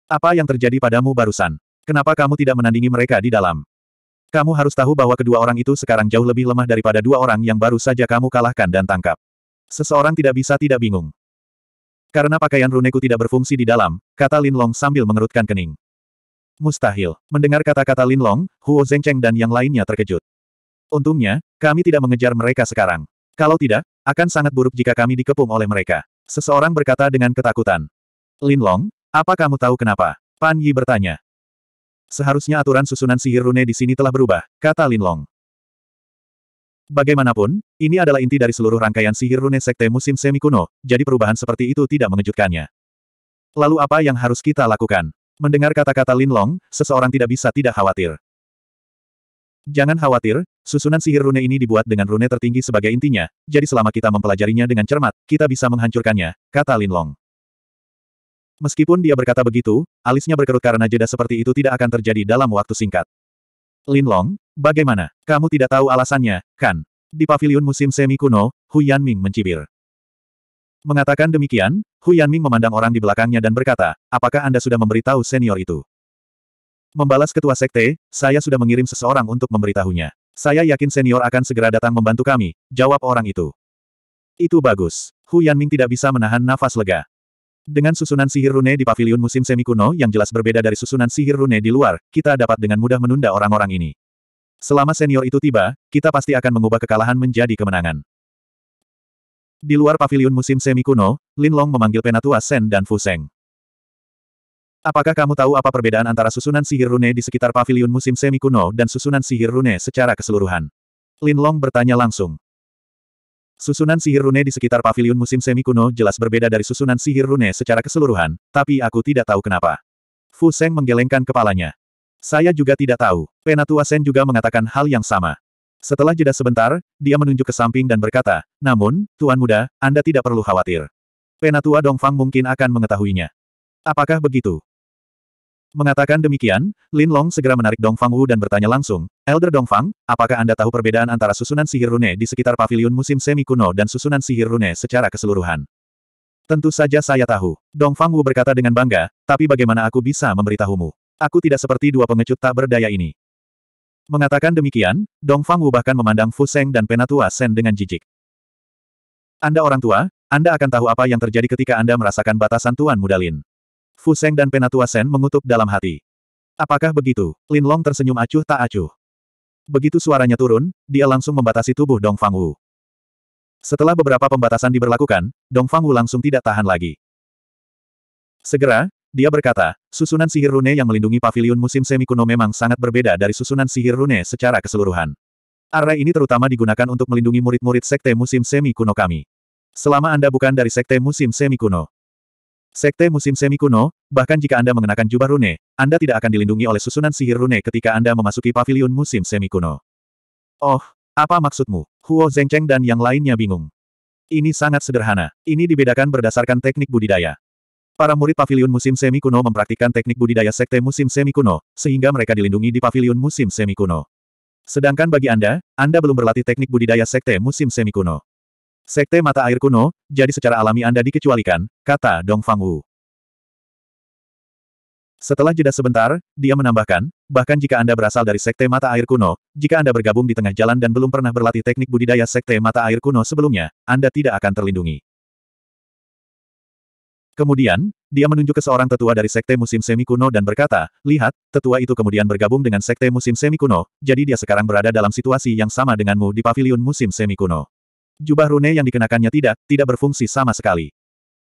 Apa yang terjadi padamu barusan? Kenapa kamu tidak menandingi mereka di dalam? Kamu harus tahu bahwa kedua orang itu sekarang jauh lebih lemah daripada dua orang yang baru saja kamu kalahkan dan tangkap. Seseorang tidak bisa tidak bingung. Karena pakaian runeku tidak berfungsi di dalam, kata Lin Long sambil mengerutkan kening. Mustahil. Mendengar kata-kata Lin Long, Huo Zhengcheng dan yang lainnya terkejut. Untungnya, kami tidak mengejar mereka sekarang. Kalau tidak, akan sangat buruk jika kami dikepung oleh mereka. Seseorang berkata dengan ketakutan. Lin Long, apa kamu tahu kenapa? Pan Yi bertanya. Seharusnya aturan susunan sihir rune di sini telah berubah, kata Lin Long. Bagaimanapun, ini adalah inti dari seluruh rangkaian sihir rune sekte musim semi kuno, jadi perubahan seperti itu tidak mengejutkannya. Lalu apa yang harus kita lakukan? Mendengar kata-kata Lin Long, seseorang tidak bisa tidak khawatir. Jangan khawatir, susunan sihir rune ini dibuat dengan rune tertinggi sebagai intinya, jadi selama kita mempelajarinya dengan cermat, kita bisa menghancurkannya, kata Lin Long. Meskipun dia berkata begitu, alisnya berkerut karena jeda seperti itu tidak akan terjadi dalam waktu singkat. Lin Long, bagaimana? Kamu tidak tahu alasannya, kan? Di paviliun musim semi kuno, Hu Yanming mencibir. Mengatakan demikian, Hu Yanming memandang orang di belakangnya dan berkata, apakah Anda sudah memberitahu senior itu? Membalas ketua sekte, saya sudah mengirim seseorang untuk memberitahunya. Saya yakin senior akan segera datang membantu kami, jawab orang itu. Itu bagus. Hu Yanming tidak bisa menahan nafas lega. Dengan susunan sihir rune di pavilion musim semi kuno yang jelas berbeda dari susunan sihir rune di luar, kita dapat dengan mudah menunda orang-orang ini. Selama senior itu tiba, kita pasti akan mengubah kekalahan menjadi kemenangan. Di luar pavilion musim semi kuno, Lin Long memanggil Penatua Sen dan Fu Seng. Apakah kamu tahu apa perbedaan antara susunan sihir rune di sekitar paviliun musim semi kuno dan susunan sihir rune secara keseluruhan? Lin Long bertanya langsung. Susunan sihir rune di sekitar paviliun musim semi kuno jelas berbeda dari susunan sihir rune secara keseluruhan, tapi aku tidak tahu kenapa. Fu Seng menggelengkan kepalanya. Saya juga tidak tahu. Penatua Sen juga mengatakan hal yang sama. Setelah jeda sebentar, dia menunjuk ke samping dan berkata, namun, Tuan Muda, Anda tidak perlu khawatir. Penatua Dongfang mungkin akan mengetahuinya. Apakah begitu? Mengatakan demikian, Lin Long segera menarik Dong Fang Wu dan bertanya langsung, Elder Dong Fang, apakah Anda tahu perbedaan antara susunan sihir rune di sekitar pavilion musim semi kuno dan susunan sihir rune secara keseluruhan? Tentu saja saya tahu. Dong Fang Wu berkata dengan bangga, tapi bagaimana aku bisa memberitahumu? Aku tidak seperti dua pengecut tak berdaya ini. Mengatakan demikian, Dong Fang Wu bahkan memandang Fu Seng dan Penatua Sen dengan jijik. Anda orang tua, Anda akan tahu apa yang terjadi ketika Anda merasakan batasan Tuan Mudalin. Fuseng dan Penatua Sen mengutuk dalam hati. Apakah begitu? Lin Long tersenyum acuh tak acuh. Begitu suaranya turun, dia langsung membatasi tubuh Dong Fang Wu. Setelah beberapa pembatasan diberlakukan, Dong Fang Wu langsung tidak tahan lagi. Segera, dia berkata, susunan sihir rune yang melindungi pavilion musim semi kuno memang sangat berbeda dari susunan sihir rune secara keseluruhan. Array ini terutama digunakan untuk melindungi murid-murid sekte musim semi kuno kami. Selama Anda bukan dari sekte musim semi kuno, Sekte musim semi kuno, bahkan jika Anda mengenakan jubah rune, Anda tidak akan dilindungi oleh susunan sihir rune ketika Anda memasuki pavilion musim semi kuno. Oh, apa maksudmu? Huo Zengcheng dan yang lainnya bingung. Ini sangat sederhana. Ini dibedakan berdasarkan teknik budidaya. Para murid pavilion musim semi kuno mempraktikkan teknik budidaya sekte musim semi kuno, sehingga mereka dilindungi di pavilion musim semi kuno. Sedangkan bagi Anda, Anda belum berlatih teknik budidaya sekte musim semi kuno. Sekte mata air kuno, jadi secara alami Anda dikecualikan, kata Dong Fang Wu. Setelah jeda sebentar, dia menambahkan, bahkan jika Anda berasal dari sekte mata air kuno, jika Anda bergabung di tengah jalan dan belum pernah berlatih teknik budidaya sekte mata air kuno sebelumnya, Anda tidak akan terlindungi. Kemudian, dia menunjuk ke seorang tetua dari sekte musim semi kuno dan berkata, lihat, tetua itu kemudian bergabung dengan sekte musim semi kuno, jadi dia sekarang berada dalam situasi yang sama denganmu di pavilion musim semi kuno. Jubah rune yang dikenakannya tidak, tidak berfungsi sama sekali.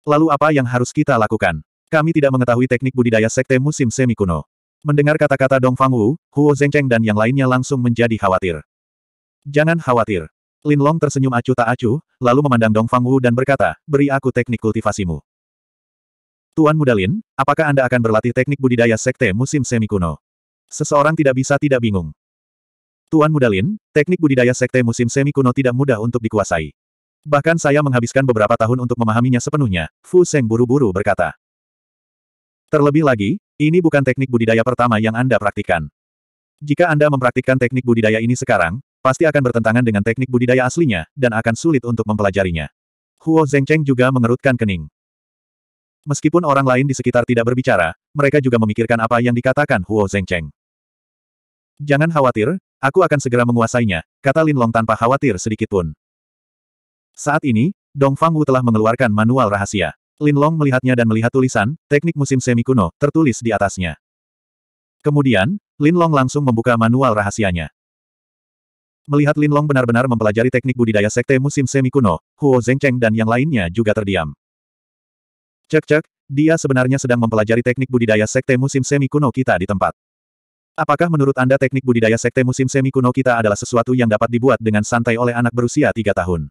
Lalu apa yang harus kita lakukan? Kami tidak mengetahui teknik budidaya sekte musim semi kuno. Mendengar kata-kata Dong Fang Wu, Huo Zhengcheng dan yang lainnya langsung menjadi khawatir. Jangan khawatir. Lin Long tersenyum acuh tak acuh, lalu memandang Dong Fang Wu dan berkata, beri aku teknik kultivasimu. Tuan Muda Lin, apakah Anda akan berlatih teknik budidaya sekte musim semi kuno? Seseorang tidak bisa tidak bingung. Tuan Mudalin, teknik budidaya sekte musim semi kuno tidak mudah untuk dikuasai. Bahkan saya menghabiskan beberapa tahun untuk memahaminya sepenuhnya, Fu Seng buru-buru berkata. Terlebih lagi, ini bukan teknik budidaya pertama yang Anda praktikkan. Jika Anda mempraktikkan teknik budidaya ini sekarang, pasti akan bertentangan dengan teknik budidaya aslinya, dan akan sulit untuk mempelajarinya. Huo Zhengcheng juga mengerutkan kening. Meskipun orang lain di sekitar tidak berbicara, mereka juga memikirkan apa yang dikatakan Huo Zhengcheng. Jangan khawatir, aku akan segera menguasainya, kata Lin Long tanpa khawatir sedikitpun. Saat ini, Dong Fang Wu telah mengeluarkan manual rahasia. Lin Long melihatnya dan melihat tulisan, teknik musim semi kuno, tertulis di atasnya. Kemudian, Lin Long langsung membuka manual rahasianya. Melihat Lin Long benar-benar mempelajari teknik budidaya sekte musim semi kuno, Huo Zhengcheng dan yang lainnya juga terdiam. Cek-cek, dia sebenarnya sedang mempelajari teknik budidaya sekte musim semi kuno kita di tempat. Apakah menurut Anda teknik budidaya sekte musim semi kuno kita adalah sesuatu yang dapat dibuat dengan santai oleh anak berusia tiga tahun?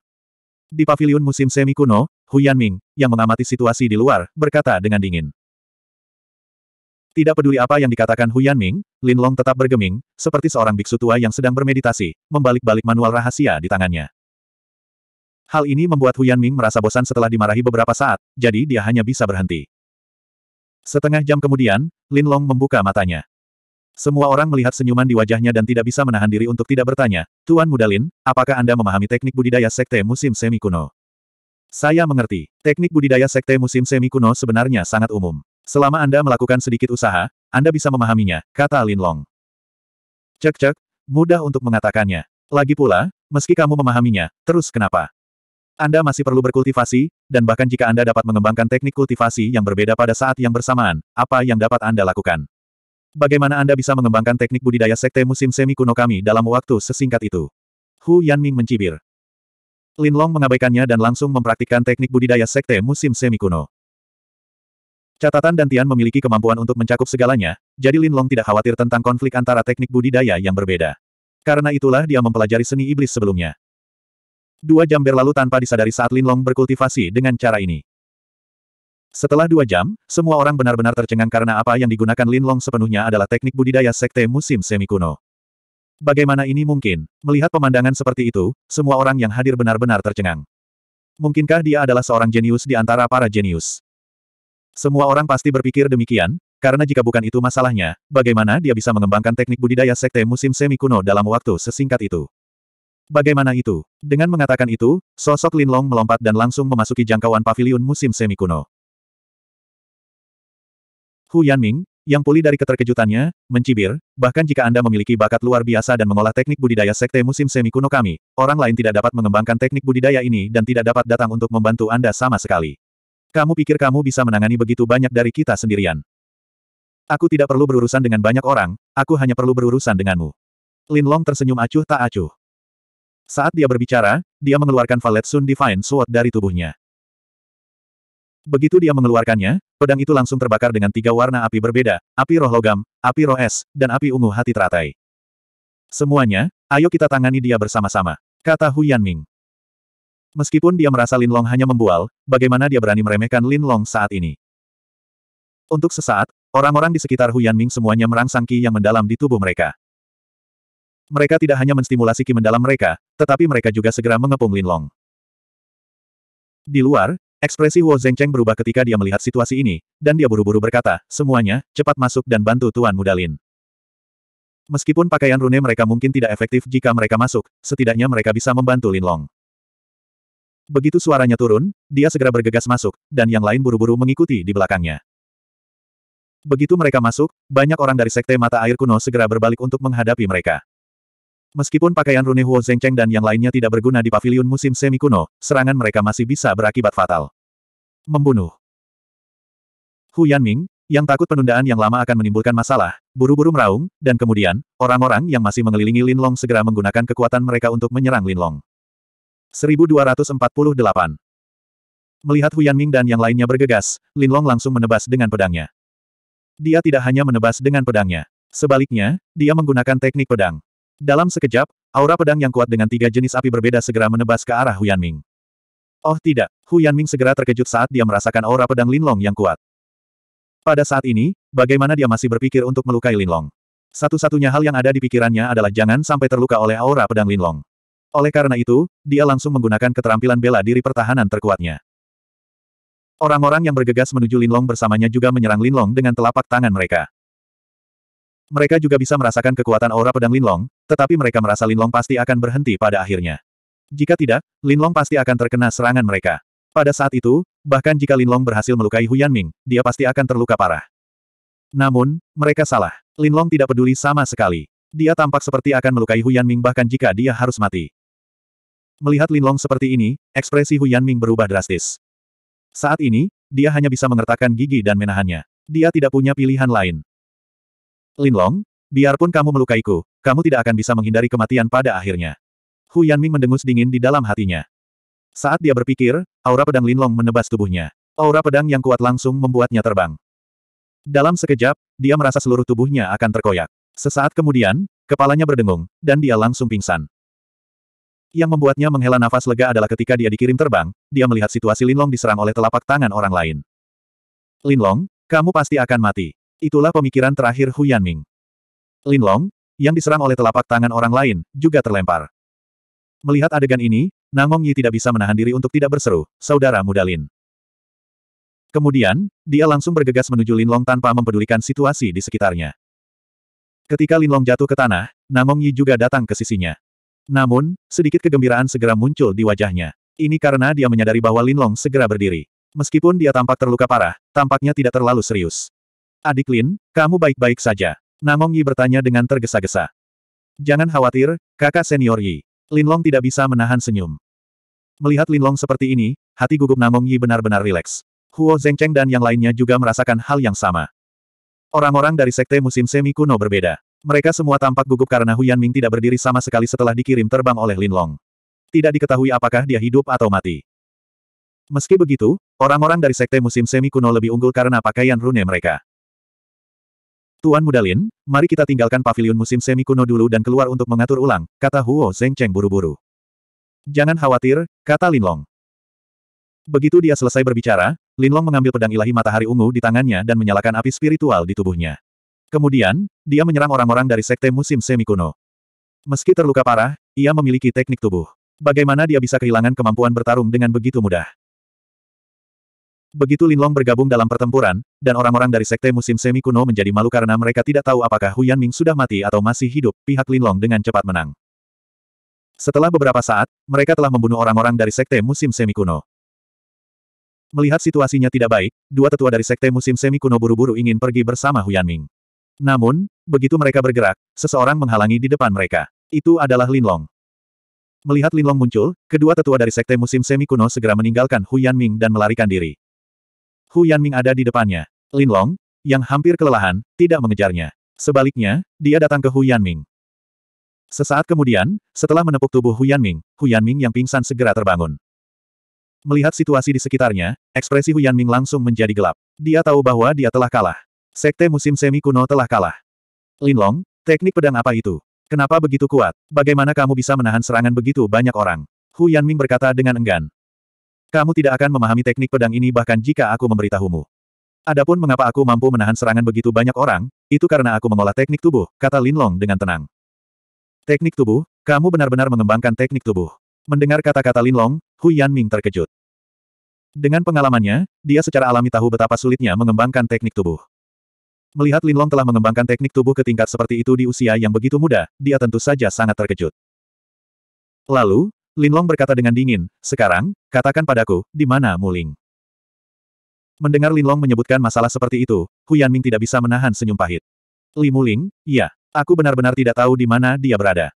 Di paviliun musim semi kuno, Hu Yanming, yang mengamati situasi di luar, berkata dengan dingin. Tidak peduli apa yang dikatakan Hu Yanming, Lin Long tetap bergeming, seperti seorang biksu tua yang sedang bermeditasi, membalik-balik manual rahasia di tangannya. Hal ini membuat Hu Yanming merasa bosan setelah dimarahi beberapa saat, jadi dia hanya bisa berhenti. Setengah jam kemudian, Lin Long membuka matanya. Semua orang melihat senyuman di wajahnya dan tidak bisa menahan diri untuk tidak bertanya, Tuan Mudalin, apakah Anda memahami teknik budidaya sekte musim semi kuno? Saya mengerti, teknik budidaya sekte musim semi kuno sebenarnya sangat umum. Selama Anda melakukan sedikit usaha, Anda bisa memahaminya, kata Lin Long. Cek-cek, mudah untuk mengatakannya. Lagi pula, meski kamu memahaminya, terus kenapa? Anda masih perlu berkultivasi, dan bahkan jika Anda dapat mengembangkan teknik kultivasi yang berbeda pada saat yang bersamaan, apa yang dapat Anda lakukan? Bagaimana Anda bisa mengembangkan teknik budidaya sekte musim semi kuno kami dalam waktu sesingkat itu? Hu Yanming mencibir. Lin Long mengabaikannya dan langsung mempraktikkan teknik budidaya sekte musim semi kuno. Catatan dan Tian memiliki kemampuan untuk mencakup segalanya, jadi Lin Long tidak khawatir tentang konflik antara teknik budidaya yang berbeda. Karena itulah dia mempelajari seni iblis sebelumnya. Dua jam berlalu tanpa disadari saat Lin Long berkultivasi dengan cara ini. Setelah dua jam, semua orang benar-benar tercengang karena apa yang digunakan Lin Long sepenuhnya adalah teknik budidaya sekte musim semi kuno. Bagaimana ini mungkin? Melihat pemandangan seperti itu, semua orang yang hadir benar-benar tercengang. Mungkinkah dia adalah seorang jenius di antara para jenius? Semua orang pasti berpikir demikian, karena jika bukan itu masalahnya, bagaimana dia bisa mengembangkan teknik budidaya sekte musim semi kuno dalam waktu sesingkat itu? Bagaimana itu? Dengan mengatakan itu, sosok Lin Long melompat dan langsung memasuki jangkauan pavilion musim semi kuno. Hu Yanming, yang pulih dari keterkejutannya, mencibir, bahkan jika Anda memiliki bakat luar biasa dan mengolah teknik budidaya sekte musim semi kuno kami, orang lain tidak dapat mengembangkan teknik budidaya ini dan tidak dapat datang untuk membantu Anda sama sekali. Kamu pikir kamu bisa menangani begitu banyak dari kita sendirian? Aku tidak perlu berurusan dengan banyak orang, aku hanya perlu berurusan denganmu. Lin Long tersenyum acuh tak acuh. Saat dia berbicara, dia mengeluarkan Valet Sun Divine Sword dari tubuhnya. Begitu dia mengeluarkannya, pedang itu langsung terbakar dengan tiga warna api berbeda, api roh logam, api roh es, dan api ungu hati teratai. Semuanya, ayo kita tangani dia bersama-sama, kata Hu Yanming. Meskipun dia merasa Lin Long hanya membual, bagaimana dia berani meremehkan Lin Long saat ini? Untuk sesaat, orang-orang di sekitar Hu Yanming semuanya merangsang ki yang mendalam di tubuh mereka. Mereka tidak hanya menstimulasi ki mendalam mereka, tetapi mereka juga segera mengepung Lin Long. Di luar, Ekspresi Huo Zhengcheng berubah ketika dia melihat situasi ini, dan dia buru-buru berkata, semuanya, cepat masuk dan bantu Tuan Mudalin. Meskipun pakaian rune mereka mungkin tidak efektif jika mereka masuk, setidaknya mereka bisa membantu Lin Long. Begitu suaranya turun, dia segera bergegas masuk, dan yang lain buru-buru mengikuti di belakangnya. Begitu mereka masuk, banyak orang dari Sekte Mata Air Kuno segera berbalik untuk menghadapi mereka. Meskipun pakaian Rune Huo Zengcheng dan yang lainnya tidak berguna di pavilion musim semi kuno, serangan mereka masih bisa berakibat fatal. Membunuh. Hu Yanming, yang takut penundaan yang lama akan menimbulkan masalah, buru-buru meraung, dan kemudian, orang-orang yang masih mengelilingi Linlong segera menggunakan kekuatan mereka untuk menyerang Linlong. 1248 Melihat Hu Yanming dan yang lainnya bergegas, Linlong langsung menebas dengan pedangnya. Dia tidak hanya menebas dengan pedangnya. Sebaliknya, dia menggunakan teknik pedang. Dalam sekejap, aura pedang yang kuat dengan tiga jenis api berbeda segera menebas ke arah Yanming. Oh tidak, Yanming segera terkejut saat dia merasakan aura pedang Linlong yang kuat. Pada saat ini, bagaimana dia masih berpikir untuk melukai Linlong? Satu-satunya hal yang ada di pikirannya adalah jangan sampai terluka oleh aura pedang Linlong. Oleh karena itu, dia langsung menggunakan keterampilan bela diri pertahanan terkuatnya. Orang-orang yang bergegas menuju Linlong bersamanya juga menyerang Linlong dengan telapak tangan mereka. Mereka juga bisa merasakan kekuatan aura pedang Linlong, tetapi mereka merasa Linlong pasti akan berhenti pada akhirnya. Jika tidak, Linlong pasti akan terkena serangan mereka. Pada saat itu, bahkan jika Linlong berhasil melukai Hu Yanming, dia pasti akan terluka parah. Namun, mereka salah. Linlong tidak peduli sama sekali. Dia tampak seperti akan melukai Hu Yanming bahkan jika dia harus mati. Melihat Linlong seperti ini, ekspresi Hu Yanming berubah drastis. Saat ini, dia hanya bisa mengertakkan gigi dan menahannya. Dia tidak punya pilihan lain. Linlong, biarpun kamu melukaiku, kamu tidak akan bisa menghindari kematian pada akhirnya. Hu Yanming mendengus dingin di dalam hatinya. Saat dia berpikir, aura pedang Linlong menebas tubuhnya. Aura pedang yang kuat langsung membuatnya terbang. Dalam sekejap, dia merasa seluruh tubuhnya akan terkoyak. Sesaat kemudian, kepalanya berdengung, dan dia langsung pingsan. Yang membuatnya menghela nafas lega adalah ketika dia dikirim terbang, dia melihat situasi Linlong diserang oleh telapak tangan orang lain. Linlong, kamu pasti akan mati. Itulah pemikiran terakhir Hu Yanming. Lin Long, yang diserang oleh telapak tangan orang lain, juga terlempar. Melihat adegan ini, Nangong Yi tidak bisa menahan diri untuk tidak berseru, saudara muda Lin. Kemudian, dia langsung bergegas menuju Lin Long tanpa mempedulikan situasi di sekitarnya. Ketika Lin Long jatuh ke tanah, Nangong Yi juga datang ke sisinya. Namun, sedikit kegembiraan segera muncul di wajahnya. Ini karena dia menyadari bahwa Lin Long segera berdiri. Meskipun dia tampak terluka parah, tampaknya tidak terlalu serius. Adik Lin, kamu baik-baik saja. Namong Yi bertanya dengan tergesa-gesa. Jangan khawatir, kakak senior Yi. Lin Long tidak bisa menahan senyum. Melihat Lin Long seperti ini, hati gugup Namong Yi benar-benar rileks. Huo Zengcheng dan yang lainnya juga merasakan hal yang sama. Orang-orang dari sekte musim semi kuno berbeda. Mereka semua tampak gugup karena Huyan Ming tidak berdiri sama sekali setelah dikirim terbang oleh Lin Long. Tidak diketahui apakah dia hidup atau mati. Meski begitu, orang-orang dari sekte musim semi kuno lebih unggul karena pakaian rune mereka. Tuan Mudalin, mari kita tinggalkan pavilion musim semi kuno dulu dan keluar untuk mengatur ulang, kata Huo Zhengcheng buru-buru. Jangan khawatir, kata Lin Long. Begitu dia selesai berbicara, Lin Long mengambil pedang ilahi matahari ungu di tangannya dan menyalakan api spiritual di tubuhnya. Kemudian, dia menyerang orang-orang dari sekte musim semi kuno. Meski terluka parah, ia memiliki teknik tubuh. Bagaimana dia bisa kehilangan kemampuan bertarung dengan begitu mudah? Begitu Linlong bergabung dalam pertempuran, dan orang-orang dari Sekte Musim Semi Kuno menjadi malu karena mereka tidak tahu apakah Hu Yanming sudah mati atau masih hidup, pihak Linlong dengan cepat menang. Setelah beberapa saat, mereka telah membunuh orang-orang dari Sekte Musim Semi Kuno. Melihat situasinya tidak baik, dua tetua dari Sekte Musim Semi Kuno buru-buru ingin pergi bersama Hu Yanming. Namun, begitu mereka bergerak, seseorang menghalangi di depan mereka. Itu adalah Linlong. Melihat Linlong muncul, kedua tetua dari Sekte Musim Semi Kuno segera meninggalkan Hu Yanming dan melarikan diri. Hu Yanming ada di depannya. Lin Long, yang hampir kelelahan, tidak mengejarnya. Sebaliknya, dia datang ke Hu Yanming. Sesaat kemudian, setelah menepuk tubuh Hu Yanming, Hu Yanming yang pingsan segera terbangun. Melihat situasi di sekitarnya, ekspresi Hu Yanming langsung menjadi gelap. Dia tahu bahwa dia telah kalah. Sekte musim semi kuno telah kalah. Lin Long, teknik pedang apa itu? Kenapa begitu kuat? Bagaimana kamu bisa menahan serangan begitu banyak orang? Hu Yanming berkata dengan enggan. Kamu tidak akan memahami teknik pedang ini bahkan jika aku memberitahumu. Adapun mengapa aku mampu menahan serangan begitu banyak orang, itu karena aku mengolah teknik tubuh, kata Lin Long dengan tenang. Teknik tubuh, kamu benar-benar mengembangkan teknik tubuh. Mendengar kata-kata Lin Long, Hu Yanming terkejut. Dengan pengalamannya, dia secara alami tahu betapa sulitnya mengembangkan teknik tubuh. Melihat Lin Long telah mengembangkan teknik tubuh ke tingkat seperti itu di usia yang begitu muda, dia tentu saja sangat terkejut. Lalu, Linlong berkata dengan dingin, sekarang, katakan padaku, di mana Muling? Mendengar Linlong menyebutkan masalah seperti itu, Hu Yanming tidak bisa menahan senyum pahit. Li Muling, iya, aku benar-benar tidak tahu di mana dia berada.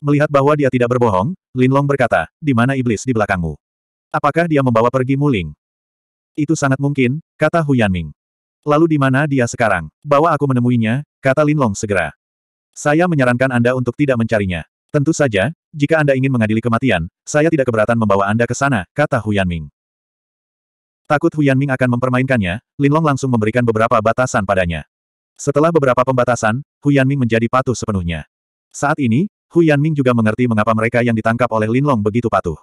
Melihat bahwa dia tidak berbohong, Linlong berkata, di mana iblis di belakangmu? Apakah dia membawa pergi Muling? Itu sangat mungkin, kata Hu Yanming. Lalu di mana dia sekarang? Bawa aku menemuinya, kata Linlong segera. Saya menyarankan Anda untuk tidak mencarinya. Tentu saja, jika Anda ingin mengadili kematian, saya tidak keberatan membawa Anda ke sana, kata Yanming. Takut Yanming akan mempermainkannya, Linlong langsung memberikan beberapa batasan padanya. Setelah beberapa pembatasan, Yanming menjadi patuh sepenuhnya. Saat ini, Yanming juga mengerti mengapa mereka yang ditangkap oleh Linlong begitu patuh.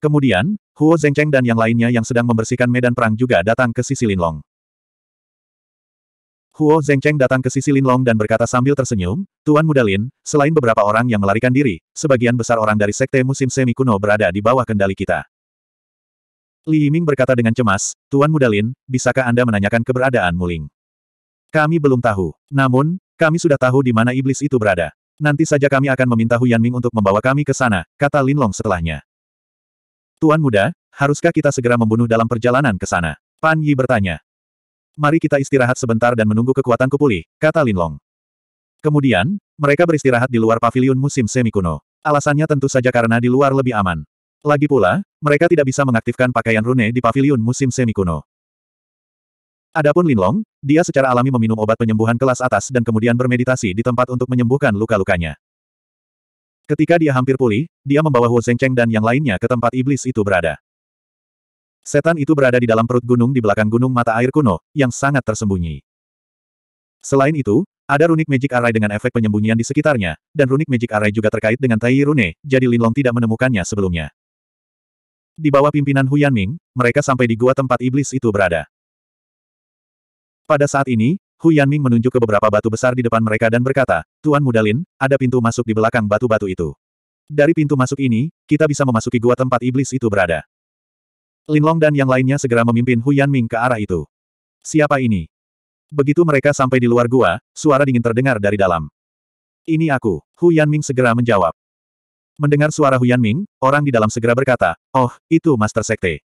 Kemudian, Huo Zhengcheng dan yang lainnya yang sedang membersihkan medan perang juga datang ke sisi Linlong. Huo Zengcheng datang ke sisi Linlong dan berkata sambil tersenyum, Tuan Muda Lin, selain beberapa orang yang melarikan diri, sebagian besar orang dari Sekte Musim Semi Kuno berada di bawah kendali kita. Li Yiming berkata dengan cemas, Tuan Muda Lin, bisakah Anda menanyakan keberadaan Muling? Kami belum tahu. Namun, kami sudah tahu di mana iblis itu berada. Nanti saja kami akan meminta Hu Yanming untuk membawa kami ke sana, kata Linlong setelahnya. Tuan Muda, haruskah kita segera membunuh dalam perjalanan ke sana? Pan Yi bertanya mari kita istirahat sebentar dan menunggu kekuatanku pulih, kata Linlong. Kemudian, mereka beristirahat di luar pavilion musim semi kuno. Alasannya tentu saja karena di luar lebih aman. Lagi pula, mereka tidak bisa mengaktifkan pakaian rune di pavilion musim semi kuno. Adapun Linlong, dia secara alami meminum obat penyembuhan kelas atas dan kemudian bermeditasi di tempat untuk menyembuhkan luka-lukanya. Ketika dia hampir pulih, dia membawa Huo Zhengcheng dan yang lainnya ke tempat iblis itu berada. Setan itu berada di dalam perut gunung di belakang gunung mata air kuno, yang sangat tersembunyi. Selain itu, ada runik magic array dengan efek penyembunyian di sekitarnya, dan runik magic array juga terkait dengan Tai Rune, jadi Linlong tidak menemukannya sebelumnya. Di bawah pimpinan Hu Yanming, mereka sampai di gua tempat iblis itu berada. Pada saat ini, Hu Yanming menunjuk ke beberapa batu besar di depan mereka dan berkata, Tuan Mudalin, ada pintu masuk di belakang batu-batu itu. Dari pintu masuk ini, kita bisa memasuki gua tempat iblis itu berada. Linlong dan yang lainnya segera memimpin Huyan Ming ke arah itu. Siapa ini? Begitu mereka sampai di luar gua, suara dingin terdengar dari dalam. Ini aku, Huyan Ming segera menjawab. Mendengar suara Huyan Ming, orang di dalam segera berkata, oh, itu Master Sekte.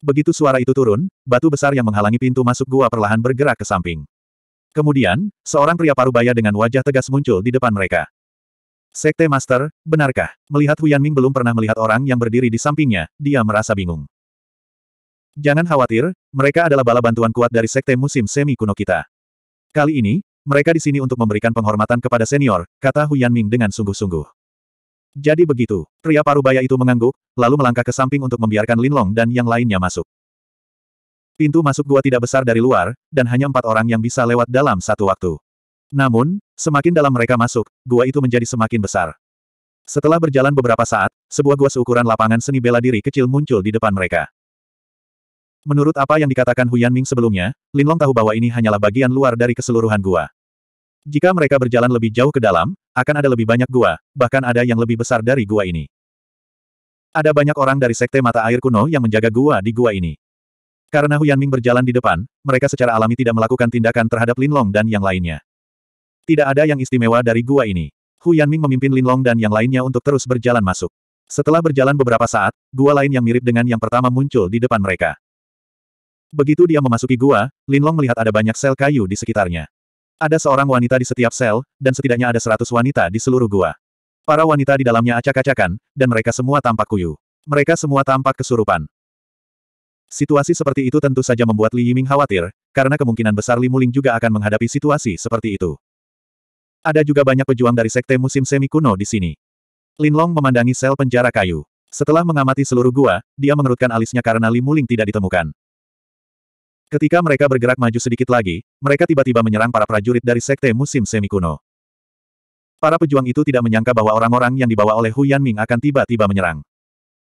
Begitu suara itu turun, batu besar yang menghalangi pintu masuk gua perlahan bergerak ke samping. Kemudian, seorang pria parubaya dengan wajah tegas muncul di depan mereka. Sekte Master, benarkah? Melihat Huyan Ming belum pernah melihat orang yang berdiri di sampingnya, dia merasa bingung. Jangan khawatir, mereka adalah bala bantuan kuat dari Sekte Musim Semi Kuno kita. Kali ini, mereka di sini untuk memberikan penghormatan kepada senior, kata Huyan Ming dengan sungguh-sungguh. Jadi begitu, pria parubaya itu mengangguk, lalu melangkah ke samping untuk membiarkan Linlong dan yang lainnya masuk. Pintu masuk gua tidak besar dari luar, dan hanya empat orang yang bisa lewat dalam satu waktu. Namun, semakin dalam mereka masuk, gua itu menjadi semakin besar. Setelah berjalan beberapa saat, sebuah gua seukuran lapangan seni bela diri kecil muncul di depan mereka. Menurut apa yang dikatakan Huyan Ming sebelumnya, Linlong tahu bahwa ini hanyalah bagian luar dari keseluruhan gua. Jika mereka berjalan lebih jauh ke dalam, akan ada lebih banyak gua, bahkan ada yang lebih besar dari gua ini. Ada banyak orang dari Sekte Mata Air Kuno yang menjaga gua di gua ini. Karena Huyan Ming berjalan di depan, mereka secara alami tidak melakukan tindakan terhadap Linlong dan yang lainnya. Tidak ada yang istimewa dari gua ini. Hu Yanming memimpin Lin Long dan yang lainnya untuk terus berjalan masuk. Setelah berjalan beberapa saat, gua lain yang mirip dengan yang pertama muncul di depan mereka. Begitu dia memasuki gua, Lin Long melihat ada banyak sel kayu di sekitarnya. Ada seorang wanita di setiap sel, dan setidaknya ada seratus wanita di seluruh gua. Para wanita di dalamnya acak-acakan, dan mereka semua tampak kuyu. Mereka semua tampak kesurupan. Situasi seperti itu tentu saja membuat Li Yiming khawatir, karena kemungkinan besar Li Muling juga akan menghadapi situasi seperti itu. Ada juga banyak pejuang dari sekte musim semi kuno di sini. Linlong memandangi sel penjara kayu. Setelah mengamati seluruh gua, dia mengerutkan alisnya karena Limuling tidak ditemukan. Ketika mereka bergerak maju sedikit lagi, mereka tiba-tiba menyerang para prajurit dari sekte musim semi kuno. Para pejuang itu tidak menyangka bahwa orang-orang yang dibawa oleh Hu Yanming akan tiba-tiba menyerang.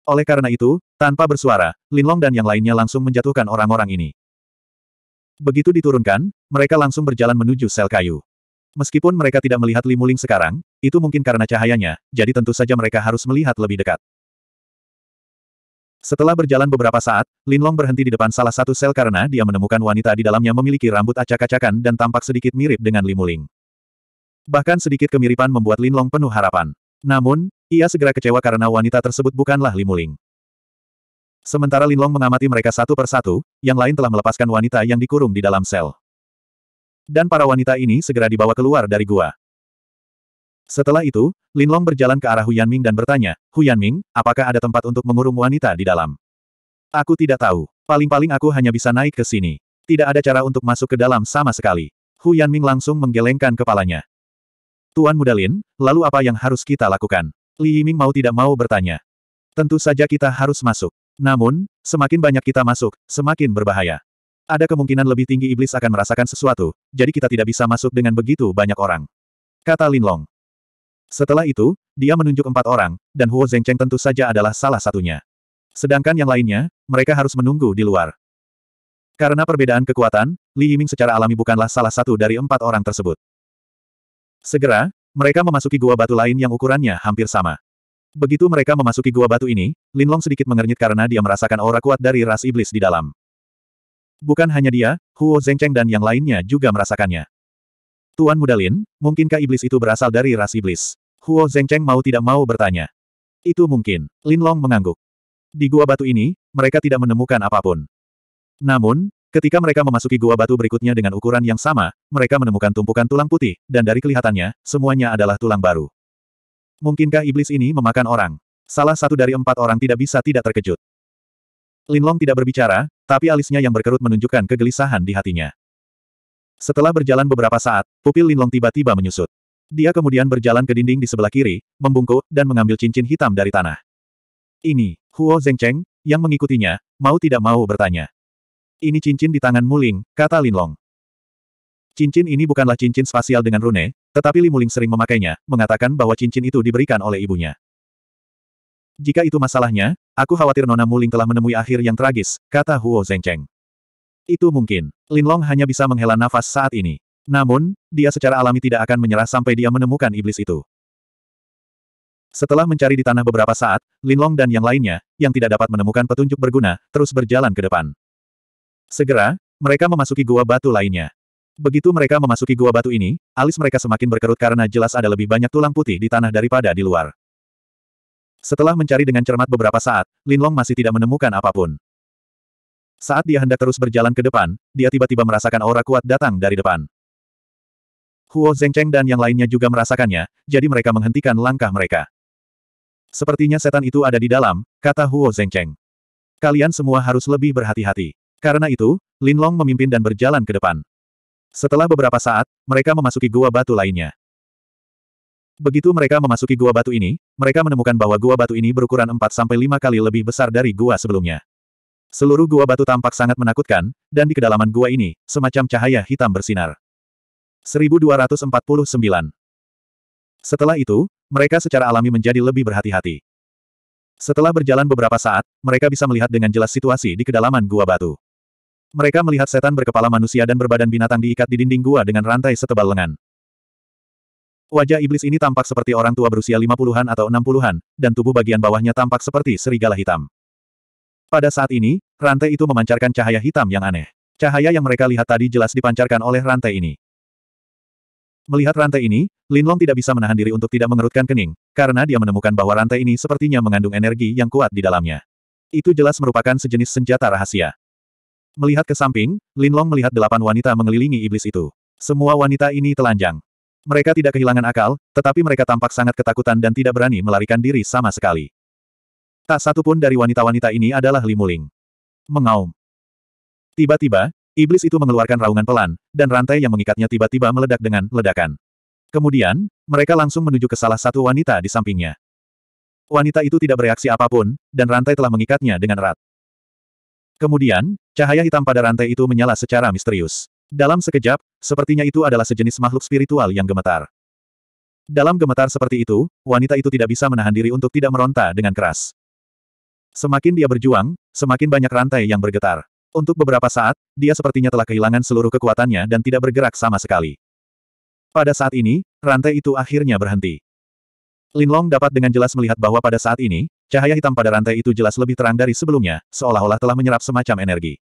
Oleh karena itu, tanpa bersuara, Linlong dan yang lainnya langsung menjatuhkan orang-orang ini. Begitu diturunkan, mereka langsung berjalan menuju sel kayu. Meskipun mereka tidak melihat Limuling sekarang, itu mungkin karena cahayanya, jadi tentu saja mereka harus melihat lebih dekat. Setelah berjalan beberapa saat, Linlong berhenti di depan salah satu sel karena dia menemukan wanita di dalamnya memiliki rambut acak-acakan dan tampak sedikit mirip dengan Limuling. Bahkan sedikit kemiripan membuat Linlong penuh harapan. Namun, ia segera kecewa karena wanita tersebut bukanlah Limuling. Sementara Linlong mengamati mereka satu persatu, yang lain telah melepaskan wanita yang dikurung di dalam sel. Dan para wanita ini segera dibawa keluar dari gua. Setelah itu, Linlong berjalan ke arah Huyanming dan bertanya, Huyanming, apakah ada tempat untuk mengurung wanita di dalam? Aku tidak tahu. Paling-paling aku hanya bisa naik ke sini. Tidak ada cara untuk masuk ke dalam sama sekali. Huyanming langsung menggelengkan kepalanya. Tuan Muda Lin, lalu apa yang harus kita lakukan? Li Yiming mau tidak mau bertanya. Tentu saja kita harus masuk. Namun, semakin banyak kita masuk, semakin berbahaya. Ada kemungkinan lebih tinggi iblis akan merasakan sesuatu, jadi kita tidak bisa masuk dengan begitu banyak orang. Kata Lin Long. Setelah itu, dia menunjuk empat orang, dan Huo Zengcheng tentu saja adalah salah satunya. Sedangkan yang lainnya, mereka harus menunggu di luar. Karena perbedaan kekuatan, Li Yiming secara alami bukanlah salah satu dari empat orang tersebut. Segera, mereka memasuki gua batu lain yang ukurannya hampir sama. Begitu mereka memasuki gua batu ini, Lin Long sedikit mengernyit karena dia merasakan aura kuat dari ras iblis di dalam. Bukan hanya dia, Huo Zengcheng dan yang lainnya juga merasakannya. Tuan Mudalin, mungkinkah iblis itu berasal dari ras iblis? Huo Zengcheng mau tidak mau bertanya. Itu mungkin. Lin Long mengangguk. Di gua batu ini, mereka tidak menemukan apapun. Namun, ketika mereka memasuki gua batu berikutnya dengan ukuran yang sama, mereka menemukan tumpukan tulang putih, dan dari kelihatannya, semuanya adalah tulang baru. Mungkinkah iblis ini memakan orang? Salah satu dari empat orang tidak bisa tidak terkejut. Lin Long tidak berbicara, tapi alisnya yang berkerut menunjukkan kegelisahan di hatinya. Setelah berjalan beberapa saat, pupil Linlong tiba-tiba menyusut. Dia kemudian berjalan ke dinding di sebelah kiri, membungkuk, dan mengambil cincin hitam dari tanah. Ini, Huo Zengcheng, yang mengikutinya, mau tidak mau bertanya. Ini cincin di tangan Muling, kata Linlong. Cincin ini bukanlah cincin spasial dengan rune, tetapi Li Limuling sering memakainya, mengatakan bahwa cincin itu diberikan oleh ibunya. Jika itu masalahnya, aku khawatir Nona Muling telah menemui akhir yang tragis, kata Huo Zengcheng. Itu mungkin. Linlong hanya bisa menghela nafas saat ini. Namun, dia secara alami tidak akan menyerah sampai dia menemukan iblis itu. Setelah mencari di tanah beberapa saat, Linlong dan yang lainnya, yang tidak dapat menemukan petunjuk berguna, terus berjalan ke depan. Segera, mereka memasuki gua batu lainnya. Begitu mereka memasuki gua batu ini, alis mereka semakin berkerut karena jelas ada lebih banyak tulang putih di tanah daripada di luar. Setelah mencari dengan cermat beberapa saat, Linlong masih tidak menemukan apapun. Saat dia hendak terus berjalan ke depan, dia tiba-tiba merasakan aura kuat datang dari depan. Huo Zhengcheng dan yang lainnya juga merasakannya, jadi mereka menghentikan langkah mereka. Sepertinya setan itu ada di dalam, kata Huo Zhengcheng. Kalian semua harus lebih berhati-hati. Karena itu, Linlong memimpin dan berjalan ke depan. Setelah beberapa saat, mereka memasuki gua batu lainnya. Begitu mereka memasuki gua batu ini, mereka menemukan bahwa gua batu ini berukuran 4-5 kali lebih besar dari gua sebelumnya. Seluruh gua batu tampak sangat menakutkan, dan di kedalaman gua ini, semacam cahaya hitam bersinar. 1249 Setelah itu, mereka secara alami menjadi lebih berhati-hati. Setelah berjalan beberapa saat, mereka bisa melihat dengan jelas situasi di kedalaman gua batu. Mereka melihat setan berkepala manusia dan berbadan binatang diikat di dinding gua dengan rantai setebal lengan. Wajah iblis ini tampak seperti orang tua berusia lima puluhan atau enam puluhan, dan tubuh bagian bawahnya tampak seperti serigala hitam. Pada saat ini, rantai itu memancarkan cahaya hitam yang aneh. Cahaya yang mereka lihat tadi jelas dipancarkan oleh rantai ini. Melihat rantai ini, Linlong tidak bisa menahan diri untuk tidak mengerutkan kening, karena dia menemukan bahwa rantai ini sepertinya mengandung energi yang kuat di dalamnya. Itu jelas merupakan sejenis senjata rahasia. Melihat ke samping, Linlong melihat delapan wanita mengelilingi iblis itu. Semua wanita ini telanjang. Mereka tidak kehilangan akal, tetapi mereka tampak sangat ketakutan dan tidak berani melarikan diri sama sekali. Tak satu pun dari wanita-wanita ini adalah Limuling. Mengaum. Tiba-tiba, iblis itu mengeluarkan raungan pelan, dan rantai yang mengikatnya tiba-tiba meledak dengan ledakan. Kemudian, mereka langsung menuju ke salah satu wanita di sampingnya. Wanita itu tidak bereaksi apapun, dan rantai telah mengikatnya dengan erat. Kemudian, cahaya hitam pada rantai itu menyala secara misterius. Dalam sekejap, sepertinya itu adalah sejenis makhluk spiritual yang gemetar. Dalam gemetar seperti itu, wanita itu tidak bisa menahan diri untuk tidak meronta dengan keras. Semakin dia berjuang, semakin banyak rantai yang bergetar. Untuk beberapa saat, dia sepertinya telah kehilangan seluruh kekuatannya dan tidak bergerak sama sekali. Pada saat ini, rantai itu akhirnya berhenti. Linlong dapat dengan jelas melihat bahwa pada saat ini, cahaya hitam pada rantai itu jelas lebih terang dari sebelumnya, seolah-olah telah menyerap semacam energi.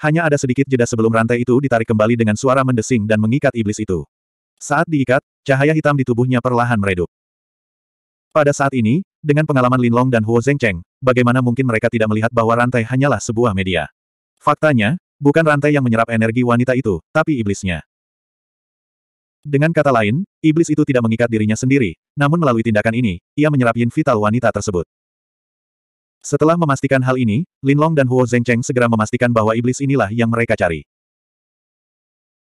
Hanya ada sedikit jeda sebelum rantai itu ditarik kembali dengan suara mendesing dan mengikat iblis itu. Saat diikat, cahaya hitam di tubuhnya perlahan meredup. Pada saat ini, dengan pengalaman Linlong dan Huo Zhengcheng, bagaimana mungkin mereka tidak melihat bahwa rantai hanyalah sebuah media. Faktanya, bukan rantai yang menyerap energi wanita itu, tapi iblisnya. Dengan kata lain, iblis itu tidak mengikat dirinya sendiri, namun melalui tindakan ini, ia menyerap yin vital wanita tersebut. Setelah memastikan hal ini, Linlong dan Huo Zhengcheng segera memastikan bahwa iblis inilah yang mereka cari.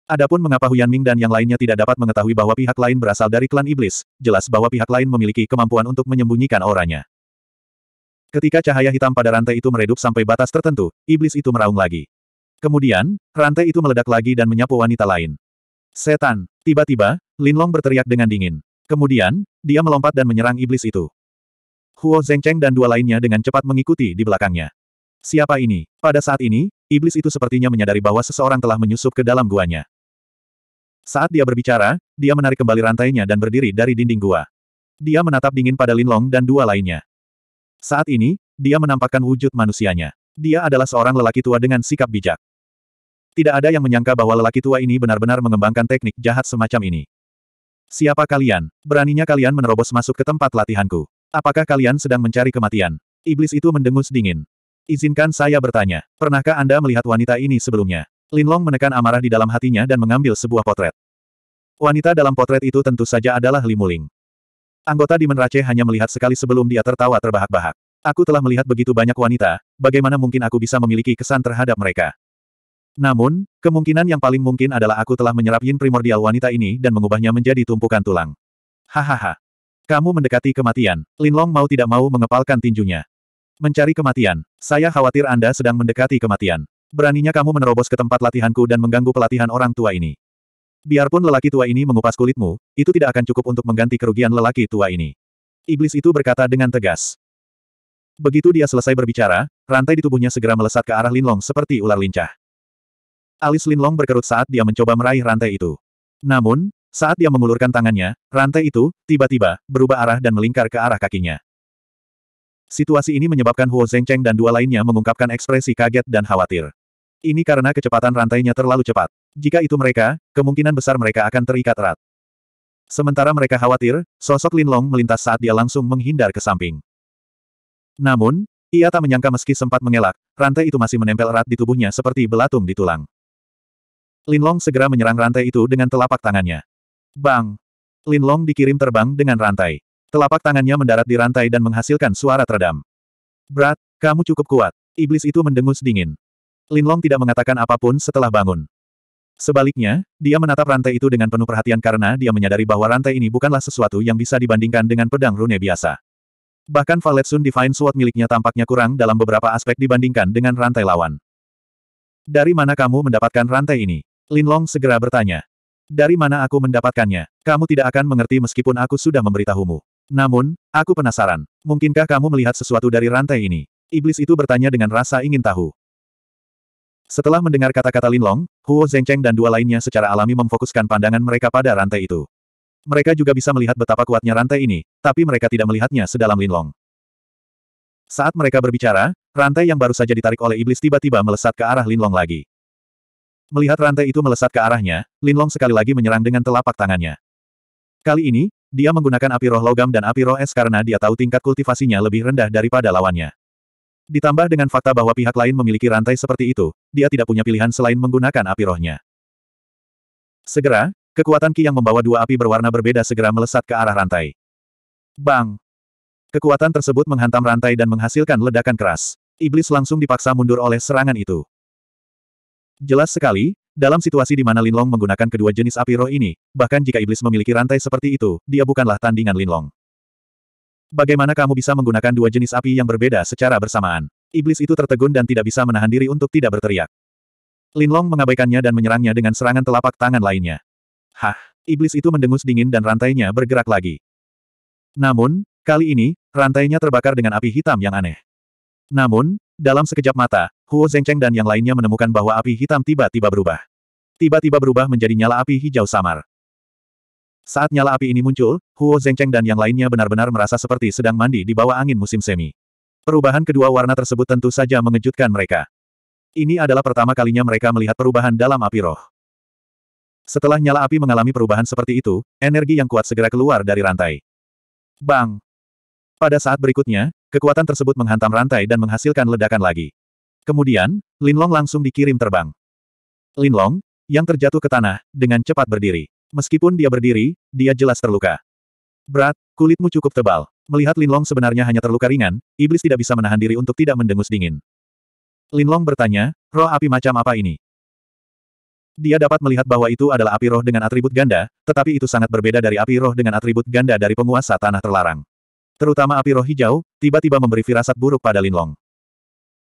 Adapun mengapa Huyan Ming dan yang lainnya tidak dapat mengetahui bahwa pihak lain berasal dari klan iblis, jelas bahwa pihak lain memiliki kemampuan untuk menyembunyikan auranya. Ketika cahaya hitam pada rantai itu meredup sampai batas tertentu, iblis itu meraung lagi. Kemudian, rantai itu meledak lagi dan menyapu wanita lain. Setan! Tiba-tiba, Linlong berteriak dengan dingin. Kemudian, dia melompat dan menyerang iblis itu. Huo Zengcheng dan dua lainnya dengan cepat mengikuti di belakangnya. Siapa ini? Pada saat ini, iblis itu sepertinya menyadari bahwa seseorang telah menyusup ke dalam guanya. Saat dia berbicara, dia menarik kembali rantainya dan berdiri dari dinding gua. Dia menatap dingin pada Lin Long dan dua lainnya. Saat ini, dia menampakkan wujud manusianya. Dia adalah seorang lelaki tua dengan sikap bijak. Tidak ada yang menyangka bahwa lelaki tua ini benar-benar mengembangkan teknik jahat semacam ini. Siapa kalian? Beraninya kalian menerobos masuk ke tempat latihanku. Apakah kalian sedang mencari kematian? Iblis itu mendengus dingin. Izinkan saya bertanya, pernahkah Anda melihat wanita ini sebelumnya? Linlong menekan amarah di dalam hatinya dan mengambil sebuah potret. Wanita dalam potret itu tentu saja adalah Limuling. Anggota di Menrace hanya melihat sekali sebelum dia tertawa terbahak-bahak. Aku telah melihat begitu banyak wanita, bagaimana mungkin aku bisa memiliki kesan terhadap mereka? Namun, kemungkinan yang paling mungkin adalah aku telah menyerap yin primordial wanita ini dan mengubahnya menjadi tumpukan tulang. Hahaha, kamu mendekati kematian. Lin Long mau tidak mau mengepalkan tinjunya. Mencari kematian. Saya khawatir Anda sedang mendekati kematian. Beraninya kamu menerobos ke tempat latihanku dan mengganggu pelatihan orang tua ini. Biarpun lelaki tua ini mengupas kulitmu, itu tidak akan cukup untuk mengganti kerugian lelaki tua ini. Iblis itu berkata dengan tegas. Begitu dia selesai berbicara, rantai di tubuhnya segera melesat ke arah Linlong seperti ular lincah. Alis Linlong berkerut saat dia mencoba meraih rantai itu. Namun, saat dia mengulurkan tangannya, rantai itu, tiba-tiba, berubah arah dan melingkar ke arah kakinya. Situasi ini menyebabkan Huo Zhengcheng dan dua lainnya mengungkapkan ekspresi kaget dan khawatir. Ini karena kecepatan rantainya terlalu cepat. Jika itu mereka, kemungkinan besar mereka akan terikat erat. Sementara mereka khawatir, sosok Lin Long melintas saat dia langsung menghindar ke samping. Namun, ia tak menyangka meski sempat mengelak, rantai itu masih menempel erat di tubuhnya seperti belatung di tulang. Lin Long segera menyerang rantai itu dengan telapak tangannya. Bang! Linlong dikirim terbang dengan rantai. Telapak tangannya mendarat di rantai dan menghasilkan suara teredam. Brat, kamu cukup kuat. Iblis itu mendengus dingin. Linlong tidak mengatakan apapun setelah bangun. Sebaliknya, dia menatap rantai itu dengan penuh perhatian karena dia menyadari bahwa rantai ini bukanlah sesuatu yang bisa dibandingkan dengan pedang rune biasa. Bahkan Valet Sun Divine Sword miliknya tampaknya kurang dalam beberapa aspek dibandingkan dengan rantai lawan. Dari mana kamu mendapatkan rantai ini? Linlong segera bertanya. Dari mana aku mendapatkannya? Kamu tidak akan mengerti meskipun aku sudah memberitahumu. Namun, aku penasaran. Mungkinkah kamu melihat sesuatu dari rantai ini? Iblis itu bertanya dengan rasa ingin tahu. Setelah mendengar kata-kata Linlong, Huo Zhengcheng dan dua lainnya secara alami memfokuskan pandangan mereka pada rantai itu. Mereka juga bisa melihat betapa kuatnya rantai ini, tapi mereka tidak melihatnya sedalam Linlong. Saat mereka berbicara, rantai yang baru saja ditarik oleh iblis tiba-tiba melesat ke arah Linlong lagi. Melihat rantai itu melesat ke arahnya, Lin Long sekali lagi menyerang dengan telapak tangannya. Kali ini, dia menggunakan api roh logam dan api roh es karena dia tahu tingkat kultivasinya lebih rendah daripada lawannya. Ditambah dengan fakta bahwa pihak lain memiliki rantai seperti itu, dia tidak punya pilihan selain menggunakan api rohnya. Segera, kekuatan Ki yang membawa dua api berwarna berbeda segera melesat ke arah rantai. Bang! Kekuatan tersebut menghantam rantai dan menghasilkan ledakan keras. Iblis langsung dipaksa mundur oleh serangan itu. Jelas sekali, dalam situasi di mana Linlong menggunakan kedua jenis api roh ini, bahkan jika iblis memiliki rantai seperti itu, dia bukanlah tandingan Linlong. Bagaimana kamu bisa menggunakan dua jenis api yang berbeda secara bersamaan? Iblis itu tertegun dan tidak bisa menahan diri untuk tidak berteriak. Linlong mengabaikannya dan menyerangnya dengan serangan telapak tangan lainnya. Hah, iblis itu mendengus dingin dan rantainya bergerak lagi. Namun, kali ini, rantainya terbakar dengan api hitam yang aneh. Namun, dalam sekejap mata, Huo Zengcheng dan yang lainnya menemukan bahwa api hitam tiba-tiba berubah. Tiba-tiba berubah menjadi nyala api hijau samar. Saat nyala api ini muncul, Huo Zengcheng dan yang lainnya benar-benar merasa seperti sedang mandi di bawah angin musim semi. Perubahan kedua warna tersebut tentu saja mengejutkan mereka. Ini adalah pertama kalinya mereka melihat perubahan dalam api roh. Setelah nyala api mengalami perubahan seperti itu, energi yang kuat segera keluar dari rantai. Bang! Pada saat berikutnya, kekuatan tersebut menghantam rantai dan menghasilkan ledakan lagi. Kemudian, Linlong langsung dikirim terbang. Linlong, yang terjatuh ke tanah, dengan cepat berdiri. Meskipun dia berdiri, dia jelas terluka. Berat, kulitmu cukup tebal. Melihat Linlong sebenarnya hanya terluka ringan, iblis tidak bisa menahan diri untuk tidak mendengus dingin. Linlong bertanya, roh api macam apa ini? Dia dapat melihat bahwa itu adalah api roh dengan atribut ganda, tetapi itu sangat berbeda dari api roh dengan atribut ganda dari penguasa tanah terlarang terutama api roh hijau, tiba-tiba memberi firasat buruk pada Linlong.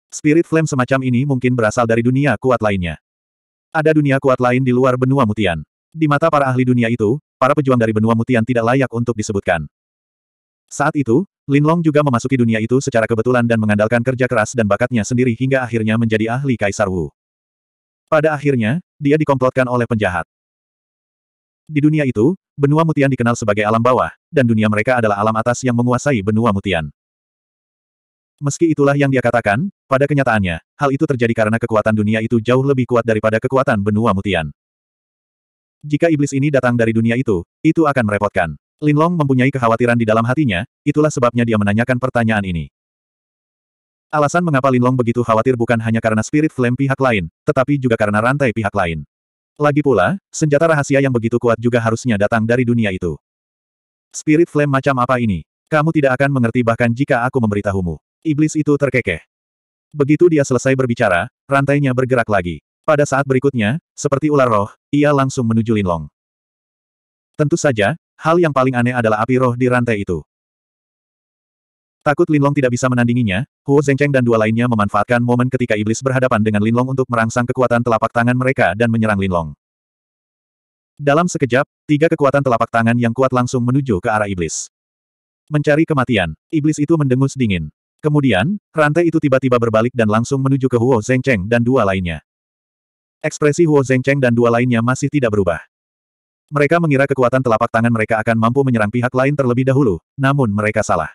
Spirit flame semacam ini mungkin berasal dari dunia kuat lainnya. Ada dunia kuat lain di luar benua mutian. Di mata para ahli dunia itu, para pejuang dari benua mutian tidak layak untuk disebutkan. Saat itu, Linlong juga memasuki dunia itu secara kebetulan dan mengandalkan kerja keras dan bakatnya sendiri hingga akhirnya menjadi ahli Kaisar Wu. Pada akhirnya, dia dikomplotkan oleh penjahat. Di dunia itu, benua mutian dikenal sebagai alam bawah, dan dunia mereka adalah alam atas yang menguasai benua mutian. Meski itulah yang dia katakan, pada kenyataannya, hal itu terjadi karena kekuatan dunia itu jauh lebih kuat daripada kekuatan benua mutian. Jika iblis ini datang dari dunia itu, itu akan merepotkan. Linlong mempunyai kekhawatiran di dalam hatinya, itulah sebabnya dia menanyakan pertanyaan ini. Alasan mengapa Linlong begitu khawatir bukan hanya karena spirit flame pihak lain, tetapi juga karena rantai pihak lain. Lagi pula, senjata rahasia yang begitu kuat juga harusnya datang dari dunia itu. Spirit Flame macam apa ini? Kamu tidak akan mengerti bahkan jika aku memberitahumu. Iblis itu terkekeh. Begitu dia selesai berbicara, rantainya bergerak lagi. Pada saat berikutnya, seperti ular roh, ia langsung menuju Linlong. Tentu saja, hal yang paling aneh adalah api roh di rantai itu. Takut Linlong tidak bisa menandinginya, Huo Zhengcheng dan dua lainnya memanfaatkan momen ketika iblis berhadapan dengan Linlong untuk merangsang kekuatan telapak tangan mereka dan menyerang Linlong. Dalam sekejap, tiga kekuatan telapak tangan yang kuat langsung menuju ke arah iblis. Mencari kematian, iblis itu mendengus dingin. Kemudian, rantai itu tiba-tiba berbalik dan langsung menuju ke Huo Zhengcheng dan dua lainnya. Ekspresi Huo Zhengcheng dan dua lainnya masih tidak berubah. Mereka mengira kekuatan telapak tangan mereka akan mampu menyerang pihak lain terlebih dahulu, namun mereka salah.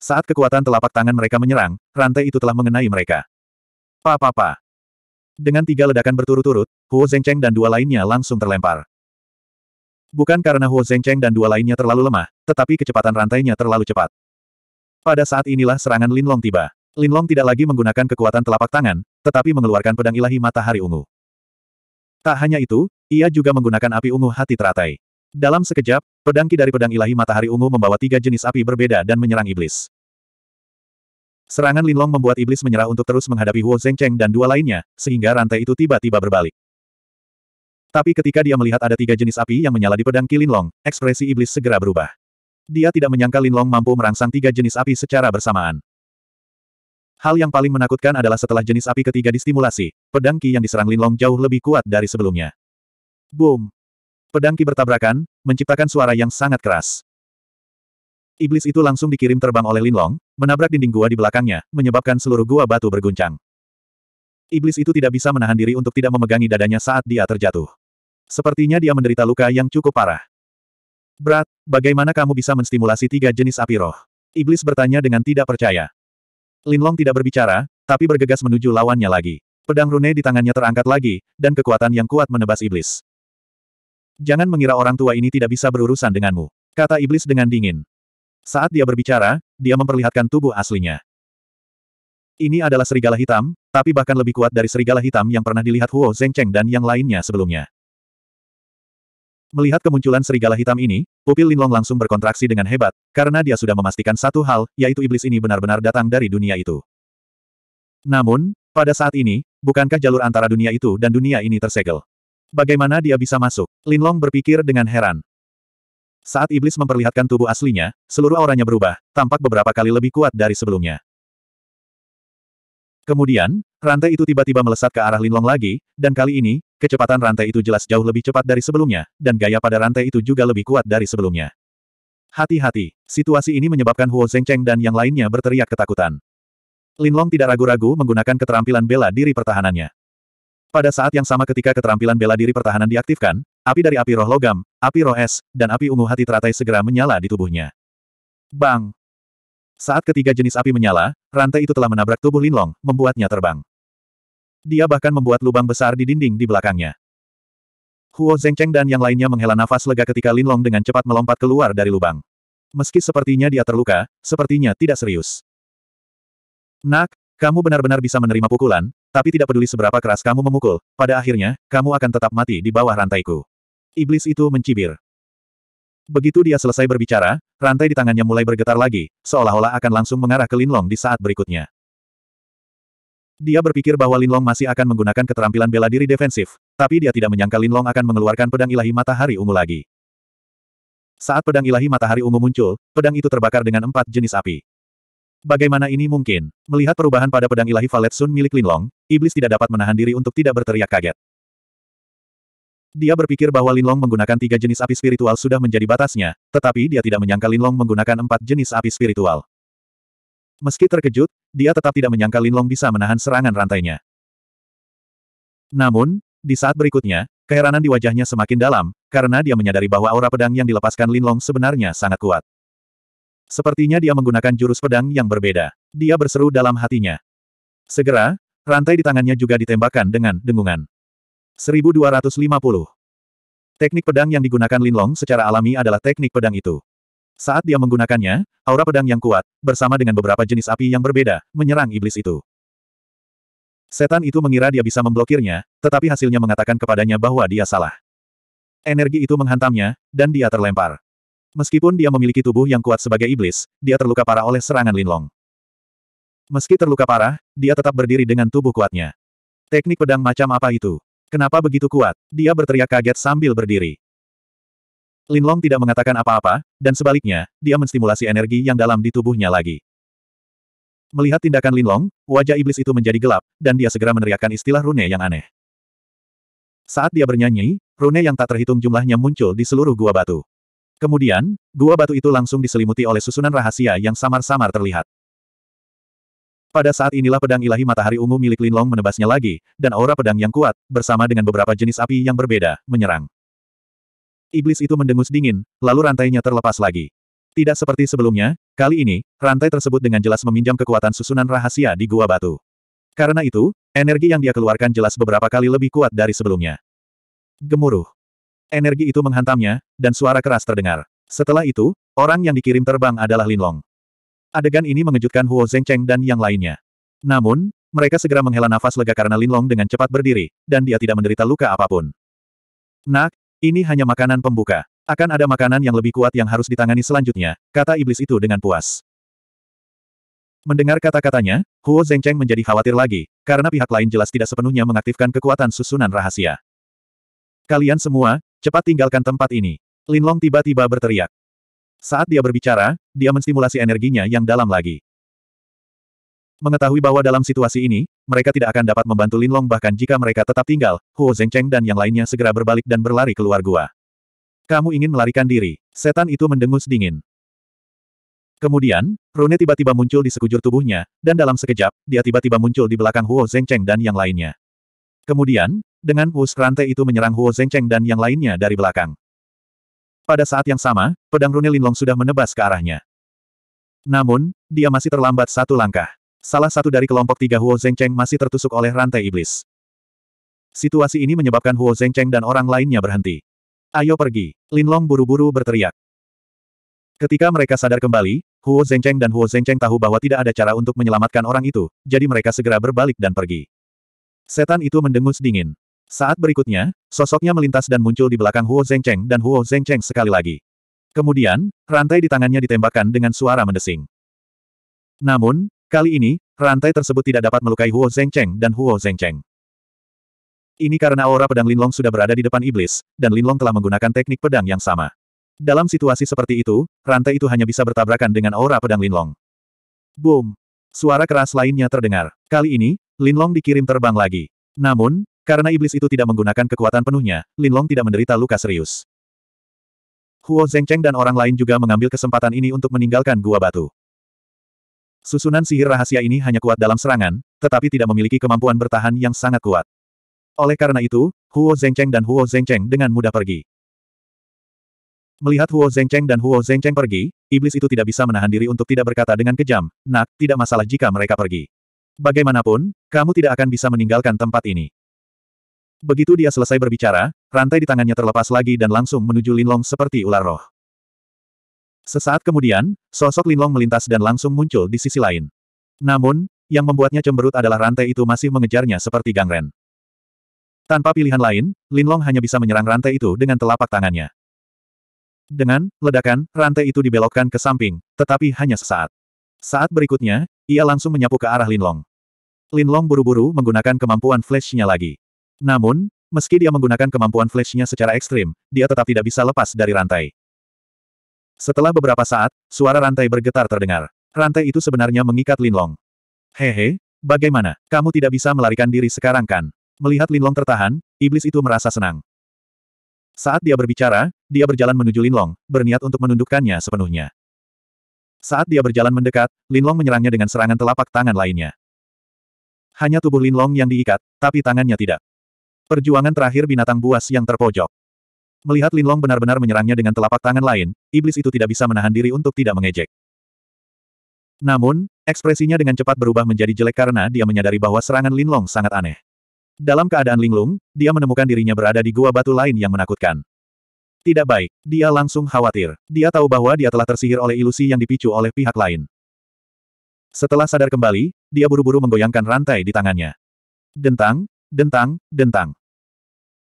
Saat kekuatan telapak tangan mereka menyerang, rantai itu telah mengenai mereka. Pa-pa-pa. Dengan tiga ledakan berturut-turut, Huo Zhengcheng dan dua lainnya langsung terlempar. Bukan karena Huo Zhengcheng dan dua lainnya terlalu lemah, tetapi kecepatan rantainya terlalu cepat. Pada saat inilah serangan Lin Long tiba. Lin Long tidak lagi menggunakan kekuatan telapak tangan, tetapi mengeluarkan pedang ilahi matahari ungu. Tak hanya itu, ia juga menggunakan api ungu hati teratai. Dalam sekejap, pedangki dari pedang ilahi matahari ungu membawa tiga jenis api berbeda dan menyerang iblis. Serangan Linlong membuat iblis menyerah untuk terus menghadapi Huo Zhengcheng dan dua lainnya, sehingga rantai itu tiba-tiba berbalik. Tapi ketika dia melihat ada tiga jenis api yang menyala di pedang ki Linlong, ekspresi iblis segera berubah. Dia tidak menyangka Linlong mampu merangsang tiga jenis api secara bersamaan. Hal yang paling menakutkan adalah setelah jenis api ketiga distimulasi, pedangki yang diserang Linlong jauh lebih kuat dari sebelumnya. Boom! Pedang Ki bertabrakan, menciptakan suara yang sangat keras. Iblis itu langsung dikirim terbang oleh Linlong, menabrak dinding gua di belakangnya, menyebabkan seluruh gua batu berguncang. Iblis itu tidak bisa menahan diri untuk tidak memegangi dadanya saat dia terjatuh. Sepertinya dia menderita luka yang cukup parah. Berat, bagaimana kamu bisa menstimulasi tiga jenis api roh? Iblis bertanya dengan tidak percaya. Linlong tidak berbicara, tapi bergegas menuju lawannya lagi. Pedang rune di tangannya terangkat lagi, dan kekuatan yang kuat menebas iblis. Jangan mengira orang tua ini tidak bisa berurusan denganmu. Kata iblis dengan dingin. Saat dia berbicara, dia memperlihatkan tubuh aslinya. Ini adalah serigala hitam, tapi bahkan lebih kuat dari serigala hitam yang pernah dilihat Huo Zhengcheng dan yang lainnya sebelumnya. Melihat kemunculan serigala hitam ini, pupil Linlong langsung berkontraksi dengan hebat, karena dia sudah memastikan satu hal, yaitu iblis ini benar-benar datang dari dunia itu. Namun, pada saat ini, bukankah jalur antara dunia itu dan dunia ini tersegel? Bagaimana dia bisa masuk? Linlong berpikir dengan heran. Saat iblis memperlihatkan tubuh aslinya, seluruh auranya berubah, tampak beberapa kali lebih kuat dari sebelumnya. Kemudian, rantai itu tiba-tiba melesat ke arah Linlong lagi, dan kali ini, kecepatan rantai itu jelas jauh lebih cepat dari sebelumnya, dan gaya pada rantai itu juga lebih kuat dari sebelumnya. Hati-hati, situasi ini menyebabkan Huo Zhengcheng dan yang lainnya berteriak ketakutan. Linlong tidak ragu-ragu menggunakan keterampilan bela diri pertahanannya. Pada saat yang sama ketika keterampilan bela diri pertahanan diaktifkan, api dari api roh logam, api roh es, dan api ungu hati teratai segera menyala di tubuhnya. Bang! Saat ketiga jenis api menyala, rantai itu telah menabrak tubuh Linlong, membuatnya terbang. Dia bahkan membuat lubang besar di dinding di belakangnya. Huo Zengcheng dan yang lainnya menghela nafas lega ketika Linlong dengan cepat melompat keluar dari lubang. Meski sepertinya dia terluka, sepertinya tidak serius. Nak, kamu benar-benar bisa menerima pukulan, tapi tidak peduli seberapa keras kamu memukul, pada akhirnya, kamu akan tetap mati di bawah rantaiku. Iblis itu mencibir. Begitu dia selesai berbicara, rantai di tangannya mulai bergetar lagi, seolah-olah akan langsung mengarah ke Linlong di saat berikutnya. Dia berpikir bahwa Linlong masih akan menggunakan keterampilan bela diri defensif, tapi dia tidak menyangka Linlong akan mengeluarkan pedang ilahi matahari ungu lagi. Saat pedang ilahi matahari ungu muncul, pedang itu terbakar dengan empat jenis api. Bagaimana ini mungkin? Melihat perubahan pada pedang ilahi Valet Sun milik Linlong, iblis tidak dapat menahan diri untuk tidak berteriak kaget. Dia berpikir bahwa Linlong menggunakan tiga jenis api spiritual sudah menjadi batasnya, tetapi dia tidak menyangka Linlong menggunakan empat jenis api spiritual. Meski terkejut, dia tetap tidak menyangka Linlong bisa menahan serangan rantainya. Namun, di saat berikutnya, keheranan di wajahnya semakin dalam, karena dia menyadari bahwa aura pedang yang dilepaskan Linlong sebenarnya sangat kuat. Sepertinya dia menggunakan jurus pedang yang berbeda. Dia berseru dalam hatinya. Segera, rantai di tangannya juga ditembakkan dengan dengungan. 1250. Teknik pedang yang digunakan Linlong secara alami adalah teknik pedang itu. Saat dia menggunakannya, aura pedang yang kuat, bersama dengan beberapa jenis api yang berbeda, menyerang iblis itu. Setan itu mengira dia bisa memblokirnya, tetapi hasilnya mengatakan kepadanya bahwa dia salah. Energi itu menghantamnya, dan dia terlempar. Meskipun dia memiliki tubuh yang kuat sebagai iblis, dia terluka parah oleh serangan Linlong. Meski terluka parah, dia tetap berdiri dengan tubuh kuatnya. Teknik pedang macam apa itu? Kenapa begitu kuat? Dia berteriak kaget sambil berdiri. Linlong tidak mengatakan apa-apa, dan sebaliknya, dia menstimulasi energi yang dalam di tubuhnya lagi. Melihat tindakan Linlong, wajah iblis itu menjadi gelap, dan dia segera meneriakkan istilah rune yang aneh. Saat dia bernyanyi, rune yang tak terhitung jumlahnya muncul di seluruh gua batu. Kemudian, gua batu itu langsung diselimuti oleh susunan rahasia yang samar-samar terlihat. Pada saat inilah pedang ilahi matahari ungu milik Linlong menebasnya lagi, dan aura pedang yang kuat, bersama dengan beberapa jenis api yang berbeda, menyerang. Iblis itu mendengus dingin, lalu rantainya terlepas lagi. Tidak seperti sebelumnya, kali ini, rantai tersebut dengan jelas meminjam kekuatan susunan rahasia di gua batu. Karena itu, energi yang dia keluarkan jelas beberapa kali lebih kuat dari sebelumnya. Gemuruh. Energi itu menghantamnya, dan suara keras terdengar. Setelah itu, orang yang dikirim terbang adalah Lin Long. Adegan ini mengejutkan Huo Zhengcheng dan yang lainnya. Namun, mereka segera menghela nafas lega karena Lin Long dengan cepat berdiri, dan dia tidak menderita luka apapun. Nak, ini hanya makanan pembuka. Akan ada makanan yang lebih kuat yang harus ditangani selanjutnya, kata iblis itu dengan puas. Mendengar kata-katanya, Huo Zhengcheng menjadi khawatir lagi, karena pihak lain jelas tidak sepenuhnya mengaktifkan kekuatan susunan rahasia. Kalian semua, Cepat tinggalkan tempat ini. Linlong tiba-tiba berteriak. Saat dia berbicara, dia menstimulasi energinya yang dalam lagi. Mengetahui bahwa dalam situasi ini, mereka tidak akan dapat membantu Linlong bahkan jika mereka tetap tinggal, Huo Zengcheng dan yang lainnya segera berbalik dan berlari keluar gua. Kamu ingin melarikan diri. Setan itu mendengus dingin. Kemudian, Rune tiba-tiba muncul di sekujur tubuhnya, dan dalam sekejap, dia tiba-tiba muncul di belakang Huo Zengcheng dan yang lainnya. Kemudian, dengan pus rantai itu menyerang Huo Zengcheng dan yang lainnya dari belakang. Pada saat yang sama, pedang Rune Linlong sudah menebas ke arahnya. Namun, dia masih terlambat satu langkah. Salah satu dari kelompok tiga Huo Zengcheng masih tertusuk oleh rantai iblis. Situasi ini menyebabkan Huo Zengcheng dan orang lainnya berhenti. Ayo pergi, Linlong buru-buru berteriak. Ketika mereka sadar kembali, Huo Zengcheng dan Huo Zengcheng tahu bahwa tidak ada cara untuk menyelamatkan orang itu, jadi mereka segera berbalik dan pergi. Setan itu mendengus dingin. Saat berikutnya, sosoknya melintas dan muncul di belakang Huo Zhengcheng dan Huo Zhengcheng sekali lagi. Kemudian, rantai di tangannya ditembakkan dengan suara mendesing. Namun, kali ini, rantai tersebut tidak dapat melukai Huo Zhengcheng dan Huo Zhengcheng. Ini karena aura pedang Linlong sudah berada di depan iblis, dan Linlong telah menggunakan teknik pedang yang sama. Dalam situasi seperti itu, rantai itu hanya bisa bertabrakan dengan aura pedang Linlong. Boom! Suara keras lainnya terdengar. Kali ini, Linlong dikirim terbang lagi. Namun, karena iblis itu tidak menggunakan kekuatan penuhnya, Lin Long tidak menderita luka serius. Huo Zengcheng dan orang lain juga mengambil kesempatan ini untuk meninggalkan gua batu. Susunan sihir rahasia ini hanya kuat dalam serangan, tetapi tidak memiliki kemampuan bertahan yang sangat kuat. Oleh karena itu, Huo Zengcheng dan Huo Zengcheng dengan mudah pergi. Melihat Huo Zengcheng dan Huo Zengcheng pergi, iblis itu tidak bisa menahan diri untuk tidak berkata dengan kejam, nak, tidak masalah jika mereka pergi. Bagaimanapun, kamu tidak akan bisa meninggalkan tempat ini. Begitu dia selesai berbicara, rantai di tangannya terlepas lagi dan langsung menuju Linlong seperti ular roh. Sesaat kemudian, sosok Linlong melintas dan langsung muncul di sisi lain. Namun, yang membuatnya cemberut adalah rantai itu masih mengejarnya seperti gangren. Tanpa pilihan lain, Linlong hanya bisa menyerang rantai itu dengan telapak tangannya. Dengan ledakan, rantai itu dibelokkan ke samping, tetapi hanya sesaat. Saat berikutnya, ia langsung menyapu ke arah Linlong. Linlong buru-buru menggunakan kemampuan flash-nya lagi. Namun, meski dia menggunakan kemampuan flashnya secara ekstrim, dia tetap tidak bisa lepas dari rantai. Setelah beberapa saat, suara rantai bergetar terdengar. Rantai itu sebenarnya mengikat Linlong. Hehe, bagaimana? Kamu tidak bisa melarikan diri sekarang kan? Melihat Linlong tertahan, iblis itu merasa senang. Saat dia berbicara, dia berjalan menuju Linlong, berniat untuk menundukkannya sepenuhnya. Saat dia berjalan mendekat, Linlong menyerangnya dengan serangan telapak tangan lainnya. Hanya tubuh Linlong yang diikat, tapi tangannya tidak. Perjuangan terakhir binatang buas yang terpojok. Melihat Linlong benar-benar menyerangnya dengan telapak tangan lain, iblis itu tidak bisa menahan diri untuk tidak mengejek. Namun, ekspresinya dengan cepat berubah menjadi jelek karena dia menyadari bahwa serangan Linlong sangat aneh. Dalam keadaan linglung, dia menemukan dirinya berada di gua batu lain yang menakutkan. Tidak baik, dia langsung khawatir. Dia tahu bahwa dia telah tersihir oleh ilusi yang dipicu oleh pihak lain. Setelah sadar kembali, dia buru-buru menggoyangkan rantai di tangannya. Dentang, dentang, dentang.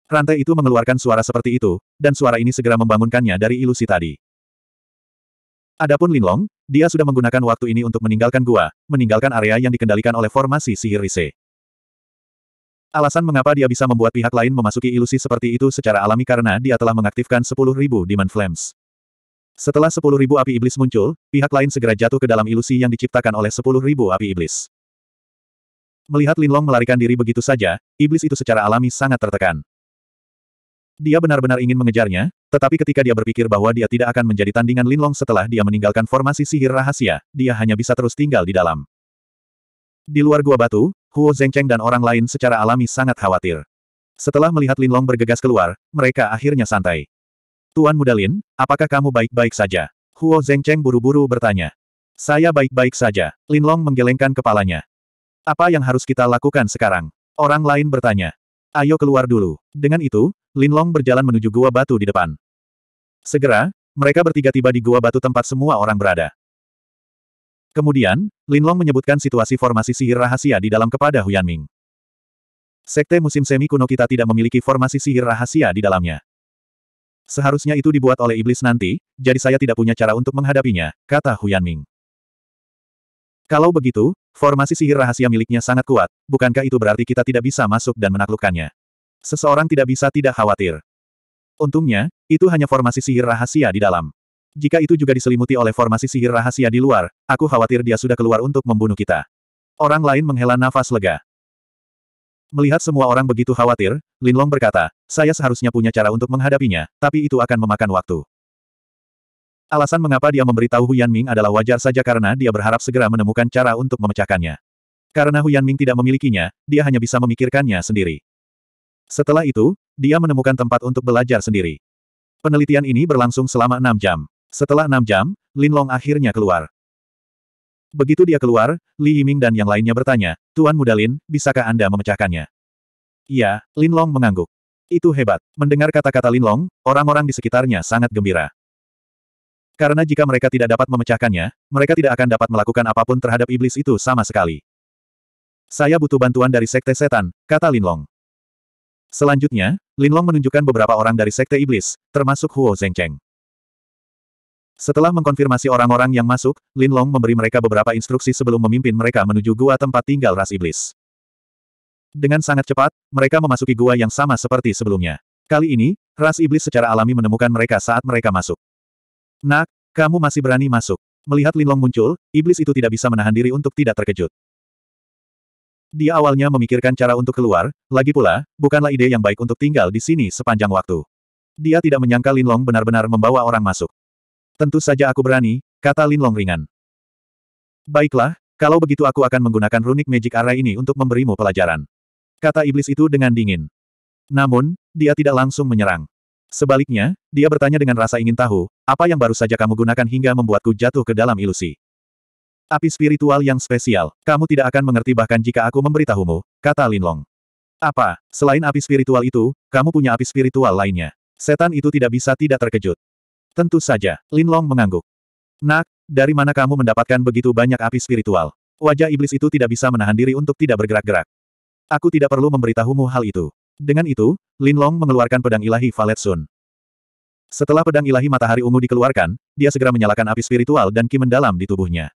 Rantai itu mengeluarkan suara seperti itu, dan suara ini segera membangunkannya dari ilusi tadi. Adapun Linlong, dia sudah menggunakan waktu ini untuk meninggalkan gua, meninggalkan area yang dikendalikan oleh formasi sihir Rise. Alasan mengapa dia bisa membuat pihak lain memasuki ilusi seperti itu secara alami karena dia telah mengaktifkan 10.000 Demon Flames. Setelah 10.000 api iblis muncul, pihak lain segera jatuh ke dalam ilusi yang diciptakan oleh 10.000 api iblis. Melihat Linlong melarikan diri begitu saja, iblis itu secara alami sangat tertekan. Dia benar-benar ingin mengejarnya, tetapi ketika dia berpikir bahwa dia tidak akan menjadi tandingan Linlong setelah dia meninggalkan formasi sihir rahasia, dia hanya bisa terus tinggal di dalam. Di luar gua batu, Huo Zengcheng dan orang lain secara alami sangat khawatir. Setelah melihat Linlong bergegas keluar, mereka akhirnya santai. Tuan Muda Lin, apakah kamu baik-baik saja? Huo Zengcheng buru-buru bertanya. Saya baik-baik saja. Linlong menggelengkan kepalanya. Apa yang harus kita lakukan sekarang? Orang lain bertanya. Ayo keluar dulu. Dengan itu, Linlong berjalan menuju gua batu di depan. Segera, mereka bertiga tiba di gua batu tempat semua orang berada. Kemudian, Linlong menyebutkan situasi formasi sihir rahasia di dalam kepada Yanming. Sekte musim semi kuno kita tidak memiliki formasi sihir rahasia di dalamnya. Seharusnya itu dibuat oleh iblis nanti, jadi saya tidak punya cara untuk menghadapinya, kata Yanming. Kalau begitu, formasi sihir rahasia miliknya sangat kuat, bukankah itu berarti kita tidak bisa masuk dan menaklukkannya? Seseorang tidak bisa tidak khawatir. Untungnya, itu hanya formasi sihir rahasia di dalam. Jika itu juga diselimuti oleh formasi sihir rahasia di luar, aku khawatir dia sudah keluar untuk membunuh kita. Orang lain menghela nafas lega. Melihat semua orang begitu khawatir, Linlong berkata, saya seharusnya punya cara untuk menghadapinya, tapi itu akan memakan waktu. Alasan mengapa dia memberitahu Huyan Ming adalah wajar saja karena dia berharap segera menemukan cara untuk memecahkannya. Karena Huyan Ming tidak memilikinya, dia hanya bisa memikirkannya sendiri. Setelah itu, dia menemukan tempat untuk belajar sendiri. Penelitian ini berlangsung selama enam jam. Setelah enam jam, Lin Long akhirnya keluar. Begitu dia keluar, Li Yiming dan yang lainnya bertanya, Tuan Muda Lin, bisakah Anda memecahkannya? Iya, Lin Long mengangguk. Itu hebat. Mendengar kata-kata Lin Long, orang-orang di sekitarnya sangat gembira. Karena jika mereka tidak dapat memecahkannya, mereka tidak akan dapat melakukan apapun terhadap iblis itu sama sekali. Saya butuh bantuan dari sekte setan, kata Linlong. Selanjutnya, Linlong menunjukkan beberapa orang dari sekte iblis, termasuk Huo Zhengcheng. Setelah mengkonfirmasi orang-orang yang masuk, Linlong memberi mereka beberapa instruksi sebelum memimpin mereka menuju gua tempat tinggal ras iblis. Dengan sangat cepat, mereka memasuki gua yang sama seperti sebelumnya. Kali ini, ras iblis secara alami menemukan mereka saat mereka masuk. Nak, kamu masih berani masuk. Melihat Linlong muncul, iblis itu tidak bisa menahan diri untuk tidak terkejut. Dia awalnya memikirkan cara untuk keluar, lagi pula, bukanlah ide yang baik untuk tinggal di sini sepanjang waktu. Dia tidak menyangka Linlong benar-benar membawa orang masuk. Tentu saja aku berani, kata Linlong ringan. Baiklah, kalau begitu aku akan menggunakan runik magic array ini untuk memberimu pelajaran. Kata iblis itu dengan dingin. Namun, dia tidak langsung menyerang. Sebaliknya, dia bertanya dengan rasa ingin tahu, apa yang baru saja kamu gunakan hingga membuatku jatuh ke dalam ilusi. Api spiritual yang spesial, kamu tidak akan mengerti bahkan jika aku memberitahumu, kata Lin Long. Apa, selain api spiritual itu, kamu punya api spiritual lainnya. Setan itu tidak bisa tidak terkejut. Tentu saja, Lin Long mengangguk. Nak, dari mana kamu mendapatkan begitu banyak api spiritual? Wajah iblis itu tidak bisa menahan diri untuk tidak bergerak-gerak. Aku tidak perlu memberitahumu hal itu. Dengan itu, Lin Long mengeluarkan pedang ilahi Valet Sun. Setelah pedang ilahi matahari ungu dikeluarkan, dia segera menyalakan api spiritual dan ki mendalam di tubuhnya.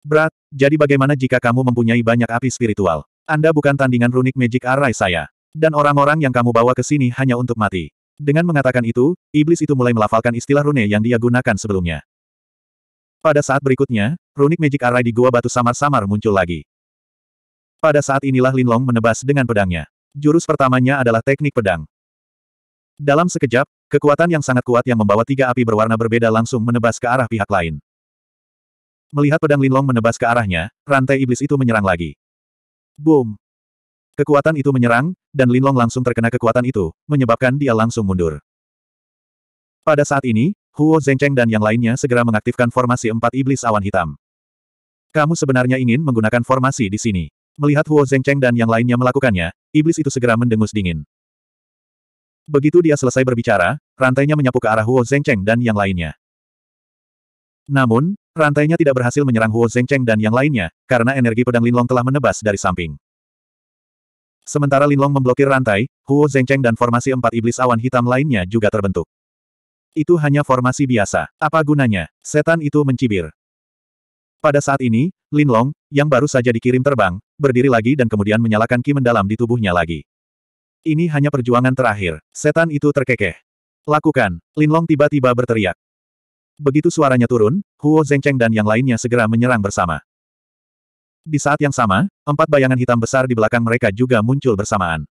Berat, jadi bagaimana jika kamu mempunyai banyak api spiritual? Anda bukan tandingan runik Magic Array saya. Dan orang-orang yang kamu bawa ke sini hanya untuk mati. Dengan mengatakan itu, iblis itu mulai melafalkan istilah rune yang dia gunakan sebelumnya. Pada saat berikutnya, runik Magic Array di Gua Batu Samar-Samar muncul lagi. Pada saat inilah Linlong menebas dengan pedangnya. Jurus pertamanya adalah teknik pedang. Dalam sekejap, kekuatan yang sangat kuat yang membawa tiga api berwarna berbeda langsung menebas ke arah pihak lain. Melihat pedang Linlong menebas ke arahnya, rantai iblis itu menyerang lagi. Boom! Kekuatan itu menyerang, dan Linlong langsung terkena kekuatan itu, menyebabkan dia langsung mundur. Pada saat ini, Huo Zengcheng dan yang lainnya segera mengaktifkan formasi empat iblis awan hitam. Kamu sebenarnya ingin menggunakan formasi di sini. Melihat Huo Zengcheng dan yang lainnya melakukannya, Iblis itu segera mendengus dingin. Begitu dia selesai berbicara, rantainya menyapu ke arah Huo Zhengcheng dan yang lainnya. Namun, rantainya tidak berhasil menyerang Huo Zhengcheng dan yang lainnya, karena energi pedang Linlong telah menebas dari samping. Sementara Linlong memblokir rantai, Huo Zhengcheng dan formasi empat iblis awan hitam lainnya juga terbentuk. Itu hanya formasi biasa. Apa gunanya? Setan itu mencibir. Pada saat ini, Lin Long, yang baru saja dikirim terbang, berdiri lagi dan kemudian menyalakan ki mendalam di tubuhnya lagi. Ini hanya perjuangan terakhir. Setan itu terkekeh. Lakukan. Lin Long tiba-tiba berteriak. Begitu suaranya turun, Huo Zengcheng dan yang lainnya segera menyerang bersama. Di saat yang sama, empat bayangan hitam besar di belakang mereka juga muncul bersamaan.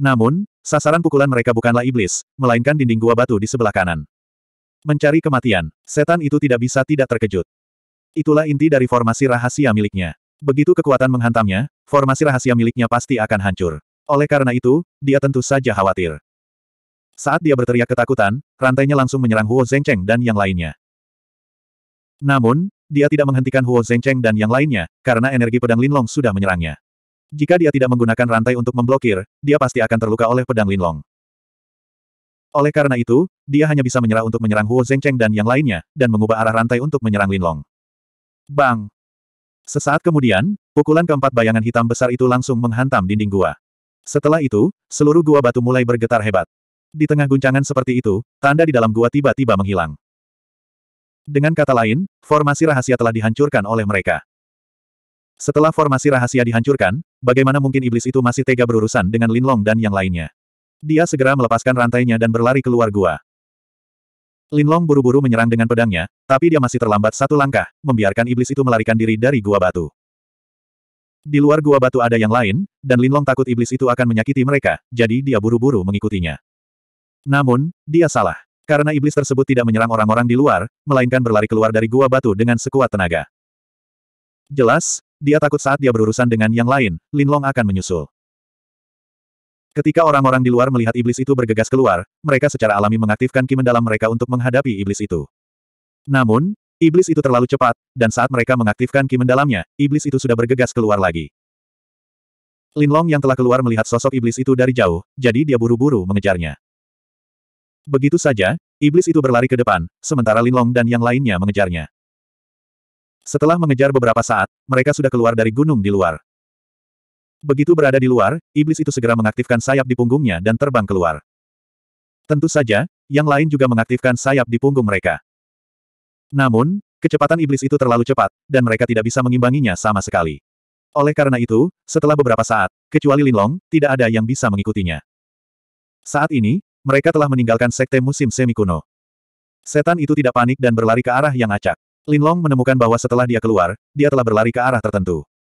Namun, sasaran pukulan mereka bukanlah iblis, melainkan dinding gua batu di sebelah kanan. Mencari kematian, setan itu tidak bisa tidak terkejut. Itulah inti dari formasi rahasia miliknya. Begitu kekuatan menghantamnya, formasi rahasia miliknya pasti akan hancur. Oleh karena itu, dia tentu saja khawatir. Saat dia berteriak ketakutan, rantainya langsung menyerang Huo Zhengcheng dan yang lainnya. Namun, dia tidak menghentikan Huo Zhengcheng dan yang lainnya, karena energi pedang Linlong sudah menyerangnya. Jika dia tidak menggunakan rantai untuk memblokir, dia pasti akan terluka oleh pedang Linlong. Oleh karena itu, dia hanya bisa menyerah untuk menyerang Huo Zhengcheng dan yang lainnya, dan mengubah arah rantai untuk menyerang Linlong. Bang! Sesaat kemudian, pukulan keempat bayangan hitam besar itu langsung menghantam dinding gua. Setelah itu, seluruh gua batu mulai bergetar hebat. Di tengah guncangan seperti itu, tanda di dalam gua tiba-tiba menghilang. Dengan kata lain, formasi rahasia telah dihancurkan oleh mereka. Setelah formasi rahasia dihancurkan, bagaimana mungkin iblis itu masih tega berurusan dengan Linlong dan yang lainnya? Dia segera melepaskan rantainya dan berlari keluar gua. Linlong buru-buru menyerang dengan pedangnya, tapi dia masih terlambat satu langkah, membiarkan iblis itu melarikan diri dari gua batu. Di luar gua batu ada yang lain, dan Linlong takut iblis itu akan menyakiti mereka, jadi dia buru-buru mengikutinya. Namun, dia salah. Karena iblis tersebut tidak menyerang orang-orang di luar, melainkan berlari keluar dari gua batu dengan sekuat tenaga. Jelas, dia takut saat dia berurusan dengan yang lain, Linlong akan menyusul. Ketika orang-orang di luar melihat iblis itu bergegas keluar, mereka secara alami mengaktifkan ki mendalam mereka untuk menghadapi iblis itu. Namun, iblis itu terlalu cepat, dan saat mereka mengaktifkan ki mendalamnya, iblis itu sudah bergegas keluar lagi. Linlong yang telah keluar melihat sosok iblis itu dari jauh, jadi dia buru-buru mengejarnya. Begitu saja, iblis itu berlari ke depan, sementara Linlong dan yang lainnya mengejarnya. Setelah mengejar beberapa saat, mereka sudah keluar dari gunung di luar. Begitu berada di luar, iblis itu segera mengaktifkan sayap di punggungnya dan terbang keluar. Tentu saja, yang lain juga mengaktifkan sayap di punggung mereka. Namun, kecepatan iblis itu terlalu cepat, dan mereka tidak bisa mengimbanginya sama sekali. Oleh karena itu, setelah beberapa saat, kecuali Linlong, tidak ada yang bisa mengikutinya. Saat ini, mereka telah meninggalkan sekte musim semi kuno. Setan itu tidak panik dan berlari ke arah yang acak. Linlong menemukan bahwa setelah dia keluar, dia telah berlari ke arah tertentu.